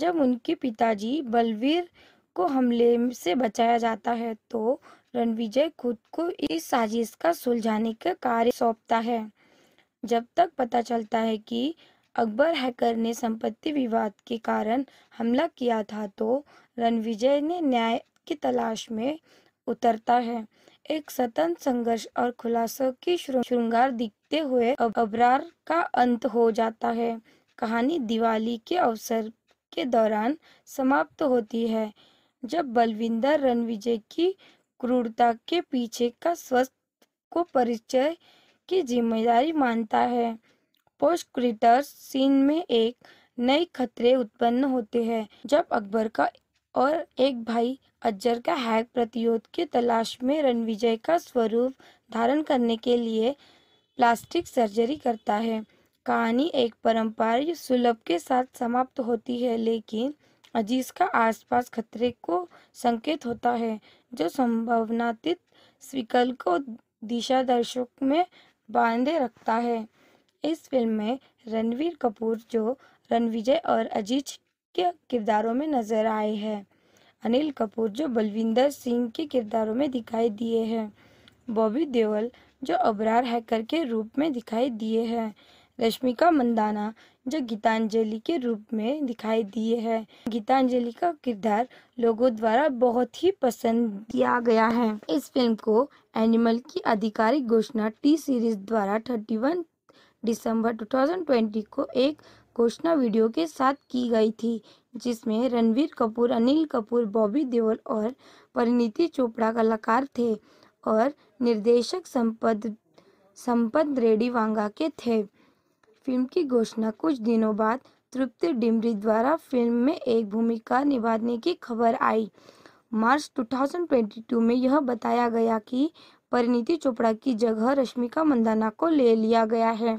जब उनके पिताजी बलवीर को हमले से बचाया जाता है तो रणविजय खुद को इस साजिश का सुलझाने का कार्य सौंपता है जब तक पता चलता है कि अकबर हैकर ने संपत्ति विवाद के कारण हमला किया था तो रणविजय ने न्याय की तलाश में उतरता है एक स्वतंत्र संघर्ष और खुलासों की श्रृंगार दिखते हुए अबरार का अंत हो जाता है कहानी दिवाली के अवसर के दौरान समाप्त होती है जब बलविंदर रणविजय की क्रूरता के पीछे का स्वस्थ को परिचय की जिम्मेदारी मानता है पोस्टक्रिटर सीन में एक नए खतरे उत्पन्न होते हैं जब अकबर का और एक भाई अजर का हैक प्रतिरोध की तलाश में रणविजय का स्वरूप धारण करने के लिए प्लास्टिक सर्जरी करता है कहानी एक पारंपरिक सुलभ के साथ समाप्त होती है लेकिन अजीज का आसपास खतरे को संकेत होता है जो संभावनातीत स्विकल को दिशा दर्शक में बांधे रखता है इस फिल्म में रणवीर कपूर जो रणविजय और अजीज के किरदारों में नजर आए हैं अनिल कपूर जो बलविंदर सिंह के किरदारों में दिखाई दिए हैं बॉबी देओल जो अबरार हैकर के रूप में दिखाई दिए हैं रश्मिका मंदाना जो गीतांजलि के रूप में दिखाई दिए है गीतांजलि का किरदार लोगों द्वारा बहुत ही पसंद किया गया है इस फिल्म को एनिमल की आधिकारिक घोषणा टी सीरीज द्वारा 31 दिसंबर 2020 को एक घोषणा वीडियो के साथ की गई थी जिसमें रणवीर कपूर अनिल कपूर बॉबी देओल और परिणीति चोपड़ा कलाकार थे और निर्देशक संपद संपद रेडी वांगा के थे फिल्म की घोषणा कुछ दिनों बाद तृप्ति डिमरी द्वारा फिल्म में एक भूमिका निभाने की खबर आई मार्च 2022 में यह बताया गया कि परिणीति चोपड़ा की जगह रश्मिका मंदाना को ले लिया गया है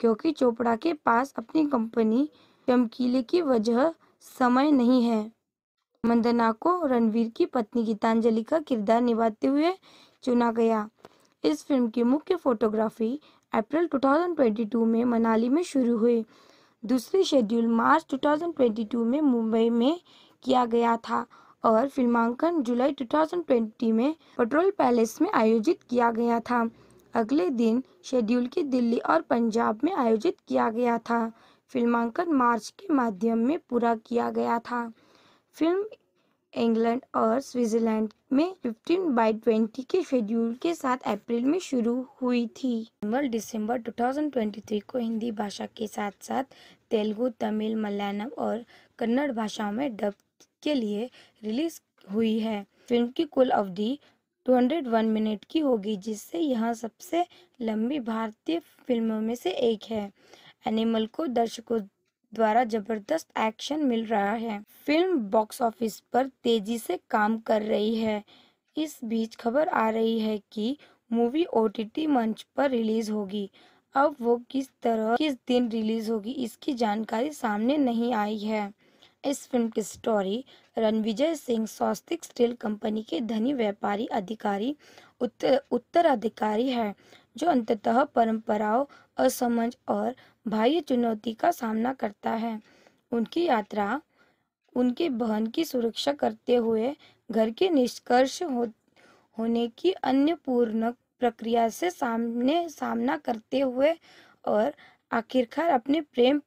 क्योंकि चोपड़ा के पास अपनी कंपनी चमकीले की वजह समय नहीं है मंदना को रणवीर की पत्नी गीतांजलि का किरदार निभाते हुए चुना गया इस फिल्म की मुख्य फोटोग्राफी अप्रैल 2022 में मनाली में शुरू हुई दूसरे शेड्यूल मार्च 2022 में मुंबई में किया गया था और फिल्मांकन जुलाई 2020 में पेट्रोल पैलेस में आयोजित किया गया था अगले दिन शेड्यूल की दिल्ली और पंजाब में आयोजित किया गया था फिल्मांकन मार्च के माध्यम में पूरा किया गया था फिल्म इंग्लैंड और स्विट्जरलैंड में 15 बाई 20 के शेड्यूल के साथ अप्रैल में शुरू हुई थी थाउजेंड दिसंबर 2023 को हिंदी भाषा के साथ साथ तेलुगु तमिल मलयालम और कन्नड़ भाषाओं में डब के लिए रिलीज हुई है फिल्म की कुल अवधि 201 मिनट की होगी जिससे यह सबसे लंबी भारतीय फिल्मों में से एक है एनिमल को दर्शकों द्वारा जबरदस्त एक्शन मिल रहा है फिल्म बॉक्स ऑफिस पर तेजी से काम कर रही है इस बीच खबर आ रही है कि मूवी ओ मंच पर रिलीज होगी अब वो किस तरह किस दिन रिलीज होगी इसकी जानकारी सामने नहीं आई है इस फिल्म की story Ranvijay Singh Swastik steel company के धनी व्यापारी अधिकारी उत्तर उत्तराधिकारी है जो अंततः परंपराओं असमझ और बाह्य चुनौती का सामना करता है उनकी यात्रा उनके बहन की सुरक्षा करते हुए घर के निष्कर्ष हो, होने की अन्य पूर्ण प्रक्रिया से सामने सामना करते हुए और आखिरकार अपने प्रेम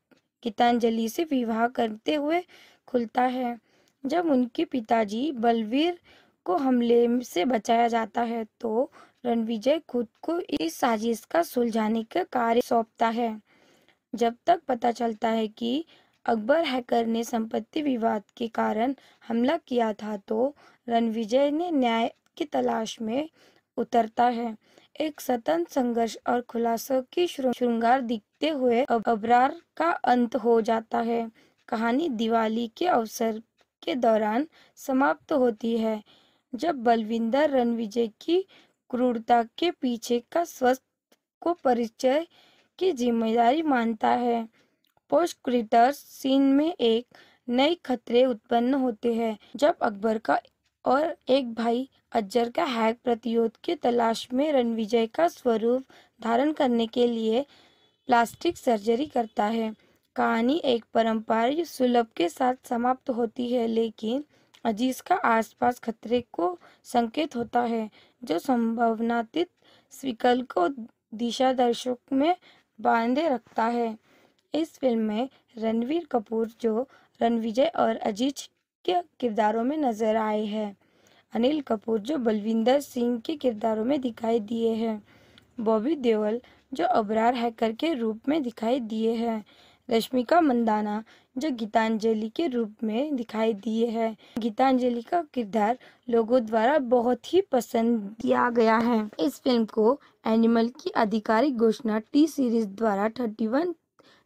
गीतांजलि से विवाह करते हुए खुलता है जब उनके पिताजी बलवीर को हमले से बचाया जाता है तो रणविजय खुद को इस साजिश का सुलझाने का कार्य सौंपता है जब तक पता चलता है कि अकबर हैकर ने संपत्ति विवाद के कारण हमला किया था तो रणविजय ने न्याय की तलाश में उतरता है एक स्वतंत्र संघर्ष और खुलासों की श्रृंगार दिखते हुए अबरार का अंत हो जाता है कहानी दिवाली के अवसर के दौरान समाप्त होती है जब बलविंदर रणविजय की क्रूरता के पीछे का स्वस्थ को परिचय की जिम्मेदारी मानता है पोस्टक्रिटर सीन में एक नए खतरे उत्पन्न होते हैं जब अकबर का और एक भाई अज्जर का हैक प्रतिरोध की तलाश में रणविजय का स्वरूप धारण करने के लिए प्लास्टिक सर्जरी करता है कहानी एक पारंपरिक सुलभ के साथ समाप्त होती है लेकिन अजीज का आसपास खतरे को संकेत होता है जो संभावनातीत स्विकल को दिशा दर्शक में बांधे रखता है इस फिल्म में रणवीर कपूर जो रणविजय और अजीज के किरदारों में नजर आए हैं अनिल कपूर जो बलविंदर सिंह के किरदारों में दिखाई दिए हैं बॉबी देओल जो अबरार हैकर के रूप में दिखाई दिए हैं रश्मिका मंदाना जो गीतांजलि के रूप में दिखाई दिए हैं गीतांजलि का किरदार लोगों द्वारा बहुत ही पसंद किया गया है इस फिल्म को एनिमल की आधिकारिक घोषणा टी सीरीज द्वारा 31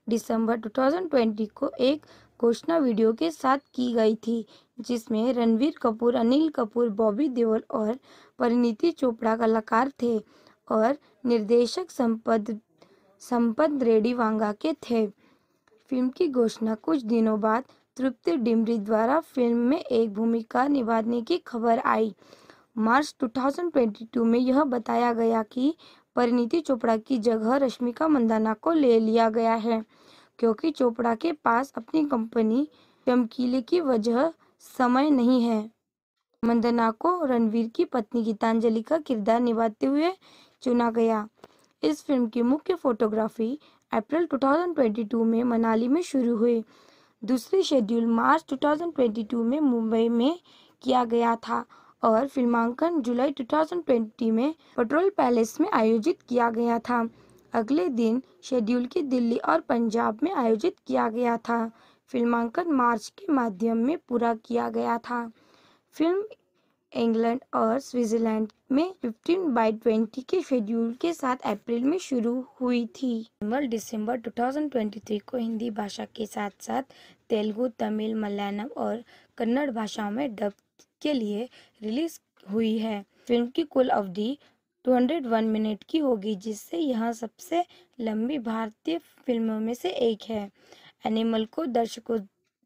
दिसंबर 2020 को एक घोषणा वीडियो के साथ की गई थी जिसमें रणवीर कपूर अनिल कपूर बॉबी देओल और परिणीति चोपड़ा कलाकार थे और निर्देशक संपद संपद रेडी वांगा के थे फिल्म की घोषणा कुछ दिनों बाद तृप्ति डिमरी द्वारा फिल्म में एक भूमिका निभाने की खबर आई मार्च 2022 में यह बताया गया कि परिणीति चोपड़ा की जगह रश्मिका मंदाना को ले लिया गया है क्योंकि चोपड़ा के पास अपनी कंपनी चमकीले की वजह समय नहीं है मंदना को रणवीर की पत्नी गीतांजलि का किरदार निभाते हुए चुना गया इस फिल्म की मुख्य फोटोग्राफी अप्रैल 2022 में मनाली में शुरू हुए दूसरे शेड्यूल मार्च 2022 में मुंबई में किया गया था और फिल्मांकन जुलाई 2020 में पेट्रोल पैलेस में आयोजित किया गया था अगले दिन शेड्यूल की दिल्ली और पंजाब में आयोजित किया गया था फिल्मांकन मार्च के माध्यम में पूरा किया गया था फिल्म इंग्लैंड और स्विट्जरलैंड में 15 बाई 20 के शेड्यूल के साथ अप्रैल में शुरू हुई थी एनुअल दिसंबर 2023 को हिंदी भाषा के साथ साथ तेलुगु तमिल मलयालम और कन्नड़ भाषाओं में डब के लिए रिलीज हुई है फिल्म की कुल अवधि 201 मिनट की होगी जिससे यह सबसे लंबी भारतीय फिल्मों में से एक है एनिमल को दर्शकों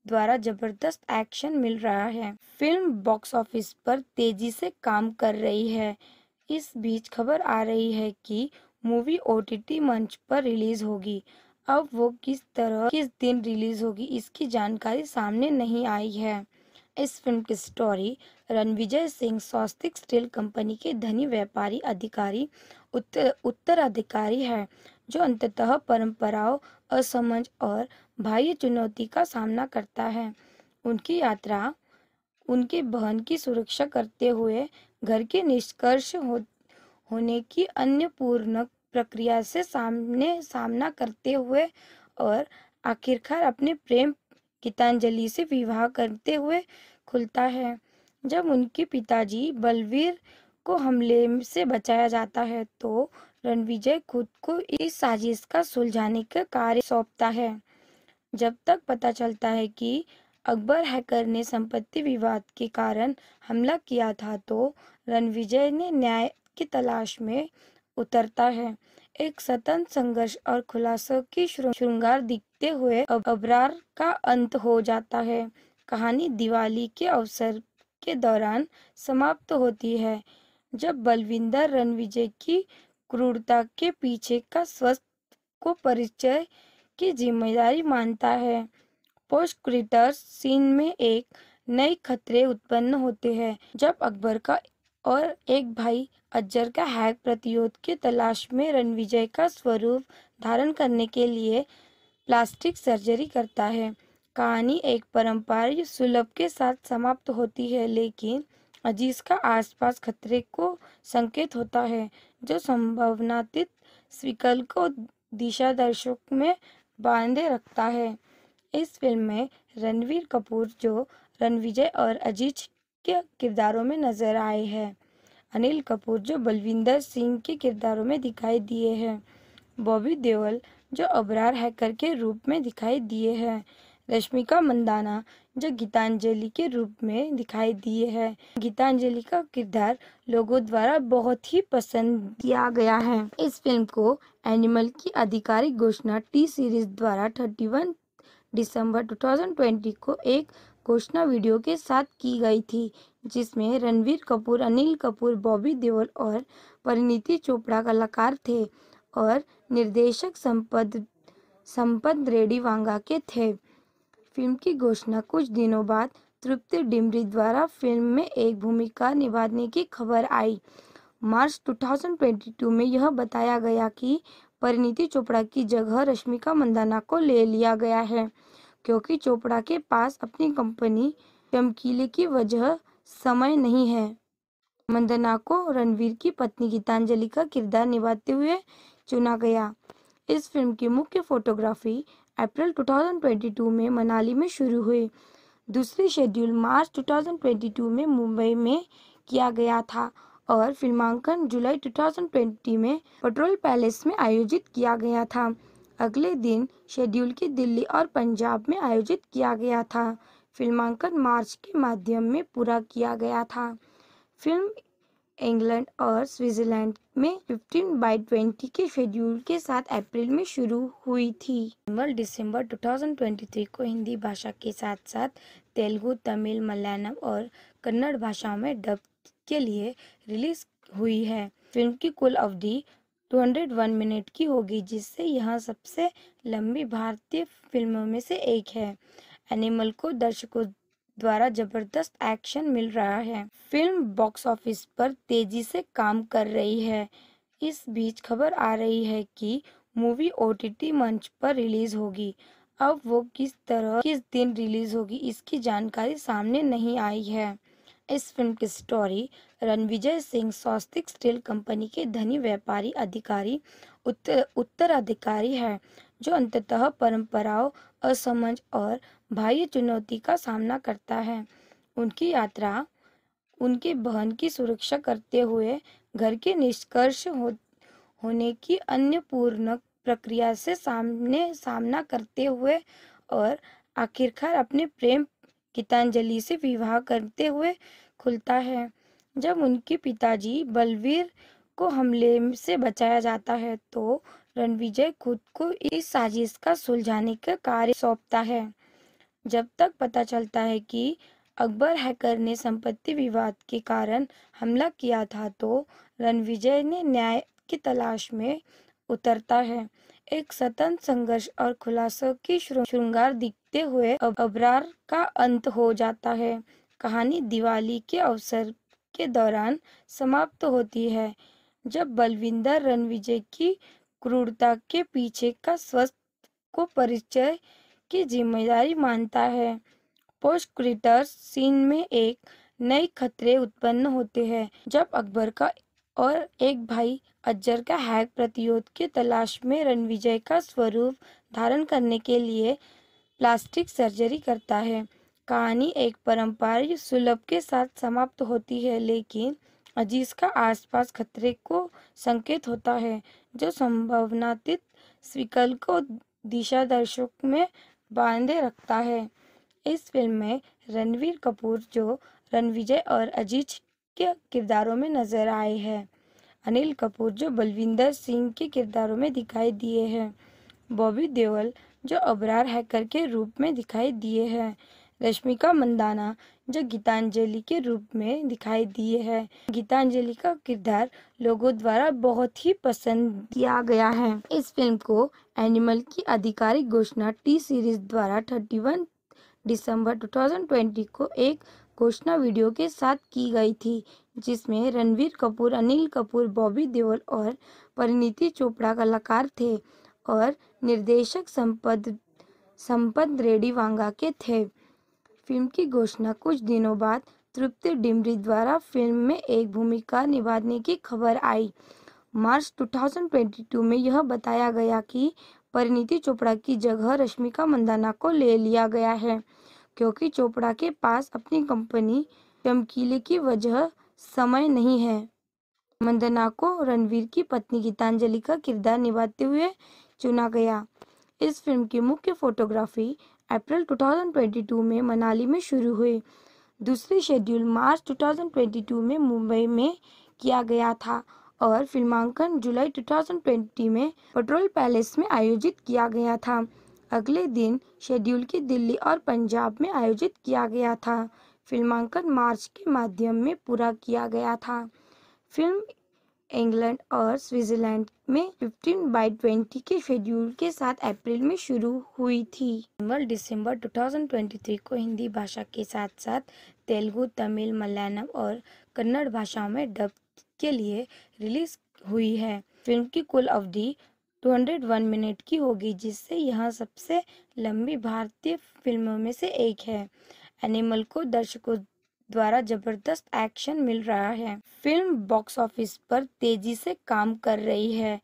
द्वारा जबरदस्त एक्शन मिल रहा है फिल्म बॉक्स ऑफिस पर तेजी से काम कर रही है इस बीच खबर आ रही है कि मूवी ओ मंच पर रिलीज होगी अब वो किस तरह किस दिन रिलीज होगी इसकी जानकारी सामने नहीं आई है इस फिल्म की story Ranvijay Singh Swastik steel company के धनी व्यापारी अधिकारी उत्तर उत्तराधिकारी है जो अंततः परंपराओं असमझ और बाह्य चुनौती का सामना करता है उनकी यात्रा उनके बहन की सुरक्षा करते हुए घर के निष्कर्ष हो, होने की अन्य पूर्ण प्रक्रिया से सामने सामना करते हुए और आखिरकार अपने प्रेम गीतांजलि से विवाह करते हुए खुलता है जब उनके पिताजी बलवीर को हमले से बचाया जाता है तो रणविजय खुद को इस साजिश का सुलझाने का कार्य सौंपता है जब तक पता चलता है कि अकबर हैकर ने संपत्ति विवाद के कारण हमला किया था तो रणविजय ने न्याय की तलाश में उतरता है एक स्वतंत्र संघर्ष और खुलासों की श्रृंगार दिखते हुए अबरार का अंत हो जाता है कहानी दिवाली के अवसर के दौरान समाप्त होती है जब बलविंदर रणविजय की क्रूरता के पीछे का स्वस्थ को परिचय की जिम्मेदारी मानता है पोस्टक्रिटर सीन में एक नए खतरे उत्पन्न होते हैं जब अकबर का और एक भाई अजर का हैक प्रतिरोध की तलाश में रणविजय का स्वरूप धारण करने के लिए प्लास्टिक सर्जरी करता है कहानी एक परम्परा सुलभ के साथ समाप्त होती है लेकिन अजीज का आसपास खतरे को संकेत होता है जो संभावनातीत स्विकल को दिशा दर्शक में बांधे रखता है इस फिल्म में रणवीर कपूर जो रणविजय और अजीज के किरदारों में नजर आए हैं अनिल कपूर जो बलविंदर सिंह के किरदारों में दिखाई दिए हैं बॉबी देओल जो अबरार हैकर के रूप में दिखाई दिए हैं रश्मिका मंदाना जो गीतांजलि के रूप में दिखाई दिए हैं गीतांजलि का किरदार लोगों द्वारा बहुत ही पसंद किया गया है इस फिल्म को एनिमल की आधिकारिक घोषणा टी सीरीज द्वारा 31 दिसंबर 2020 को एक घोषणा वीडियो के साथ की गई थी जिसमें रणवीर कपूर अनिल कपूर बॉबी देओल और परिणीति चोपड़ा कलाकार थे और निर्देशक संपद संपद रेडी वांगा के थे फिल्म की घोषणा कुछ दिनों बाद तृप्ति डिमरी द्वारा फिल्म में एक भूमिका निभाने की खबर आई मार्च 2022 में यह बताया गया कि परिणीति चोपड़ा की जगह रश्मिका मंदाना को ले लिया गया है क्योंकि चोपड़ा के पास अपनी कंपनी चमकीले की वजह समय नहीं है मंदना को रणवीर की पत्नी गीतांजलि का किरदार निभाते हुए चुना गया इस फिल्म की मुख्य फोटोग्राफी अप्रैल 2022 में मनाली में शुरू हुए दूसरे शेड्यूल मार्च 2022 में मुंबई में किया गया था और फिल्मांकन जुलाई 2020 में पेट्रोल पैलेस में आयोजित किया गया था अगले दिन शेड्यूल की दिल्ली और पंजाब में आयोजित किया गया था फिल्मांकन मार्च के माध्यम में पूरा किया गया था फिल्म इंग्लैंड और स्विट्जरलैंड में 15 बाई 20 के शेड्यूल के साथ अप्रैल में शुरू हुई थी दिसंबर 2023 को हिंदी भाषा के साथ साथ तेलुगु तमिल मलयालम और कन्नड़ भाषाओं में डब के लिए रिलीज हुई है फिल्म की कुल अवधि 201 मिनट की होगी जिससे यह सबसे लंबी भारतीय फिल्मों में से एक है एनिमल को दर्शकों द्वारा जबरदस्त एक्शन मिल रहा है फिल्म बॉक्स ऑफिस पर तेजी से काम कर रही है इस बीच खबर आ रही है कि मूवी ओ मंच पर रिलीज होगी अब वो किस तरह किस दिन रिलीज होगी इसकी जानकारी सामने नहीं आई है इस फिल्म की story Ranvijay Singh Swastik steel company के धनी व्यापारी अधिकारी उत्तर उत्तराधिकारी है जो अंततः परंपराओं असमझ और बाह्य चुनौती का सामना करता है उनकी यात्रा उनके बहन की सुरक्षा करते हुए घर के निष्कर्ष हो, होने की अन्य पूर्ण प्रक्रिया से सामने सामना करते हुए और आखिरकार अपने प्रेम गीतांजलि से विवाह करते हुए खुलता है जब उनके पिताजी बलवीर को हमले से बचाया जाता है तो रणविजय खुद को इस साजिश का सुलझाने का कार्य सौंपता है जब तक पता चलता है कि अकबर हैकर ने संपत्ति विवाद के कारण हमला किया था तो रणविजय ने न्याय की तलाश में उतरता है एक स्वतंत्र संघर्ष और खुलासों की श्रृंगार दिखते हुए अबरार का अंत हो जाता है कहानी दिवाली के अवसर के दौरान समाप्त होती है जब बलविंदर रणविजय की क्रूरता के पीछे का स्वस्थ को परिचय की जिम्मेदारी मानता है पोस्टक्रिटर सीन में एक नए खतरे उत्पन्न होते हैं जब अकबर का और एक भाई अजर का हैक प्रतिरोध की तलाश में रणविजय का स्वरूप धारण करने के लिए प्लास्टिक सर्जरी करता है कहानी एक पारंपरिक सुलभ के साथ समाप्त होती है लेकिन अजीज का आसपास खतरे को संकेत होता है जो संभावनातीत स्विकल को दिशा दर्शक में बांधे रखता है इस फिल्म में रणवीर कपूर जो रणविजय और अजीज के किरदारों में नजर आए हैं अनिल कपूर जो बलविंदर सिंह के किरदारों में दिखाई दिए हैं बॉबी देओल जो अबरार हैकर के रूप में दिखाई दिए हैं रश्मिका मंदाना जो गीतांजलि के रूप में दिखाई दिए है गीतांजलि का किरदार लोगों द्वारा बहुत ही पसंद किया गया है इस फिल्म को एनिमल की आधिकारिक घोषणा टी सीरीज द्वारा 31 दिसंबर 2020 को एक घोषणा वीडियो के साथ की गई थी जिसमें रणवीर कपूर अनिल कपूर बॉबी देओल और परिणीति चोपड़ा कलाकार थे और निर्देशक संपद संपद रेडी वांगा के थे फिल्म की घोषणा कुछ दिनों बाद तृप्ति डिमरी द्वारा फिल्म में एक भूमिका निभाने की खबर आई मार्च 2022 में यह बताया गया कि परिणीति चोपड़ा की जगह रश्मिका मंदाना को ले लिया गया है क्योंकि चोपड़ा के पास अपनी कंपनी चमकीले की वजह समय नहीं है मंदना को रणवीर की पत्नी गीतांजलि का किरदार निभाते हुए चुना गया इस फिल्म की मुख्य फोटोग्राफी अप्रैल 2022 में मनाली में शुरू हुए दूसरी शेड्यूल मार्च 2022 में मुंबई में किया गया था और फिल्मांकन जुलाई 2020 में पेट्रोल पैलेस में आयोजित किया गया था अगले दिन शेड्यूल की दिल्ली और पंजाब में आयोजित किया गया था फिल्मांकन मार्च के माध्यम में पूरा किया गया था फिल्म इंग्लैंड और स्विट्जरलैंड में 15 बाई 20 के शेड्यूल के साथ अप्रैल में शुरू हुई थी दिसंबर 2023 को हिंदी भाषा के साथ साथ तेलुगु तमिल मलयालम और कन्नड़ भाषाओं में डब के लिए रिलीज हुई है फिल्म की कुल अवधि 201 मिनट की होगी जिससे यह सबसे लंबी भारतीय फिल्मों में से एक है एनिमल को दर्शकों द्वारा जबरदस्त एक्शन मिल रहा है फिल्म बॉक्स ऑफिस पर तेजी से काम कर रही है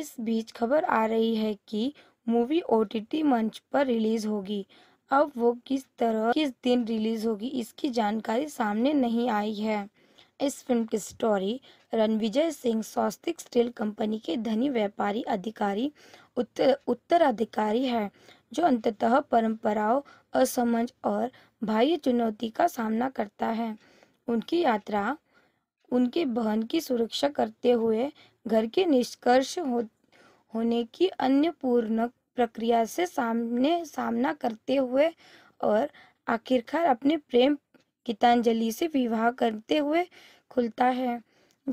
इस बीच खबर आ रही है कि मूवी ओटीटी मंच पर रिलीज होगी अब वो किस तरह किस दिन रिलीज होगी इसकी जानकारी सामने नहीं आई है इस फिल्म की story Ranvijay Singh Swastik steel company के धनी व्यापारी अधिकारी उत्तर उत्तराधिकारी है जो अंततः परंपराओं असमझ और बाह्य चुनौती का सामना करता है उनकी यात्रा उनके बहन की सुरक्षा करते हुए घर के निष्कर्ष हो, होने की अन्य पूर्ण प्रक्रिया से सामने सामना करते हुए और आखिरकार अपने प्रेम गीतांजलि से विवाह करते हुए खुलता है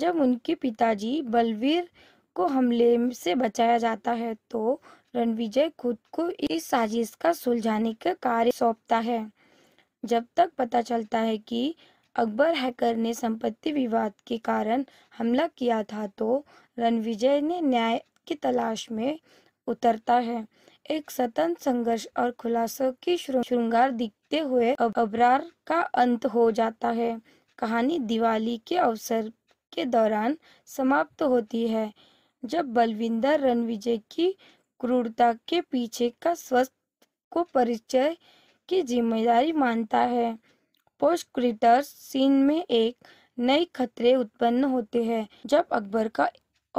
जब उनके पिताजी बलवीर को हमले से बचाया जाता है तो रणविजय खुद को इस साजिश का सुलझाने का कार्य सौंपता है जब तक पता चलता है कि अकबर हैकर ने संपत्ति विवाद के कारण हमला किया था तो रणविजय ने न्याय की तलाश में उतरता है एक स्वतंत्र संघर्ष और खुलासों की श्रृंगार दिखते हुए अबरार का अंत हो जाता है कहानी दिवाली के अवसर के दौरान समाप्त होती है जब बलविंदर रणविजय की क्रूरता के पीछे का स्वस्थ को परिचय की जिम्मेदारी मानता है पोस्टक्रिटर सीन में एक नए खतरे उत्पन्न होते हैं जब अकबर का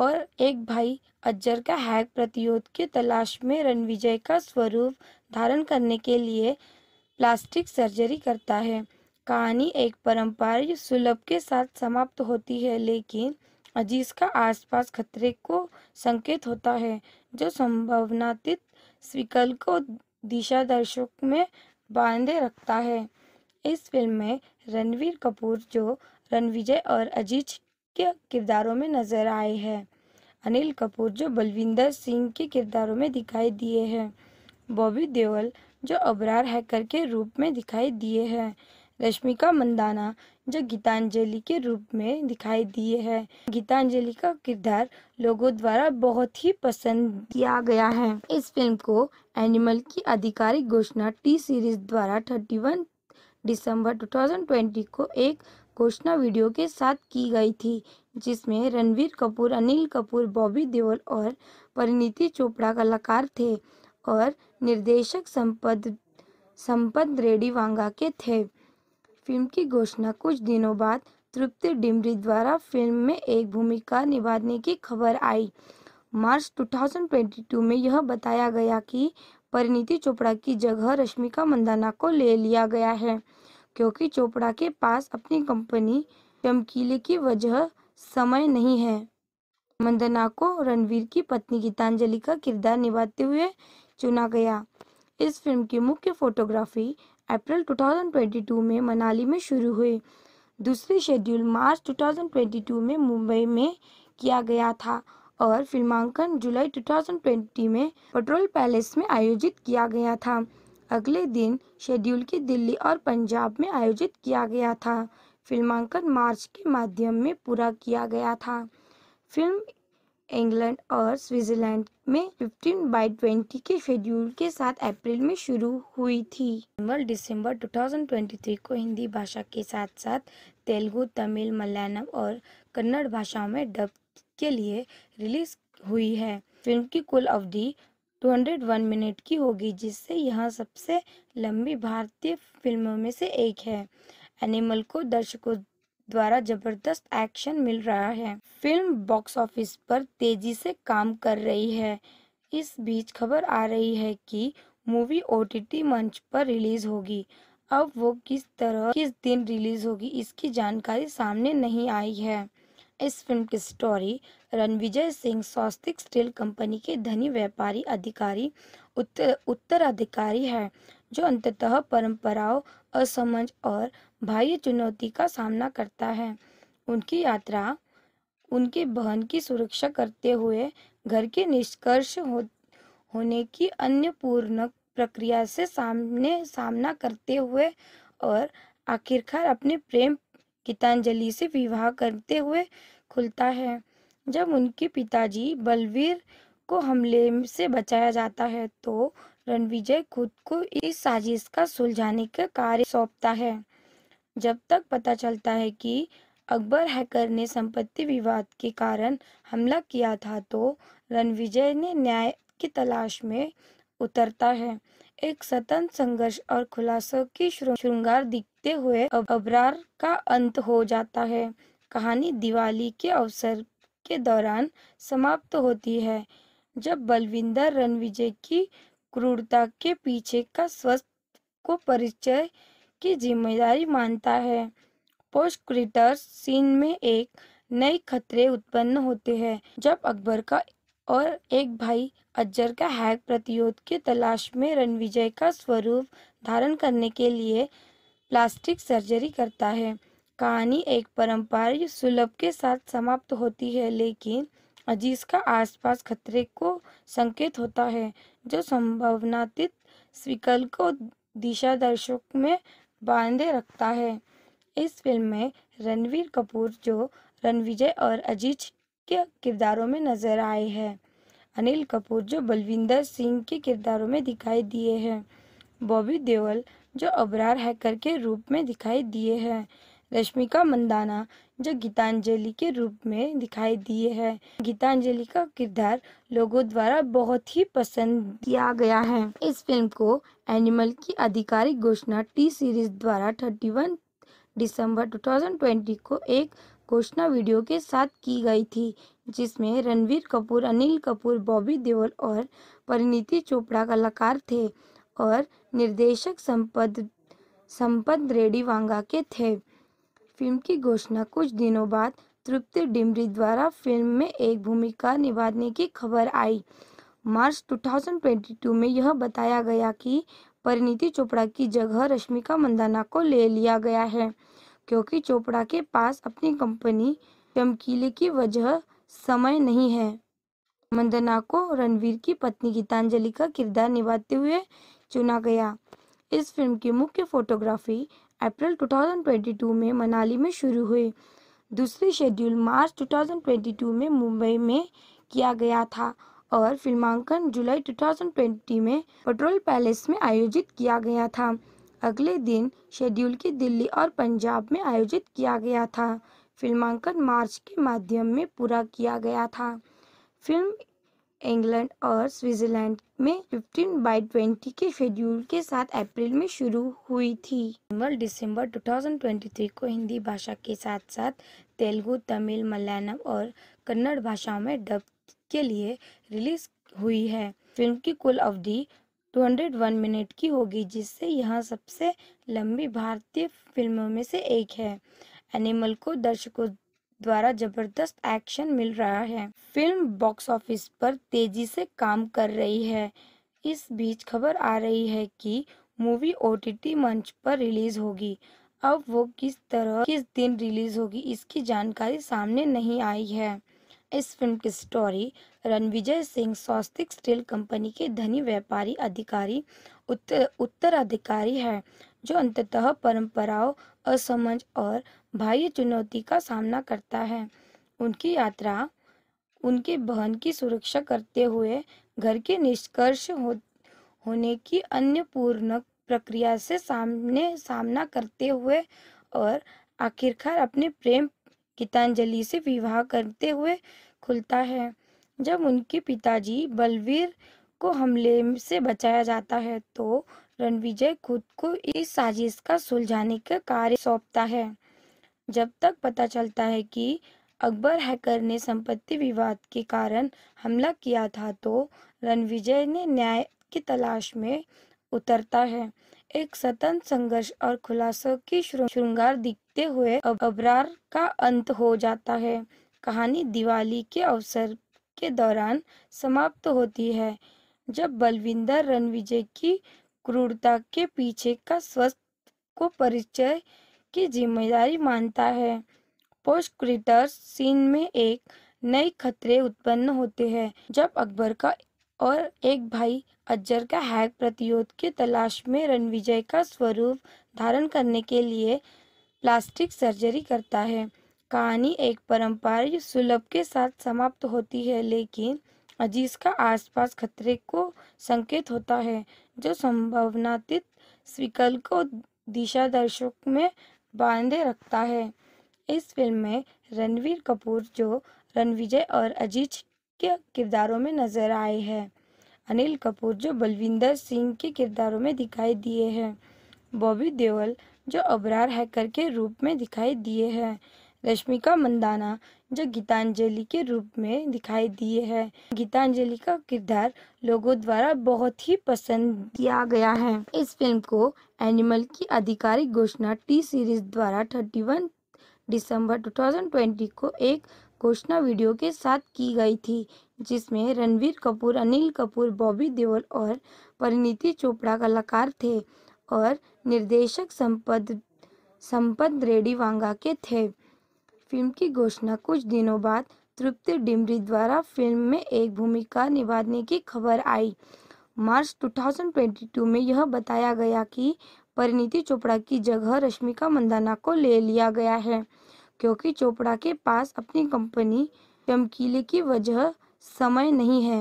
और एक भाई अजर का हैक प्रतिरोध की तलाश में रणविजय का स्वरूप धारण करने के लिए प्लास्टिक सर्जरी करता है कहानी एक परंपरा सुलभ के साथ समाप्त होती है लेकिन अजीज का आसपास खतरे को संकेत होता है जो संभावनातीत स्विकल को दिशा दर्शक में बांधे रखता है इस फिल्म में रणवीर कपूर जो रणविजय और अजीज के किरदारों में नजर आए हैं अनिल कपूर जो बलविंदर सिंह के किरदारों में दिखाई दिए हैं बॉबी देओल जो अबरार हैकर के रूप में दिखाई दिए हैं रश्मिका मंदाना जो गीतांजलि के रूप में दिखाई दिए है गीतांजलि का किरदार लोगों द्वारा बहुत ही पसंद किया गया है इस फिल्म को एनिमल की आधिकारिक घोषणा टी सीरीज द्वारा 31 दिसंबर 2020 को एक घोषणा वीडियो के साथ की गई थी जिसमें रणवीर कपूर अनिल कपूर बॉबी देओल और परिणीति चोपड़ा कलाकार थे और निर्देशक संपद संपद रेडी वांगा के थे फिल्म की घोषणा कुछ दिनों बाद तृप्ति डिमरी द्वारा फिल्म में एक भूमिका निभाने की खबर आई मार्च 2022 में यह बताया गया कि परिणीति चोपड़ा की जगह रश्मिका मंदाना को ले लिया गया है क्योंकि चोपड़ा के पास अपनी कंपनी चमकीले की वजह समय नहीं है मंदना को रणवीर की पत्नी गीतांजलि का किरदार निभाते हुए चुना गया इस फिल्म की मुख्य फोटोग्राफी अप्रैल 2022 में मनाली में शुरू हुए दूसरे शेड्यूल मार्च 2022 में मुंबई में किया गया था और फिल्मांकन जुलाई 2020 में पेट्रोल पैलेस में आयोजित किया गया था अगले दिन शेड्यूल की दिल्ली और पंजाब में आयोजित किया गया था फिल्मांकन मार्च के माध्यम में पूरा किया गया था फिल्म इंग्लैंड और स्विट्जरलैंड में 15 बाई 20 के शेड्यूल के साथ अप्रैल में शुरू हुई थी दिसंबर 2023 को हिंदी भाषा के साथ साथ तेलुगु तमिल मलयालम और कन्नड़ भाषाओं में डब के लिए रिलीज हुई है फिल्म की कुल अवधि 201 मिनट की होगी जिससे यह सबसे लंबी भारतीय फिल्मों में से एक है एनिमल को दर्शकों द्वारा जबरदस्त एक्शन मिल रहा है फिल्म बॉक्स ऑफिस पर तेजी से काम कर रही है इस बीच खबर आ रही है कि मूवी ओ मंच पर रिलीज होगी अब वो किस तरह किस दिन रिलीज होगी इसकी जानकारी सामने नहीं आई है इस फिल्म की story Ranvijay Singh Swastik steel company के धनी व्यापारी अधिकारी उत्तर उत्तराधिकारी है जो अंततः परंपराओं असमझ और बाह्य चुनौती का सामना करता है उनकी यात्रा उनके बहन की सुरक्षा करते हुए घर के निष्कर्ष हो, होने की अन्य पूर्ण प्रक्रिया से सामने सामना करते हुए और आखिरकार अपने प्रेम गीतांजलि से विवाह करते हुए खुलता है जब उनके पिताजी बलवीर को हमले से बचाया जाता है तो रणविजय खुद को इस साजिश का सुलझाने का कार्य सौंपता है जब तक पता चलता है कि अकबर हैकर ने संपत्ति विवाद के कारण हमला किया था तो रणविजय ने न्याय की तलाश में उतरता है एक स्वतंत्र संघर्ष और खुलासों की श्रृंगार दिखते हुए अबरार का अंत हो जाता है कहानी दिवाली के अवसर के दौरान समाप्त होती है जब बलविंदर रणविजय की क्रूरता के पीछे का स्वस्थ को परिचय की जिम्मेदारी मानता है पोस्टक्रिटर सीन में एक नए खतरे उत्पन्न होते हैं जब अकबर का और एक भाई अजर का हैक प्रतिरोध की तलाश में रणविजय का स्वरूप धारण करने के लिए प्लास्टिक सर्जरी करता है कहानी एक पारंपरिक सुलभ के साथ समाप्त होती है लेकिन अजीज का आसपास खतरे को संकेत होता है जो संभावनातीत स्विकल को दिशा दर्शक में बांधे रखता है इस फिल्म में रणवीर कपूर जो रणविजय और अजीज के किरदारों में नजर आए हैं अनिल कपूर जो बलविंदर सिंह के किरदारों में दिखाई दिए हैं बॉबी देओल जो अबरार हैकर के रूप में दिखाई दिए हैं रश्मिका मंदाना जो गीतांजलि के रूप में दिखाई दिए है गीतांजलि का किरदार लोगों द्वारा बहुत ही पसंद किया गया है इस फिल्म को एनिमल की आधिकारिक घोषणा टी सीरीज द्वारा 31 दिसंबर 2020 को एक घोषणा वीडियो के साथ की गई थी जिसमें रणवीर कपूर अनिल कपूर बॉबी देओल और परिणीति चोपड़ा कलाकार थे और निर्देशक संपद संपद रेडी वांगा के थे फिल्म की घोषणा कुछ दिनों बाद तृप्ति डिमरी द्वारा फिल्म में एक भूमिका निभाने की खबर आई मार्च 2022 में यह बताया गया कि परिणीति चोपड़ा की जगह रश्मिका मंदाना को ले लिया गया है क्योंकि चोपड़ा के पास अपनी कंपनी चमकीले की वजह समय नहीं है मंदना को रणवीर की पत्नी गीतांजलि का किरदार निभाते हुए चुना गया इस फिल्म की मुख्य फोटोग्राफी अप्रैल 2022 में मनाली में शुरू हुई दूसरे शेड्यूल मार्च 2022 में मुंबई में किया गया था और फिल्मांकन जुलाई 2020 में पेट्रोल पैलेस में आयोजित किया गया था अगले दिन शेड्यूल की दिल्ली और पंजाब में आयोजित किया गया था फिल्मांकन मार्च के माध्यम में पूरा किया गया था फिल्म इंग्लैंड और स्विट्जरलैंड में 15 बाई 20 के शेड्यूल के साथ अप्रैल में शुरू हुई थी थाउजेंड दिसंबर 2023 को हिंदी भाषा के साथ साथ तेलुगु तमिल मलयालम और कन्नड़ भाषाओं में डब के लिए रिलीज हुई है फिल्म की कुल अवधि 201 मिनट की होगी जिससे यह सबसे लंबी भारतीय फिल्मों में से एक है एनिमल को दर्शकों द्वारा जबरदस्त एक्शन मिल रहा है फिल्म बॉक्स ऑफिस पर तेजी से काम कर रही है इस बीच खबर आ रही है कि मूवी ओ मंच पर रिलीज होगी अब वो किस तरह किस दिन रिलीज होगी इसकी जानकारी सामने नहीं आई है इस फिल्म की story Ranvijay Singh Swastik steel company के धनी व्यापारी अधिकारी उत्तर उत्तराधिकारी है जो अंततः परंपराओं असमझ और बाह्य चुनौती का सामना करता है उनकी यात्रा उनके बहन की सुरक्षा करते हुए घर के निष्कर्ष हो, होने की अन्य पूर्ण प्रक्रिया से सामने सामना करते हुए और आखिरकार अपने प्रेम गीतांजलि से विवाह करते हुए खुलता है जब उनके पिताजी बलवीर को हमले से बचाया जाता है तो रणविजय खुद को इस साजिश का सुलझाने का कार्य सौंपता है जब तक पता चलता है कि अकबर हैकर ने संपत्ति विवाद के कारण हमला किया था तो रणविजय ने न्याय की तलाश में उतरता है एक स्वतंत्र संघर्ष और खुलासों की श्रृंगार दिखते हुए अबरार का अंत हो जाता है कहानी दिवाली के अवसर के दौरान समाप्त होती है जब बलविंदर रणविजय की क्रूरता के पीछे का स्वस्थ को परिचय की जिम्मेदारी मानता है पोस्टक्रिटर सीन में एक नए खतरे उत्पन्न होते हैं जब अकबर का और एक भाई अजर का हैक प्रतिरोध के तलाश में रणविजय का स्वरूप धारण करने के लिए प्लास्टिक सर्जरी करता है कहानी एक पारंपरिक सुलभ के साथ समाप्त होती है लेकिन अजीज का आसपास खतरे को संकेत होता है जो संभावनातीत स्विकल को दिशा दर्शक में बांधे रखता है इस फिल्म में रणवीर कपूर जो रणविजय और अजीज के किरदारों में नजर आए हैं अनिल कपूर जो बलविंदर सिंह के किरदारों में दिखाई दिए हैं बॉबी देओल जो अबरार हैकर के रूप में दिखाई दिए हैं रश्मिका मंदाना जो गीतांजलि के रूप में दिखाई दिए है गीतांजलि का किरदार लोगों द्वारा बहुत ही पसंद किया गया है इस फिल्म को एनिमल की आधिकारिक घोषणा टी सीरीज द्वारा 31 दिसंबर 2020 को एक घोषणा वीडियो के साथ की गई थी जिसमें रणवीर कपूर अनिल कपूर बॉबी देओल और परिणीति चोपड़ा कलाकार थे और निर्देशक संपद संपद रेडी वांगा के थे फिल्म की घोषणा कुछ दिनों बाद तृप्ति डिमरी द्वारा फिल्म में एक भूमिका निभाने की खबर आई मार्च 2022 में यह बताया गया कि परिणीति चोपड़ा की जगह रश्मिका मंदाना को ले लिया गया है क्योंकि चोपड़ा के पास अपनी कंपनी चमकीले की वजह समय नहीं है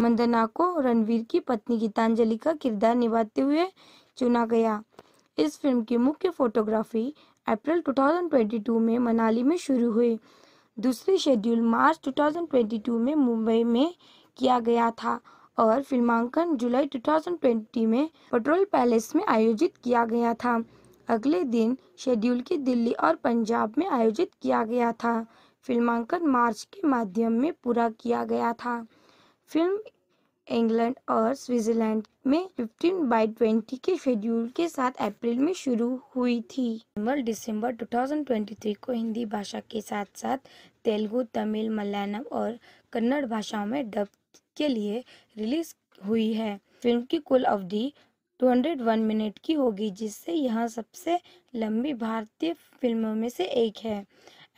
मंदना को रणवीर की पत्नी गीतांजलि का किरदार निभाते हुए चुना गया इस फिल्म की मुख्य फोटोग्राफी अप्रैल 2022 में मनाली में शुरू हुए दूसरे शेड्यूल मार्च 2022 में मुंबई में किया गया था और फिल्मांकन जुलाई 2020 में पेट्रोल पैलेस में आयोजित किया गया था अगले दिन शेड्यूल की दिल्ली और पंजाब में आयोजित किया गया था फिल्मांकन मार्च के माध्यम में पूरा किया गया था फिल्म इंग्लैंड और स्विट्जरलैंड में 15 बाई 20 के शेड्यूल के साथ अप्रैल में शुरू हुई थी दिसंबर 2023 को हिंदी भाषा के साथ साथ तेलुगु तमिल मलयालम और कन्नड़ भाषाओं में डब के लिए रिलीज हुई है फिल्म की कुल अवधि 201 मिनट की होगी जिससे यह सबसे लंबी भारतीय फिल्मों में से एक है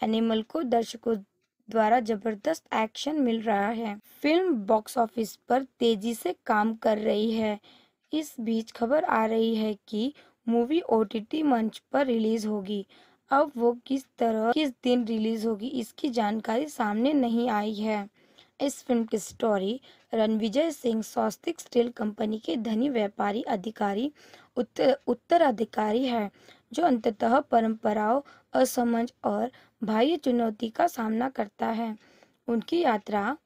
एनिमल को दर्शकों द्वारा जबरदस्त एक्शन मिल रहा है फिल्म बॉक्स ऑफिस पर तेजी से काम कर रही है इस बीच खबर आ रही है कि मूवी ओ मंच पर रिलीज होगी अब वो किस तरह किस दिन रिलीज होगी इसकी जानकारी सामने नहीं आई है इस फिल्म की story Ranvijay Singh Swastik steel company के धनी व्यापारी अधिकारी उत्तर उत्तराधिकारी है जो अंततः परंपराओं असमझ और बाह्य चुनौती का सामना करता है उनकी यात्रा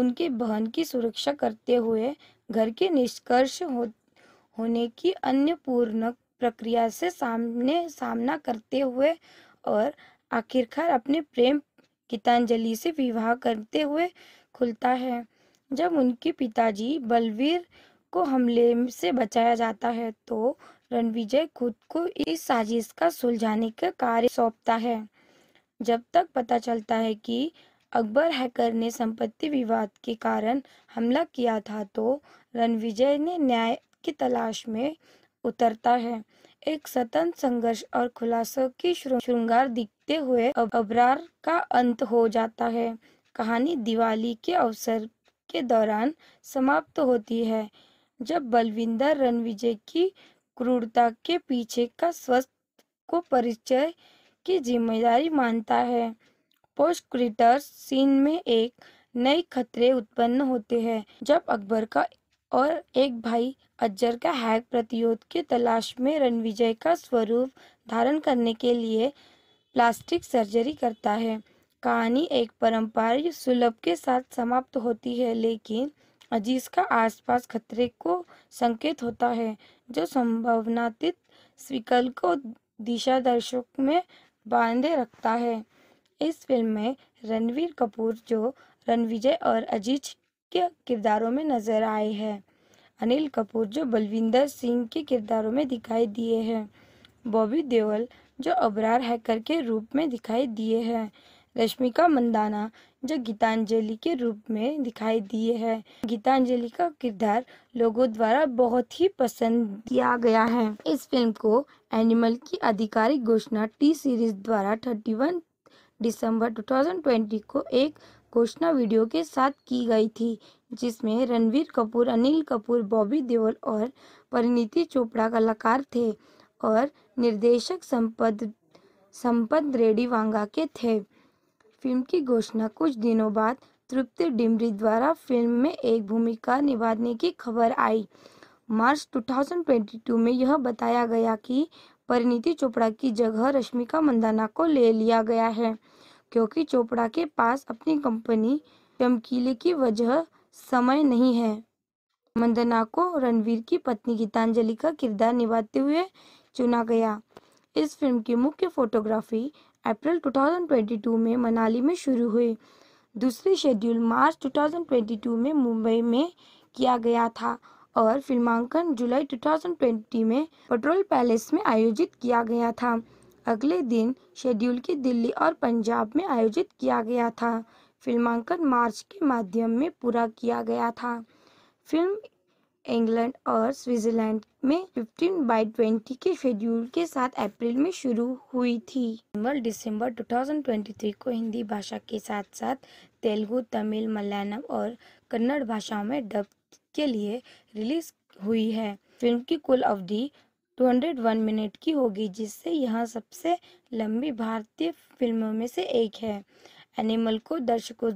उनके बहन की सुरक्षा करते हुए घर के निष्कर्ष हो, होने की अन्य पूर्ण प्रक्रिया से सामने सामना करते हुए और आखिरकार अपने प्रेम गीतांजलि से विवाह करते हुए खुलता है जब उनके पिताजी बलवीर को हमले से बचाया जाता है तो रणविजय खुद को इस साजिश का सुलझाने का कार्य सौंपता है जब तक पता चलता है कि अकबर हैकर ने संपत्ति विवाद के कारण हमला किया था तो रणविजय ने न्याय की तलाश में उतरता है एक स्वतंत्र संघर्ष और खुलासों की श्रृंगार दिखते हुए अबरार का अंत हो जाता है कहानी दिवाली के अवसर के दौरान समाप्त होती है जब बलविंदर रणविजय की क्रूरता के पीछे का स्वस्थ को परिचय की जिम्मेदारी मानता है पोस्टक्रिटर सीन में एक नए खतरे उत्पन्न होते हैं जब अकबर का और एक भाई अजर का हैक प्रतिरोध की तलाश में रणविजय का स्वरूप धारण करने के लिए प्लास्टिक सर्जरी करता है कहानी एक परम्परा सुलभ के साथ समाप्त होती है लेकिन अजीज का आसपास खतरे को संकेत होता है जो संभावनातीत स्विकल को दिशा दर्शक में बांधे रखता है इस फिल्म में रणवीर कपूर जो रणविजय और अजीज के किरदारों में नजर आए हैं अनिल कपूर जो बलविंदर सिंह के किरदारों में दिखाई दिए हैं बॉबी देवल जो अबरार हैकर के रूप में दिखाई दिए हैं रश्मिका मंदाना जो गीतांजलि के रूप में दिखाई दिए हैं गीतांजलि का किरदार लोगों द्वारा बहुत ही पसंद किया गया है इस फिल्म को एनिमल की आधिकारिक घोषणा टी सीरीज द्वारा 31 दिसंबर 2020 को एक घोषणा वीडियो के साथ की गई थी जिसमें रणवीर कपूर अनिल कपूर बॉबी देओल और परिणीति चोपड़ा कलाकार थे और निर्देशक संपद संपद रेडी वांगा के थे फिल्म की घोषणा कुछ दिनों बाद तृप्ति डिमरी द्वारा फिल्म में एक भूमिका निभाने की खबर आई मार्च 2022 में यह बताया गया कि परिणीति चोपड़ा की जगह रश्मिका मंदाना को ले लिया गया है क्योंकि चोपड़ा के पास अपनी कंपनी चमकीले की वजह समय नहीं है मंदना को रणवीर की पत्नी गीतांजलि का किरदार निभाते हुए चुना गया इस फिल्म की मुख्य फोटोग्राफी अप्रैल 2022 में मनाली में शुरू हुए दूसरे शेड्यूल मार्च 2022 में मुंबई में किया गया था और फिल्मांकन जुलाई 2020 में पेट्रोल पैलेस में आयोजित किया गया था अगले दिन शेड्यूल की दिल्ली और पंजाब में आयोजित किया गया था फिल्मांकन मार्च के माध्यम में पूरा किया गया था फिल्म इंग्लैंड और स्विट्जरलैंड में 15 बाई 20 के शेड्यूल के साथ अप्रैल में शुरू हुई थी दिसंबर 2023 को हिंदी भाषा के साथ साथ तेलुगु तमिल मलयालम और कन्नड़ भाषाओं में डब के लिए रिलीज हुई है फिल्म की कुल अवधि 201 मिनट की होगी जिससे यह सबसे लंबी भारतीय फिल्मों में से एक है एनिमल को दर्शकों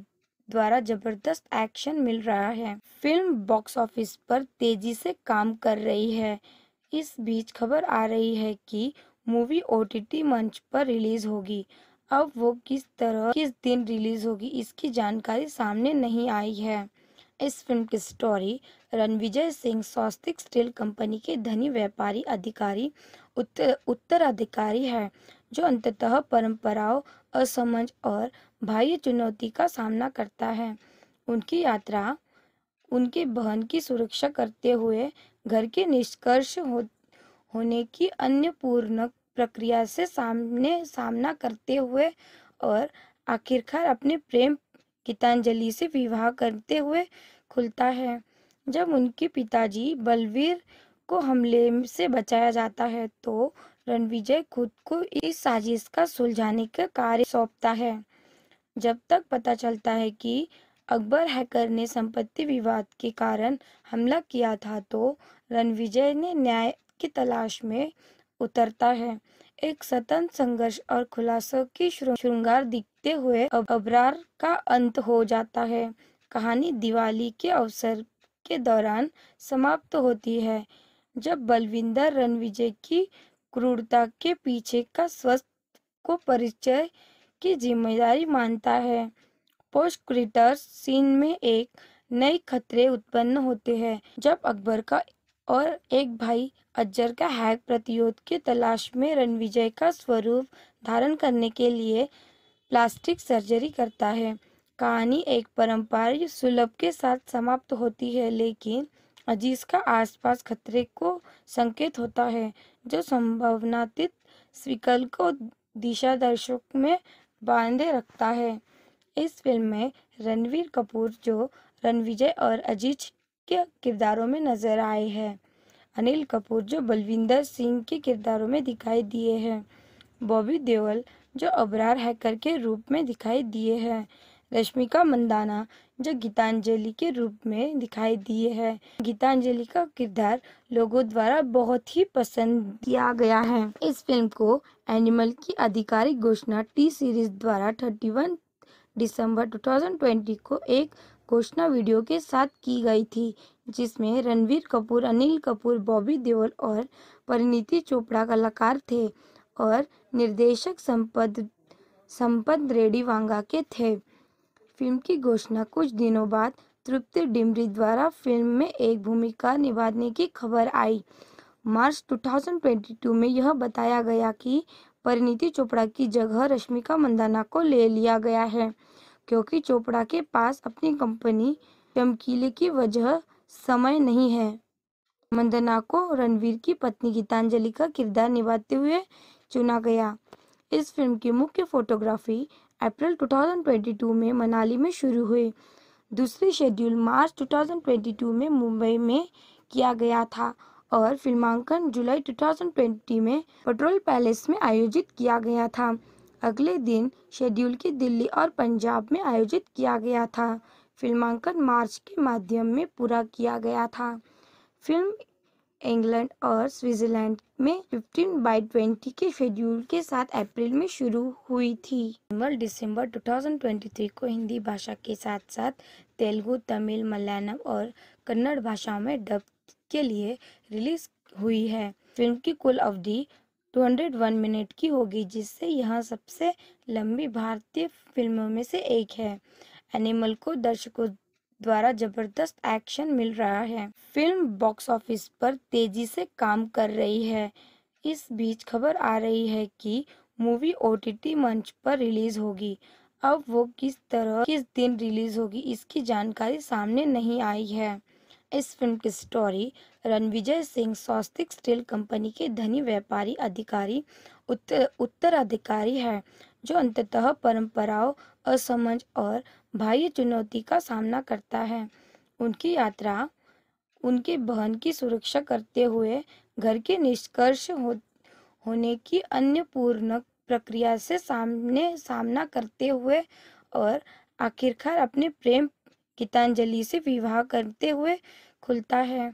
द्वारा जबरदस्त एक्शन मिल रहा है फिल्म बॉक्स ऑफिस पर तेजी से काम कर रही है इस बीच खबर आ रही है कि मूवी ओ मंच पर रिलीज होगी अब वो किस तरह किस दिन रिलीज होगी इसकी जानकारी सामने नहीं आई है इस फिल्म की story Ranvijay Singh Swastik steel company के धनी व्यापारी अधिकारी उत्तर उत्तराधिकारी है जो अंततः परंपराओं असमझ और बाह्य चुनौती का सामना करता है उनकी यात्रा उनके बहन की सुरक्षा करते हुए घर के निष्कर्ष हो, होने की अन्य पूर्ण प्रक्रिया से सामने सामना करते हुए और आखिरकार अपने प्रेम गीतांजलि से विवाह करते हुए खुलता है जब उनके पिताजी बलवीर को हमले से बचाया जाता है तो रणविजय खुद को इस साजिश का सुलझाने का कार्य सौंपता है जब तक पता चलता है कि अकबर हैकर ने संपत्ति विवाद के कारण हमला किया था तो रणविजय ने न्याय की तलाश में उतरता है एक स्वतंत्र संघर्ष और खुलासों की श्रृंगार दिखते हुए अबरार का अंत हो जाता है कहानी दिवाली के अवसर के दौरान समाप्त होती है जब बलविंदर रणविजय की क्रूरता के पीछे का स्वस्थ को परिचय की जिम्मेदारी मानता है पोस्टक्रिटर सीन में एक नए खतरे उत्पन्न होते हैं जब अकबर का और एक भाई अजर का हैक प्रतिरोध की तलाश में रणविजय का स्वरूप धारण करने के लिए प्लास्टिक सर्जरी करता है कहानी एक परम्परा सुलभ के साथ समाप्त होती है लेकिन अजीज का आसपास खतरे को संकेत होता है जो संभावनातीत स्विकल को दिशा दर्शक में बांधे रखता है इस फिल्म में रणवीर कपूर जो रणविजय और अजीज के किरदारों में नजर आए हैं अनिल कपूर जो बलविंदर सिंह के किरदारों में दिखाई दिए हैं बॉबी देओल जो अबरार हैकर के रूप में दिखाई दिए हैं रश्मिका मंदाना जो गीतांजलि के रूप में दिखाई दिए है गीतांजलि का किरदार लोगों द्वारा बहुत ही पसंद किया गया है इस फिल्म को एनिमल की आधिकारिक घोषणा टी सीरीज द्वारा 31 दिसंबर 2020 को एक घोषणा वीडियो के साथ की गई थी जिसमें रणवीर कपूर अनिल कपूर बॉबी देओल और परिणीति चोपड़ा कलाकार थे और निर्देशक संपद संपद रेडी वांगा के थे फिल्म की घोषणा कुछ दिनों बाद तृप्ति डिमरी द्वारा फिल्म में एक भूमिका निभाने की खबर आई मार्च 2022 में यह बताया गया कि परिणीति चोपड़ा की जगह रश्मिका मंदाना को ले लिया गया है क्योंकि चोपड़ा के पास अपनी कंपनी चमकीले की वजह समय नहीं है मंदना को रणवीर की पत्नी गीतांजलि का किरदार निभाते हुए चुना गया इस फिल्म की मुख्य फोटोग्राफी अप्रैल 2022 में मनाली में शुरू हुए दूसरे शेड्यूल मार्च 2022 में मुंबई में किया गया था और फिल्मांकन जुलाई 2020 में पेट्रोल पैलेस में आयोजित किया गया था अगले दिन शेड्यूल की दिल्ली और पंजाब में आयोजित किया गया था फिल्मांकन मार्च के माध्यम में पूरा किया गया था फिल्म इंग्लैंड और स्विट्जरलैंड में 15 बाई 20 के शेड्यूल के साथ अप्रैल में शुरू हुई थी दिसंबर 2023 को हिंदी भाषा के साथ साथ तेलुगु तमिल मलयालम और कन्नड़ भाषाओं में डब के लिए रिलीज हुई है फिल्म की कुल अवधि 201 मिनट की होगी जिससे यह सबसे लंबी भारतीय फिल्मों में से एक है एनिमल को दर्शकों द्वारा जबरदस्त एक्शन मिल रहा है फिल्म बॉक्स ऑफिस पर तेजी से काम कर रही है इस बीच खबर आ रही है कि मूवी ओटीटी मंच पर रिलीज होगी अब वो किस तरह किस दिन रिलीज होगी इसकी जानकारी सामने नहीं आई है इस फिल्म की story Ranvijay Singh Swastik steel company के धनी व्यापारी अधिकारी उत्तर उत्तराधिकारी है जो अंततः परंपराओं असमझ और बाह्य चुनौती का सामना करता है उनकी यात्रा उनके बहन की सुरक्षा करते हुए घर के निष्कर्ष हो, होने की अन्य पूर्ण प्रक्रिया से सामने सामना करते हुए और आखिरकार अपने प्रेम गीतांजलि से विवाह करते हुए खुलता है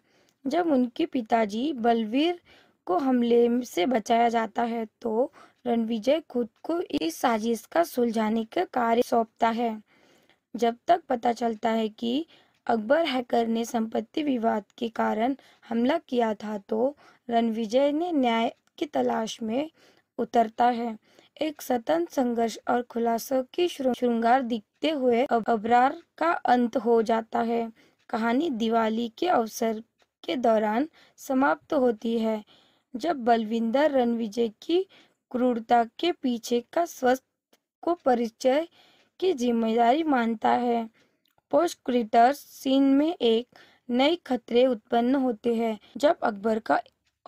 जब उनके पिताजी बलवीर को हमले से बचाया जाता है तो रणविजय खुद को इस साजिश का सुलझाने का कार्य सौंपता है जब तक पता चलता है कि अकबर हैकर ने संपत्ति विवाद के कारण हमला किया था तो रणविजय ने न्याय की तलाश में उतरता है एक स्वतंत्र संघर्ष और खुलासों की श्रृंगार दिखते हुए अबरार का अंत हो जाता है कहानी दिवाली के अवसर के दौरान समाप्त होती है जब बलविंदर रणविजय की क्रूरता के पीछे का स्वस्थ को परिचय की जिम्मेदारी मानता है पोस्टक्रिटर सीन में एक नए खतरे उत्पन्न होते हैं जब अकबर का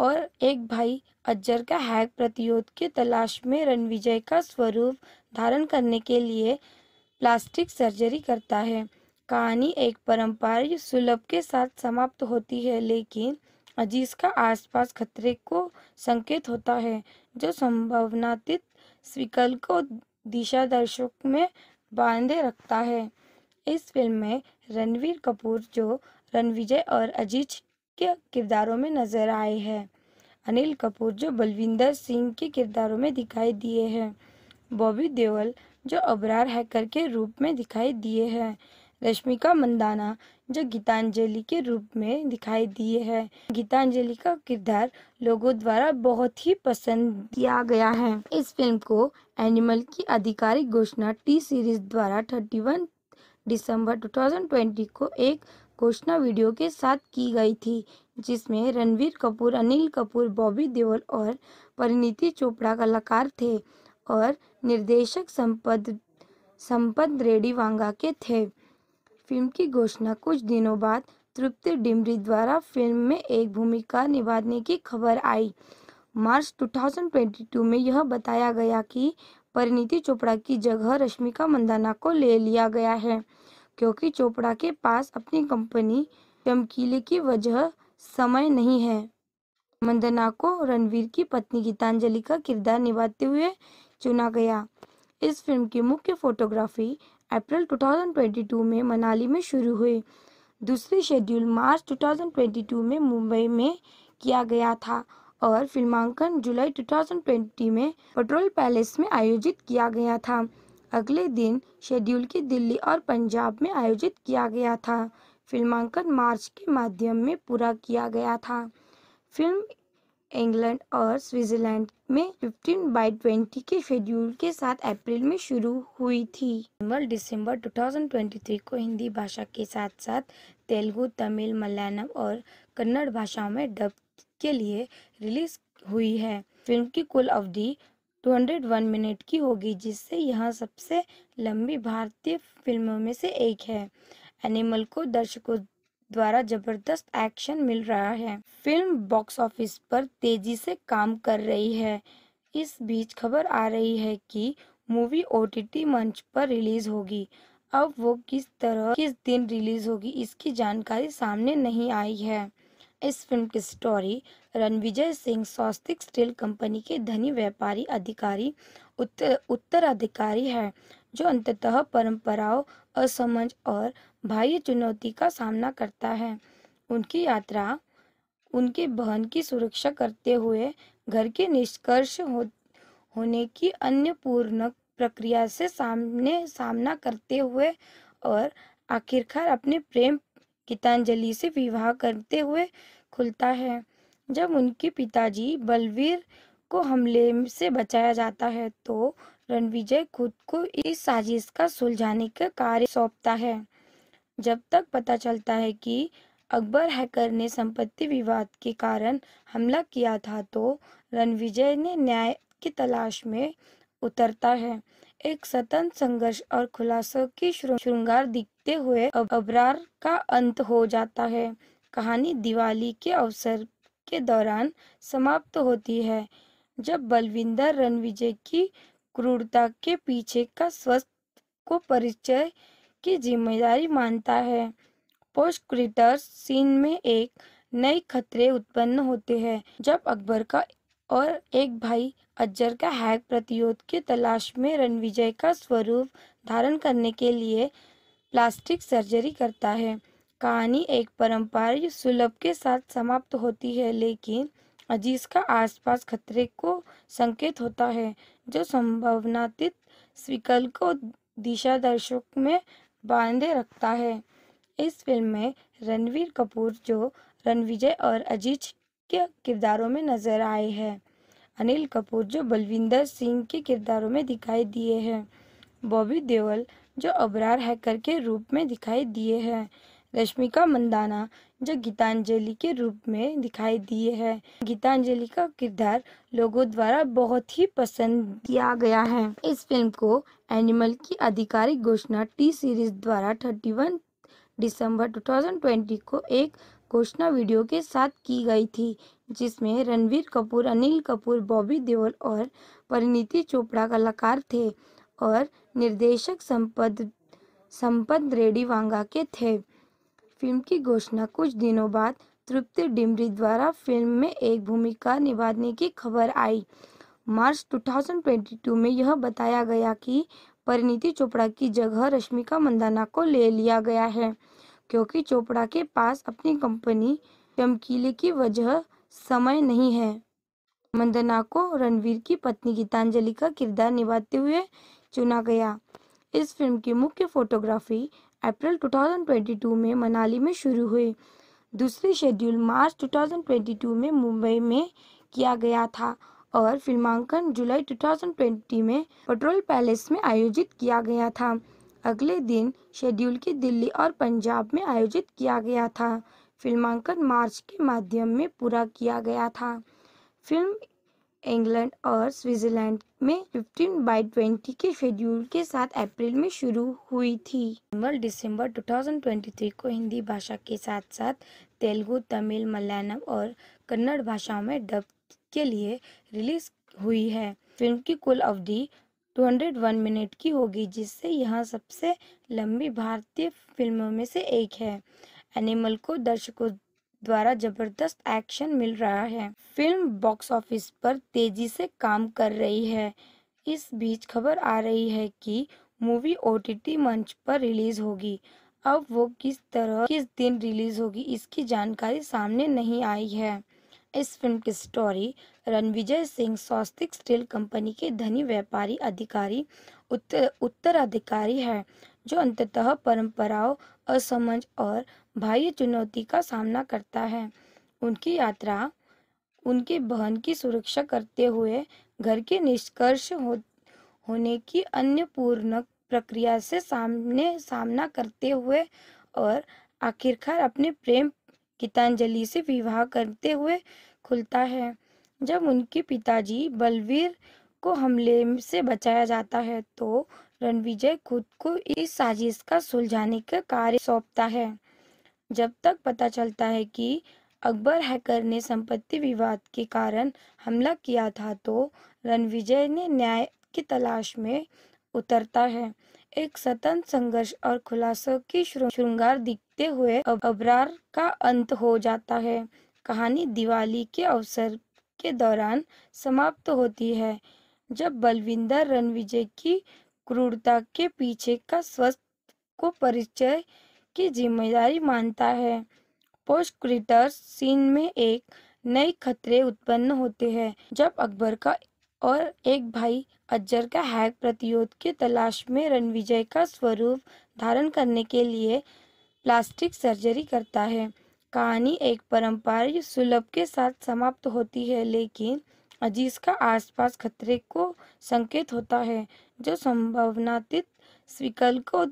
और एक भाई अजर का हैक प्रतिरोध की तलाश में रणविजय का स्वरूप धारण करने के लिए प्लास्टिक सर्जरी करता है कहानी एक परंपरा सुलभ के साथ समाप्त होती है लेकिन अजीज का आसपास खतरे को संकेत होता है जो संभावनातीत स्विकल को दिशा दर्शक में बांधे रखता है इस फिल्म में रणवीर कपूर जो रणविजय और अजीज के किरदारों में नजर आए हैं अनिल कपूर जो बलविंदर सिंह के किरदारों में दिखाई दिए हैं बॉबी देवल जो अबरार हैकर के रूप में दिखाई दिए हैं रश्मिका मंदाना जो गीतांजलि के रूप में दिखाई दिए है गीतांजलि का किरदार लोगों द्वारा बहुत ही पसंद किया गया है इस फिल्म को एनिमल की आधिकारिक घोषणा टी सीरीज द्वारा 31 दिसंबर 2020 को एक घोषणा वीडियो के साथ की गई थी जिसमें रणवीर कपूर अनिल कपूर बॉबी देओल और परिणीति चोपड़ा कलाकार थे और निर्देशक संपद संपद रेडी वांगा के थे फिल्म की घोषणा कुछ दिनों बाद तृप्ति डिमरी द्वारा फिल्म में एक भूमिका निभाने की खबर आई मार्च 2022 में यह बताया गया कि परिणीति चोपड़ा की जगह रश्मिका मंदाना को ले लिया गया है क्योंकि चोपड़ा के पास अपनी कंपनी चमकीले की वजह समय नहीं है मंदना को रणवीर की पत्नी गीतांजलि का किरदार निभाते हुए चुना गया इस फिल्म की मुख्य फोटोग्राफी अप्रैल 2022 में मनाली में शुरू हुए दूसरे शेड्यूल मार्च 2022 में मुंबई में किया गया था और फिल्मांकन जुलाई 2020 में पेट्रोल पैलेस में आयोजित किया गया था अगले दिन शेड्यूल की दिल्ली और पंजाब में आयोजित किया गया था फिल्मांकन मार्च के माध्यम में पूरा किया गया था फिल्म इंग्लैंड और स्विट्जरलैंड में 15 बाई 20 के शेड्यूल के साथ अप्रैल में शुरू हुई थी दिसंबर 2023 को हिंदी भाषा के साथ साथ तेलुगु तमिल मलयालम और कन्नड़ भाषाओं में डब के लिए रिलीज हुई है फिल्म की कुल अवधि 201 मिनट की होगी जिससे यह सबसे लंबी भारतीय फिल्मों में से एक है एनिमल को दर्शकों द्वारा जबरदस्त एक्शन मिल रहा है फिल्म बॉक्स ऑफिस पर तेजी से काम कर रही है इस बीच खबर आ रही है कि मूवी ओ मंच पर रिलीज होगी अब वो किस तरह किस दिन रिलीज होगी इसकी जानकारी सामने नहीं आई है इस फिल्म की story Ranvijay Singh Swastik steel company के धनी व्यापारी अधिकारी उत्तर उत्तराधिकारी है जो अंततः परंपराओं असमझ और बाह्य चुनौती का सामना करता है उनकी यात्रा उनके बहन की सुरक्षा करते हुए घर के निष्कर्ष हो, होने की अन्य पूर्ण प्रक्रिया से सामने सामना करते हुए और आखिरकार अपने प्रेम गीतांजलि से विवाह करते हुए खुलता है जब उनके पिताजी बलवीर को हमले से बचाया जाता है तो रणविजय खुद को इस साजिश का सुलझाने का कार्य सौंपता है जब तक पता चलता है कि अकबर हैकर ने संपत्ति विवाद के कारण हमला किया था तो रणविजय ने न्याय की तलाश में उतरता है एक स्वतंत्र संघर्ष और खुलासों की श्रृंगार दिखते हुए अबरार का अंत हो जाता है कहानी दिवाली के अवसर के दौरान समाप्त होती है जब बलविंदर रणविजय की क्रूरता के पीछे का स्वस्थ को परिचय की जिम्मेदारी मानता है पोस्टक्रिटर सीन में एक नए खतरे उत्पन्न होते हैं जब अकबर का और एक भाई अजर का हैक प्रतिरोध की तलाश में रणविजय का स्वरूप धारण करने के लिए प्लास्टिक सर्जरी करता है कहानी एक पारंपरिक सुलभ के साथ समाप्त होती है लेकिन अजीज का आसपास खतरे को संकेत होता है जो संभावनातीत स्विकल को दिशा दर्शक में बांधे रखता है इस फिल्म में रणवीर कपूर जो रणविजय और अजीज के किरदारों में नजर आए हैं अनिल कपूर जो बलविंदर सिंह के किरदारों में दिखाई दिए हैं बॉबी देओल जो अबरार हैकर के रूप में दिखाई दिए हैं रश्मिका मंदाना जो गीतांजलि के रूप में दिखाई दिए है गीतांजलि का किरदार लोगों द्वारा बहुत ही पसंद किया गया है इस फिल्म को एनिमल की आधिकारिक घोषणा टी सीरीज द्वारा 31 दिसंबर 2020 को एक घोषणा वीडियो के साथ की गई थी जिसमें रणवीर कपूर अनिल कपूर बॉबी देओल और परिणीति चोपड़ा कलाकार थे और निर्देशक संपद संपद रेडी वांगा के थे फिल्म की घोषणा कुछ दिनों बाद तृप्ति डिमरी द्वारा फिल्म में एक भूमिका निभाने की खबर आई मार्च 2022 में यह बताया गया कि परिणीति चोपड़ा की जगह रश्मिका मंदाना को ले लिया गया है क्योंकि चोपड़ा के पास अपनी कंपनी चमकीले की वजह समय नहीं है मंदना को रणवीर की पत्नी गीतांजलि का किरदार निभाते हुए चुना गया इस फिल्म की मुख्य फोटोग्राफी अप्रैल 2022 में मनाली में शुरू हुए दूसरे शेड्यूल मार्च 2022 में मुंबई में किया गया था और फिल्मांकन जुलाई 2020 में पेट्रोल पैलेस में आयोजित किया गया था अगले दिन शेड्यूल की दिल्ली और पंजाब में आयोजित किया गया था फिल्मांकन मार्च के माध्यम में पूरा किया गया था फिल्म इंग्लैंड और स्विट्जरलैंड में 15 बाई 20 के शेड्यूल के साथ अप्रैल में शुरू हुई थी नवंबर दिसंबर 2023 को हिंदी भाषा के साथ साथ तेलुगु तमिल मलयालम और कन्नड़ भाषाओं में डब के लिए रिलीज हुई है फिल्म की कुल अवधि 201 मिनट की होगी जिससे यह सबसे लंबी भारतीय फिल्मों में से एक है एनिमल को दर्शकों द्वारा जबरदस्त एक्शन मिल रहा है फिल्म बॉक्स ऑफिस पर तेजी से काम कर रही है इस बीच खबर आ रही है कि मूवी ओ मंच पर रिलीज होगी अब वो किस तरह किस दिन रिलीज होगी इसकी जानकारी सामने नहीं आई है इस फिल्म की story Ranvijay Singh Swastik steel company के धनी व्यापारी अधिकारी उत्तर उत्तराधिकारी है जो अंततः परंपराओं असमझ और बाह्य चुनौती का सामना करता है उनकी यात्रा उनके बहन की सुरक्षा करते हुए घर के निष्कर्ष हो, होने की अन्य पूर्ण प्रक्रिया से सामने सामना करते हुए और आखिरकार अपने प्रेम गीतांजलि से विवाह करते हुए खुलता है जब उनके पिताजी बलवीर को हमले से बचाया जाता है तो रणविजय खुद को इस साजिश का सुलझाने का कार्य सौंपता है जब तक पता चलता है कि अकबर हैकर ने संपत्ति विवाद के कारण हमला किया था तो रणविजय ने न्याय की तलाश में उतरता है एक स्वतंत्र संघर्ष और खुलासों की श्रृंगार दिखते हुए अबरार का अंत हो जाता है कहानी दिवाली के अवसर के दौरान समाप्त होती है जब बलविंदर रणविजय की क्रूरता के पीछे का स्वस्थ को परिचय की जिम्मेदारी मानता है पोस्टक्रिटर सीन में एक नए खतरे उत्पन्न होते हैं जब अकबर का और एक भाई अजर का हैक प्रतिरोध के तलाश में रणविजय का स्वरूप धारण करने के लिए प्लास्टिक सर्जरी करता है कहानी एक पारंपरिक सुलभ के साथ समाप्त होती है लेकिन अजीज का आसपास खतरे को संकेत होता है जो संभावनातीत स्विकल को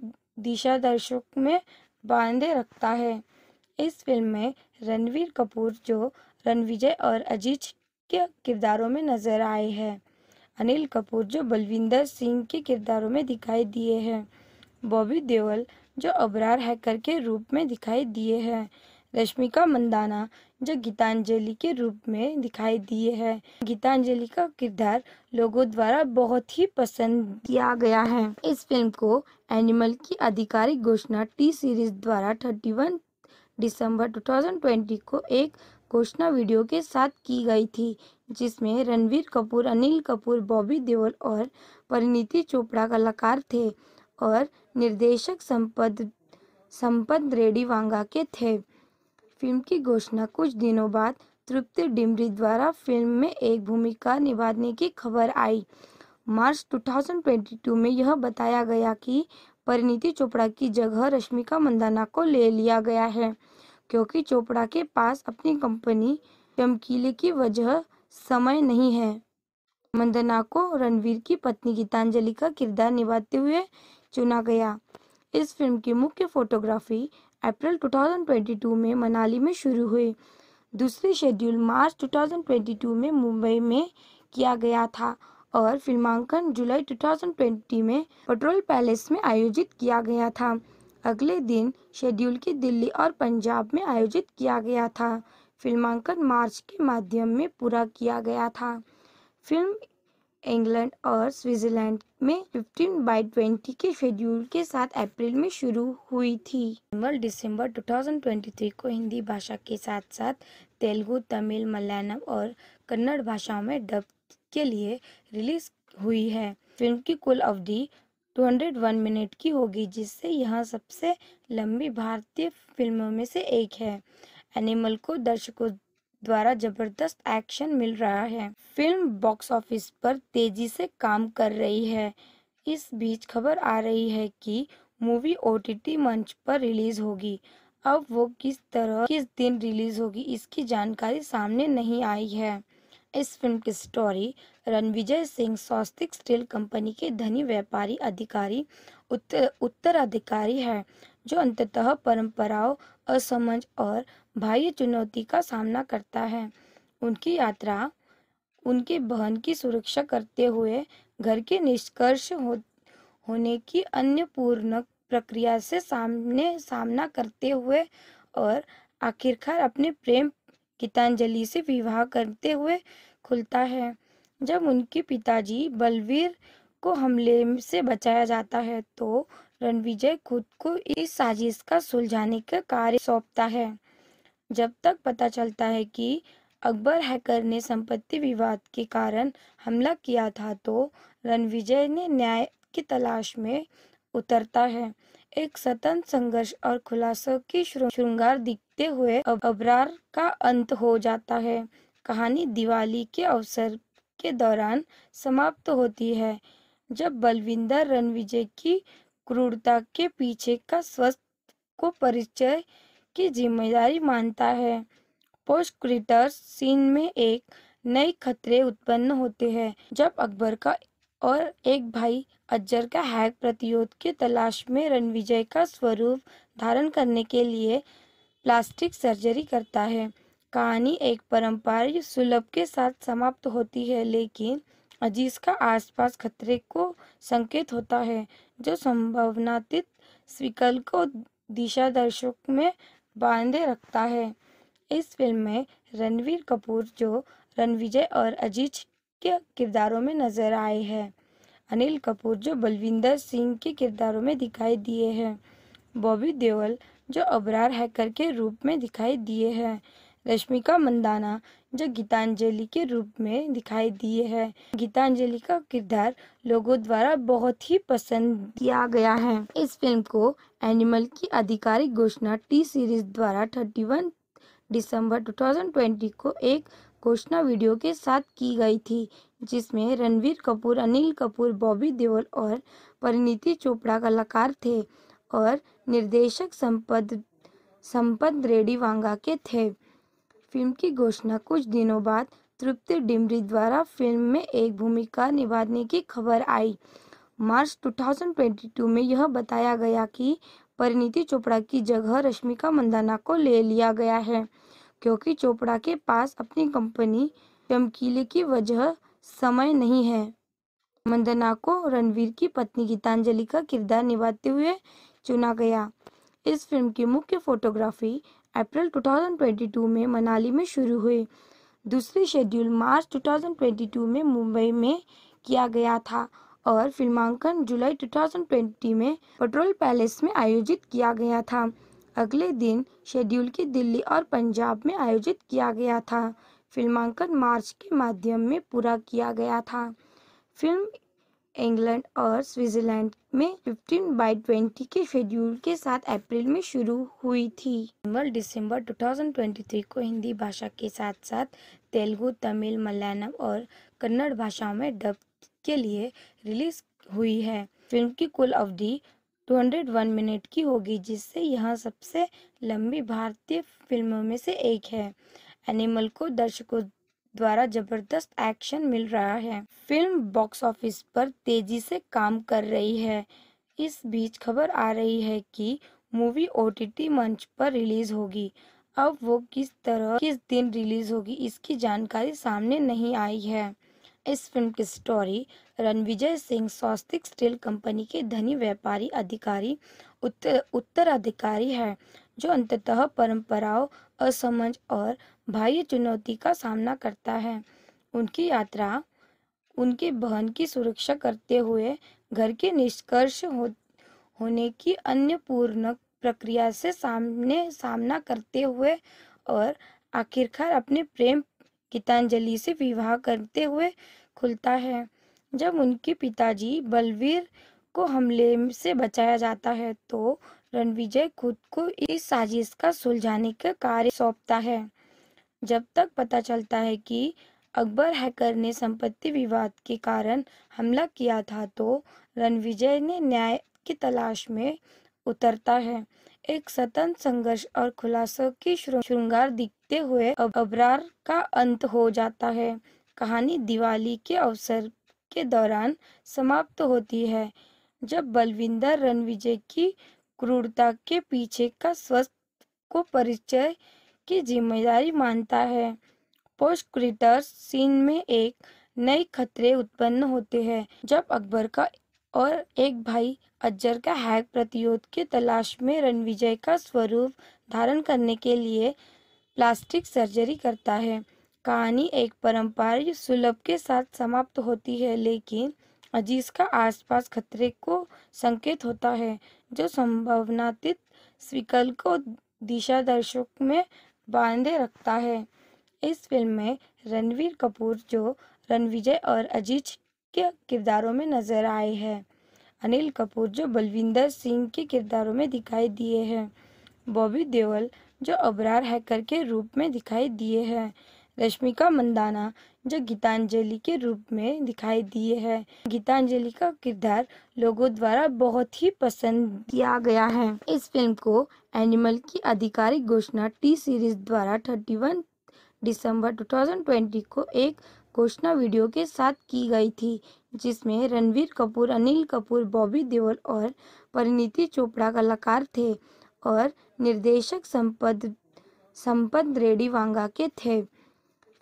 दिशा दर्शक में बांधे रखता है इस फिल्म में रणवीर कपूर जो रणविजय और अजीज के किरदारों में नजर आए हैं अनिल कपूर जो बलविंदर सिंह के किरदारों में दिखाई दिए हैं बॉबी देओल जो अबरार हैकर के रूप में दिखाई दिए हैं रश्मिका मंदाना जो गीतांजलि के रूप में दिखाई दिए हैं गीतांजलि का किरदार लोगों द्वारा बहुत ही पसंद किया गया है इस फिल्म को एनिमल की आधिकारिक घोषणा टी सीरीज द्वारा 31 दिसंबर 2020 को एक घोषणा वीडियो के साथ की गई थी जिसमें रणवीर कपूर अनिल कपूर बॉबी देओल और परिणीति चोपड़ा कलाकार थे और निर्देशक संपद संपद रेडी वांगा के थे फिल्म की घोषणा कुछ दिनों बाद तृप्ति डिमरी द्वारा फिल्म में एक भूमिका निभाने की खबर आई मार्च 2022 में यह बताया गया कि परिणीति चोपड़ा की जगह रश्मिका मंदाना को ले लिया गया है क्योंकि चोपड़ा के पास अपनी कंपनी चमकीले की वजह समय नहीं है मंदना को रणवीर की पत्नी गीतांजलि का किरदार निभाते हुए चुना गया इस फिल्म की मुख्य फोटोग्राफी अप्रैल 2022 में मनाली में शुरू हुए दूसरे शेड्यूल मार्च 2022 में मुंबई में किया गया था और फिल्मांकन जुलाई 2020 में पेट्रोल पैलेस में आयोजित किया गया था अगले दिन शेड्यूल की दिल्ली और पंजाब में आयोजित किया गया था फिल्मांकन मार्च के माध्यम में पूरा किया गया था फिल्म इंग्लैंड और स्विट्जरलैंड में 15 बाई 20 के शेड्यूल के साथ अप्रैल में शुरू हुई थी एनुअल दिसंबर 2023 को हिंदी भाषा के साथ साथ तेलुगु तमिल मलयालम और कन्नड़ भाषाओं में डब के लिए रिलीज हुई है फिल्म की कुल अवधि 201 मिनट की होगी जिससे यह सबसे लंबी भारतीय फिल्मों में से एक है एनिमल को दर्शकों द्वारा जबरदस्त एक्शन मिल रहा है फिल्म बॉक्स ऑफिस पर तेजी से काम कर रही है इस बीच खबर आ रही है कि मूवी ओ मंच पर रिलीज होगी अब वो किस तरह किस दिन रिलीज होगी इसकी जानकारी सामने नहीं आई है इस फिल्म की story Ranvijay Singh Swastik steel company के धनी व्यापारी अधिकारी उत्तर उत्तराधिकारी है जो अंततः परंपराओं असमझ और बाह्य चुनौती का सामना करता है उनकी यात्रा उनके बहन की सुरक्षा करते हुए घर के निष्कर्ष हो, होने की अन्य पूर्ण प्रक्रिया से सामने सामना करते हुए और आखिरकार अपने प्रेम गीतांजलि से विवाह करते हुए खुलता है जब उनके पिताजी बलवीर को हमले से बचाया जाता है तो रणविजय खुद को इस साजिश का सुलझाने का कार्य सौंपता है जब तक पता चलता है कि अकबर हैकर ने संपत्ति विवाद के कारण हमला किया था तो रणविजय ने न्याय की तलाश में उतरता है एक स्वतंत्र संघर्ष और खुलासों की श्रृंगार दिखते हुए अबरार का अंत हो जाता है कहानी दिवाली के अवसर के दौरान समाप्त होती है जब बलविंदर रणविजय की क्रूरता के पीछे का स्वस्थ को परिचय की जिम्मेदारी मानता है पोस्टक्रिटर सीन में एक नए खतरे उत्पन्न होते हैं जब अकबर का और एक भाई अजर का हैक प्रतिरोध की तलाश में रणविजय का स्वरूप धारण करने के लिए प्लास्टिक सर्जरी करता है कहानी एक परम्परा सुलभ के साथ समाप्त होती है लेकिन अजीज का आसपास खतरे को संकेत होता है जो संभावनातीत स्विकल को दिशा दर्शक में बांधे रखता है इस फिल्म में रणवीर कपूर जो रणविजय और अजीज के किरदारों में नजर आए हैं अनिल कपूर जो बलविंदर सिंह के किरदारों में दिखाई दिए हैं बॉबी देओल जो अबरार हैकर के रूप में दिखाई दिए हैं रश्मिका मंदाना जो गीतांजलि के रूप में दिखाई दिए हैं गीतांजलि का किरदार लोगों द्वारा बहुत ही पसंद किया गया है इस फिल्म को एनिमल की आधिकारिक घोषणा टी सीरीज द्वारा 31 दिसंबर 2020 को एक घोषणा वीडियो के साथ की गई थी जिसमें रणवीर कपूर अनिल कपूर बॉबी देओल और परिणीति चोपड़ा कलाकार थे और निर्देशक संपद संपद रेडी वांगा के थे फिल्म की घोषणा कुछ दिनों बाद तृप्ति डिमरी द्वारा फिल्म में एक भूमिका निभाने की खबर आई मार्च 2022 में यह बताया गया कि परिणीति चोपड़ा की जगह रश्मिका मंदाना को ले लिया गया है क्योंकि चोपड़ा के पास अपनी कंपनी चमकीले की वजह समय नहीं है मंदना को रणवीर की पत्नी गीतांजलि का किरदार निभाते हुए चुना गया इस फिल्म की मुख्य फोटोग्राफी अप्रैल 2022 में मनाली में शुरू हुए दूसरे शेड्यूल मार्च 2022 में मुंबई में किया गया था और फिल्मांकन जुलाई 2020 में पेट्रोल पैलेस में आयोजित किया गया था अगले दिन शेड्यूल की दिल्ली और पंजाब में आयोजित किया गया था फिल्मांकन मार्च के माध्यम में पूरा किया गया था फिल्म इंग्लैंड और स्विट्जरलैंड में 15 बाई 20 के शेड्यूल के साथ अप्रैल में शुरू हुई थी दिसंबर 2023 को हिंदी भाषा के साथ साथ तेलुगु तमिल मलयालम और कन्नड़ भाषाओं में डब के लिए रिलीज हुई है फिल्म की कुल अवधि 201 मिनट की होगी जिससे यह सबसे लंबी भारतीय फिल्मों में से एक है एनिमल को दर्शकों द्वारा जबरदस्त एक्शन मिल रहा है फिल्म बॉक्स ऑफिस पर तेजी से काम कर रही है इस बीच खबर आ रही है कि मूवी ओ मंच पर रिलीज होगी अब वो किस तरह किस दिन रिलीज होगी इसकी जानकारी सामने नहीं आई है इस फिल्म की story Ranvijay Singh Swastik steel company के धनी व्यापारी अधिकारी उत्तर उत्तराधिकारी है जो अंततः परंपराओं असमझ और बाह्य चुनौती का सामना करता है उनकी यात्रा उनके बहन की सुरक्षा करते हुए घर के निष्कर्ष हो, होने की अन्य पूर्ण प्रक्रिया से सामने सामना करते हुए और आखिरकार अपने प्रेम गीतांजलि से विवाह करते हुए खुलता है जब उनके पिताजी बलवीर को हमले से बचाया जाता है तो रणविजय खुद को इस साजिश का सुलझाने का कार्य सौंपता है जब तक पता चलता है कि अकबर हैकर ने संपत्ति विवाद के कारण हमला किया था तो रणविजय ने न्याय की तलाश में उतरता है एक स्वतंत्र संघर्ष और खुलासों की श्रृंगार दिखते हुए अबरार का अंत हो जाता है कहानी दिवाली के अवसर के दौरान समाप्त होती है जब बलविंदर रणविजय की क्रूरता के पीछे का स्वस्थ को परिचय की जिम्मेदारी मानता है पोस्टक्रिटर्स सीन में एक नए खतरे उत्पन्न होते हैं जब अकबर का और एक भाई अजर का हैक प्रतिरोध की तलाश में रणविजय का स्वरूप धारण करने के लिए प्लास्टिक सर्जरी करता है कहानी एक परम्परा सुलभ के साथ समाप्त होती है लेकिन अजीज का आसपास खतरे को संकेत होता है जो संभावनातीत स्विकल को दिशा दर्शक में बांधे रखता है इस फिल्म में रणवीर कपूर जो रणविजय और अजीज के किरदारों में नजर आए हैं अनिल कपूर जो बलविंदर सिंह के किरदारों में दिखाई दिए हैं बॉबी देओल जो अबरार हैकर के रूप में दिखाई दिए हैं रश्मिका मंदाना जो गीतांजलि के रूप में दिखाई दिए है गीतांजलि का किरदार लोगों द्वारा बहुत ही पसंद किया गया है इस फिल्म को एनिमल की आधिकारिक घोषणा टी सीरीज द्वारा 31 दिसंबर 2020 को एक घोषणा वीडियो के साथ की गई थी जिसमें रणवीर कपूर अनिल कपूर बॉबी देओल और परिणीति चोपड़ा कलाकार थे और निर्देशक संपद संपद रेडी वांगा के थे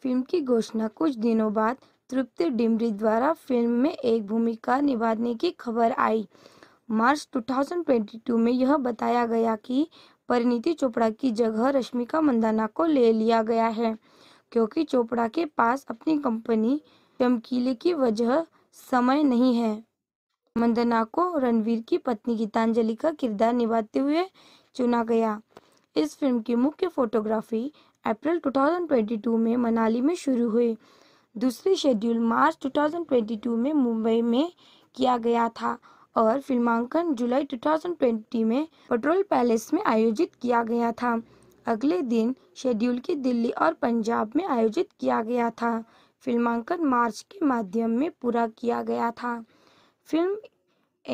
फिल्म की घोषणा कुछ दिनों बाद तृप्ति डिमरी द्वारा फिल्म में एक भूमिका निभाने की खबर आई मार्च 2022 में यह बताया गया कि परिणीति चोपड़ा की जगह रश्मिका मंदाना को ले लिया गया है क्योंकि चोपड़ा के पास अपनी कंपनी चमकीले की वजह समय नहीं है मंदना को रणवीर की पत्नी गीतांजलि का किरदार निभाते हुए चुना गया इस फिल्म की मुख्य फोटोग्राफी अप्रैल 2022 में मनाली में शुरू हुए दूसरी शेड्यूल मार्च 2022 में मुंबई में किया गया था और फिल्मांकन जुलाई 2020 में पेट्रोल पैलेस में आयोजित किया गया था अगले दिन शेड्यूल की दिल्ली और पंजाब में आयोजित किया गया था फिल्मांकन मार्च के माध्यम में पूरा किया गया था फिल्म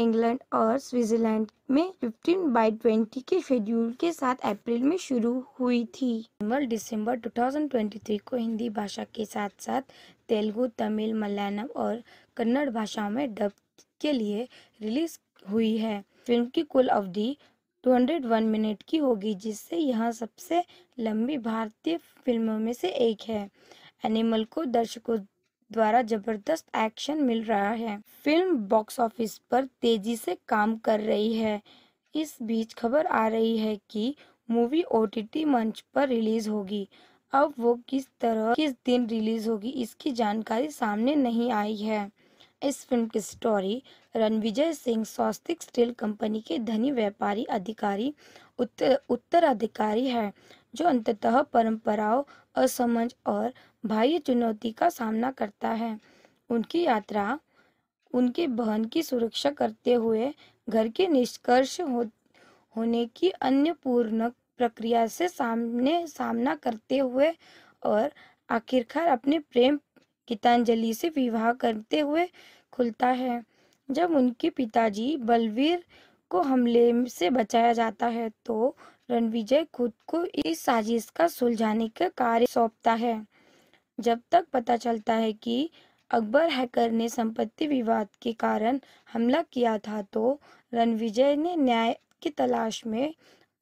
इंग्लैंड और स्विट्जरलैंड में 15 बाई 20 के शेड्यूल के साथ अप्रैल में शुरू हुई थी दिसंबर 2023 को हिंदी भाषा के साथ साथ तेलुगु तमिल मलयालम और कन्नड़ भाषाओं में डब के लिए रिलीज हुई है फिल्म की कुल अवधि 201 मिनट की होगी जिससे यह सबसे लंबी भारतीय फिल्मों में से एक है एनिमल को दर्शकों द्वारा जबरदस्त एक्शन मिल रहा है फिल्म बॉक्स ऑफिस पर तेजी से काम कर रही है इस बीच खबर आ रही है कि मूवी ओटीटी मंच पर रिलीज होगी अब वो किस तरह किस दिन रिलीज होगी इसकी जानकारी सामने नहीं आई है इस फिल्म की story Ranvijay Singh Swastik steel company के धनी व्यापारी अधिकारी उत्तर उत्तराधिकारी है जो अंततः परंपराओं असमझ और बाह्य चुनौती का सामना करता है उनकी यात्रा उनके बहन की सुरक्षा करते हुए घर के निष्कर्ष हो, होने की अन्य पूर्ण प्रक्रिया से सामने सामना करते हुए और आखिरकार अपने प्रेम गीतांजलि से विवाह करते हुए खुलता है जब उनके पिताजी बलवीर को हमले से बचाया जाता है तो रणविजय खुद को इस साजिश का सुलझाने का कार्य सौंपता है जब तक पता चलता है कि अकबर हैकर ने संपत्ति विवाद के कारण हमला किया था तो रणविजय ने न्याय की तलाश में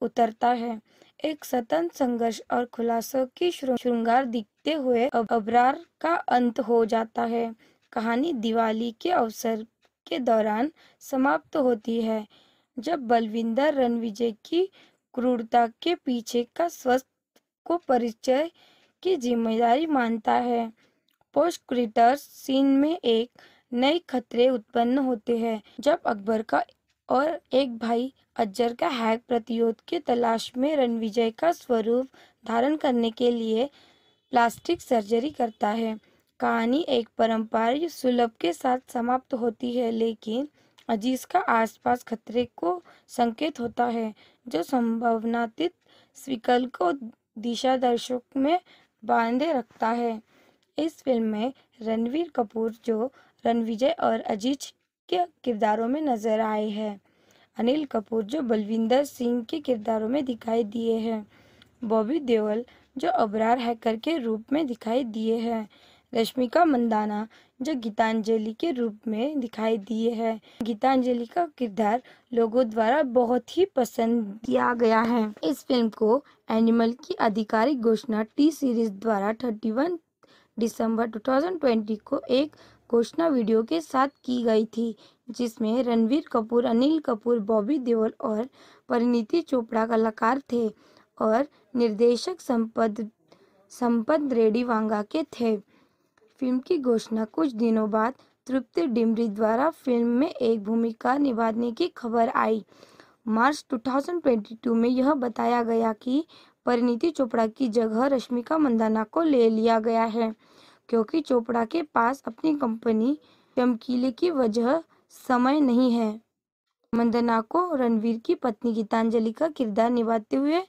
उतरता है एक स्वतंत्र संघर्ष और खुलासों की श्रृंगार दिखते हुए अबरार का अंत हो जाता है कहानी दिवाली के अवसर के दौरान समाप्त होती है जब बलविंदर रणविजय की क्रूरता के पीछे का स्वस्थ को परिचय की जिम्मेदारी मानता है पोस्टक्रिटर सीन में एक नए खतरे उत्पन्न होते हैं जब अकबर का और एक भाई अजर का हैक प्रतिरोध की तलाश में रणविजय का स्वरूप धारण करने के लिए प्लास्टिक सर्जरी करता है कहानी एक परम्परा सुलभ के साथ समाप्त होती है लेकिन अजीज का आसपास खतरे को संकेत होता है जो संभावनातीत स्विकल को दिशा दर्शक में बांधे रखता है इस फिल्म में रणवीर कपूर जो रणविजय और अजीज के किरदारों में नजर आए हैं अनिल कपूर जो बलविंदर सिंह के किरदारों में दिखाई दिए हैं बॉबी देओल जो अबरार हैकर के रूप में दिखाई दिए हैं रश्मिका मंदाना जो गीतांजलि के रूप में दिखाई दिए है गीतांजलि का किरदार लोगों द्वारा बहुत ही पसंद किया गया है इस फिल्म को एनिमल की आधिकारिक घोषणा टी सीरीज द्वारा 31 दिसंबर 2020 को एक घोषणा वीडियो के साथ की गई थी जिसमें रणवीर कपूर अनिल कपूर बॉबी देओल और परिणीति चोपड़ा कलाकार थे और निर्देशक संपद संपद रेडी वांगा के थे फिल्म की घोषणा कुछ दिनों बाद तृप्ति डिमरी द्वारा फिल्म में एक भूमिका निभाने की खबर आई मार्च 2022 में यह बताया गया कि परिणीति चोपड़ा की जगह रश्मिका मंदाना को ले लिया गया है क्योंकि चोपड़ा के पास अपनी कंपनी चमकीले की वजह समय नहीं है मंदना को रणवीर की पत्नी गीतांजलि का किरदार निभाते हुए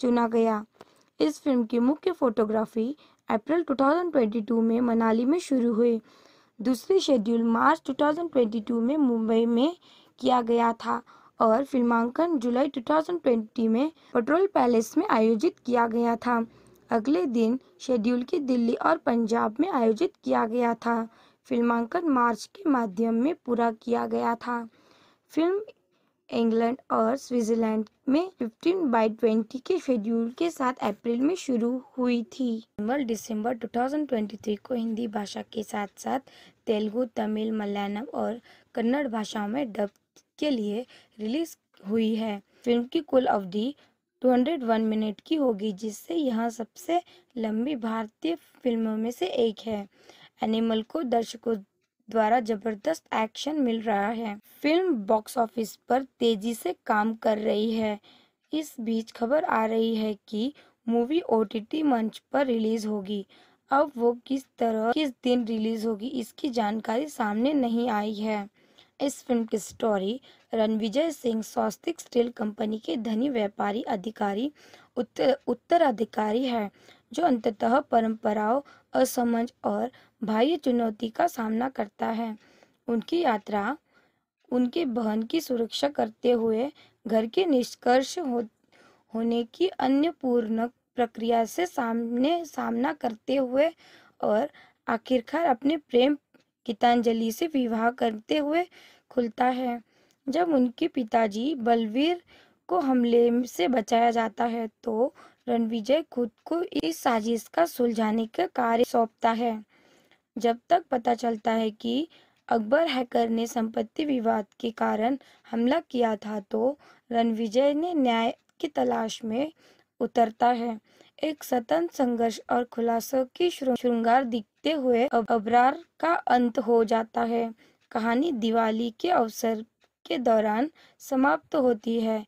चुना गया इस फिल्म की मुख्य फोटोग्राफी अप्रैल 2022 में मनाली में शुरू हुए दूसरे शेड्यूल मार्च 2022 में मुंबई में किया गया था और फिल्मांकन जुलाई 2020 में पेट्रोल पैलेस में आयोजित किया गया था अगले दिन शेड्यूल की दिल्ली और पंजाब में आयोजित किया गया था फिल्मांकन मार्च के माध्यम में पूरा किया गया था फिल्म इंग्लैंड और स्विट्जरलैंड में 15 बाई 20 के शेड्यूल के साथ अप्रैल में शुरू हुई थी दिसंबर 2023 को हिंदी भाषा के साथ साथ तेलुगु तमिल मलयालम और कन्नड़ भाषाओं में डब के लिए रिलीज हुई है फिल्म की कुल अवधि 201 मिनट की होगी जिससे यह सबसे लंबी भारतीय फिल्मों में से एक है एनिमल को दर्शकों द्वारा जबरदस्त एक्शन मिल रहा है फिल्म बॉक्स ऑफिस पर तेजी से काम कर रही है इस बीच खबर आ रही है कि मूवी ओ मंच पर रिलीज होगी अब वो किस तरह किस दिन रिलीज होगी इसकी जानकारी सामने नहीं आई है इस फिल्म की story Ranvijay Singh Swastik steel company के धनी व्यापारी अधिकारी उत्तर उत्तराधिकारी है जो अंततः परंपराओं असमझ और बाह्य चुनौती का सामना करता है उनकी यात्रा उनके बहन की सुरक्षा करते हुए घर के निष्कर्ष हो, होने की अन्य पूर्ण प्रक्रिया से सामने सामना करते हुए और आखिरकार अपने प्रेम गीतांजलि से विवाह करते हुए खुलता है जब उनके पिताजी बलवीर को हमले से बचाया जाता है तो रणविजय खुद को इस साजिश का सुलझाने का कार्य सौंपता है जब तक पता चलता है कि अकबर हैकर ने संपत्ति विवाद के कारण हमला किया था तो रणविजय ने न्याय की तलाश में उतरता है एक स्वतंत्र संघर्ष और खुलासों की श्रृंगार दिखते हुए अबरार का अंत हो जाता है कहानी दिवाली के अवसर के दौरान समाप्त होती है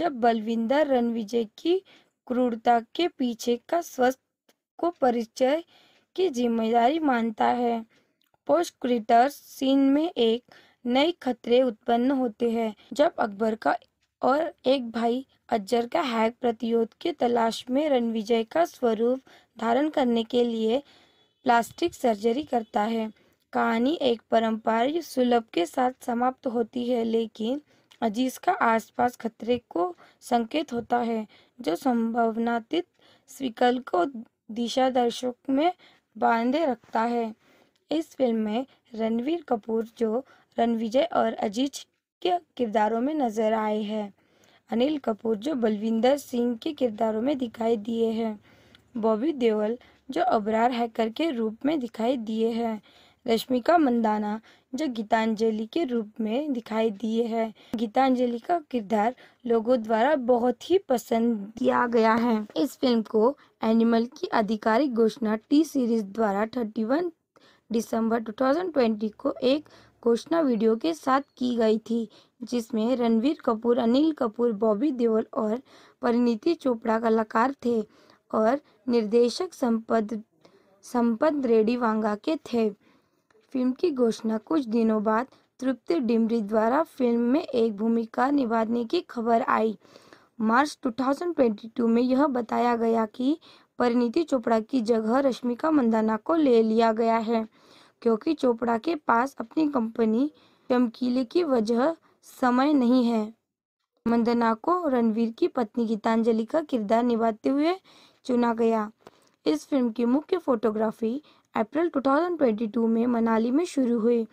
जब बलविंदर रणविजय की क्रूरता के पीछे का स्वस्थ को परिचय की जिम्मेदारी मानता है पोस्टक्रिटर सीन में एक नए खतरे उत्पन्न होते हैं जब अकबर का और एक भाई अजर का हैक प्रतिरोध की तलाश में रणविजय का स्वरूप धारण करने के लिए प्लास्टिक सर्जरी करता है कहानी एक पारंपरिक सुलभ के साथ समाप्त होती है लेकिन अजीज का आसपास खतरे को संकेत होता है जो संभावनातीत स्विकल को दिशा दर्शक में बांधे रखता है इस फिल्म में रणवीर कपूर जो रणविजय और अजीज के किरदारों में नजर आए हैं अनिल कपूर जो बलविंदर सिंह के किरदारों में दिखाई दिए हैं बॉबी देओल जो अबरार हैकर के रूप में दिखाई दिए हैं रश्मिका मंदाना जो गीतांजलि के रूप में दिखाई दिए है गीतांजलि का किरदार लोगों द्वारा बहुत ही पसंद किया गया है इस फिल्म को एनिमल की आधिकारिक घोषणा टी सीरीज द्वारा 31 दिसंबर 2020 को एक घोषणा वीडियो के साथ की गई थी जिसमें रणवीर कपूर अनिल कपूर बॉबी देओल और परिणीति चोपड़ा कलाकार थे और निर्देशक संपद संपद रेडी वांगा के थे फिल्म की घोषणा कुछ दिनों बाद तृप्ति डिमरी द्वारा फिल्म में एक भूमिका निभाने की खबर आई मार्च 2022 में यह बताया गया कि परिणीति चोपड़ा की जगह रश्मिका मंदाना को ले लिया गया है क्योंकि चोपड़ा के पास अपनी कंपनी चमकीले की वजह समय नहीं है मंदना को रणवीर की पत्नी गीतांजलि का किरदार निभाते हुए चुना गया इस फिल्म की मुख्य फोटोग्राफी अप्रैल 2022 में मनाली में शुरू हुए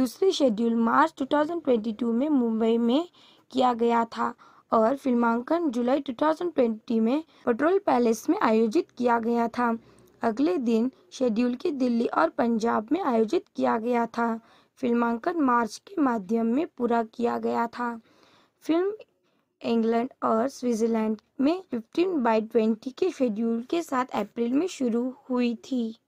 दूसरे शेड्यूल मार्च 2022 में मुंबई में किया गया था और फिल्मांकन जुलाई 2020 में पेट्रोल पैलेस में आयोजित किया गया था अगले दिन शेड्यूल की दिल्ली और पंजाब में आयोजित किया गया था फिल्मांकन मार्च के माध्यम में पूरा किया गया था फिल्म इंग्लैंड और स्विट्जरलैंड में 15 बाई 20 के शेड्यूल के साथ अप्रैल में शुरू हुई थी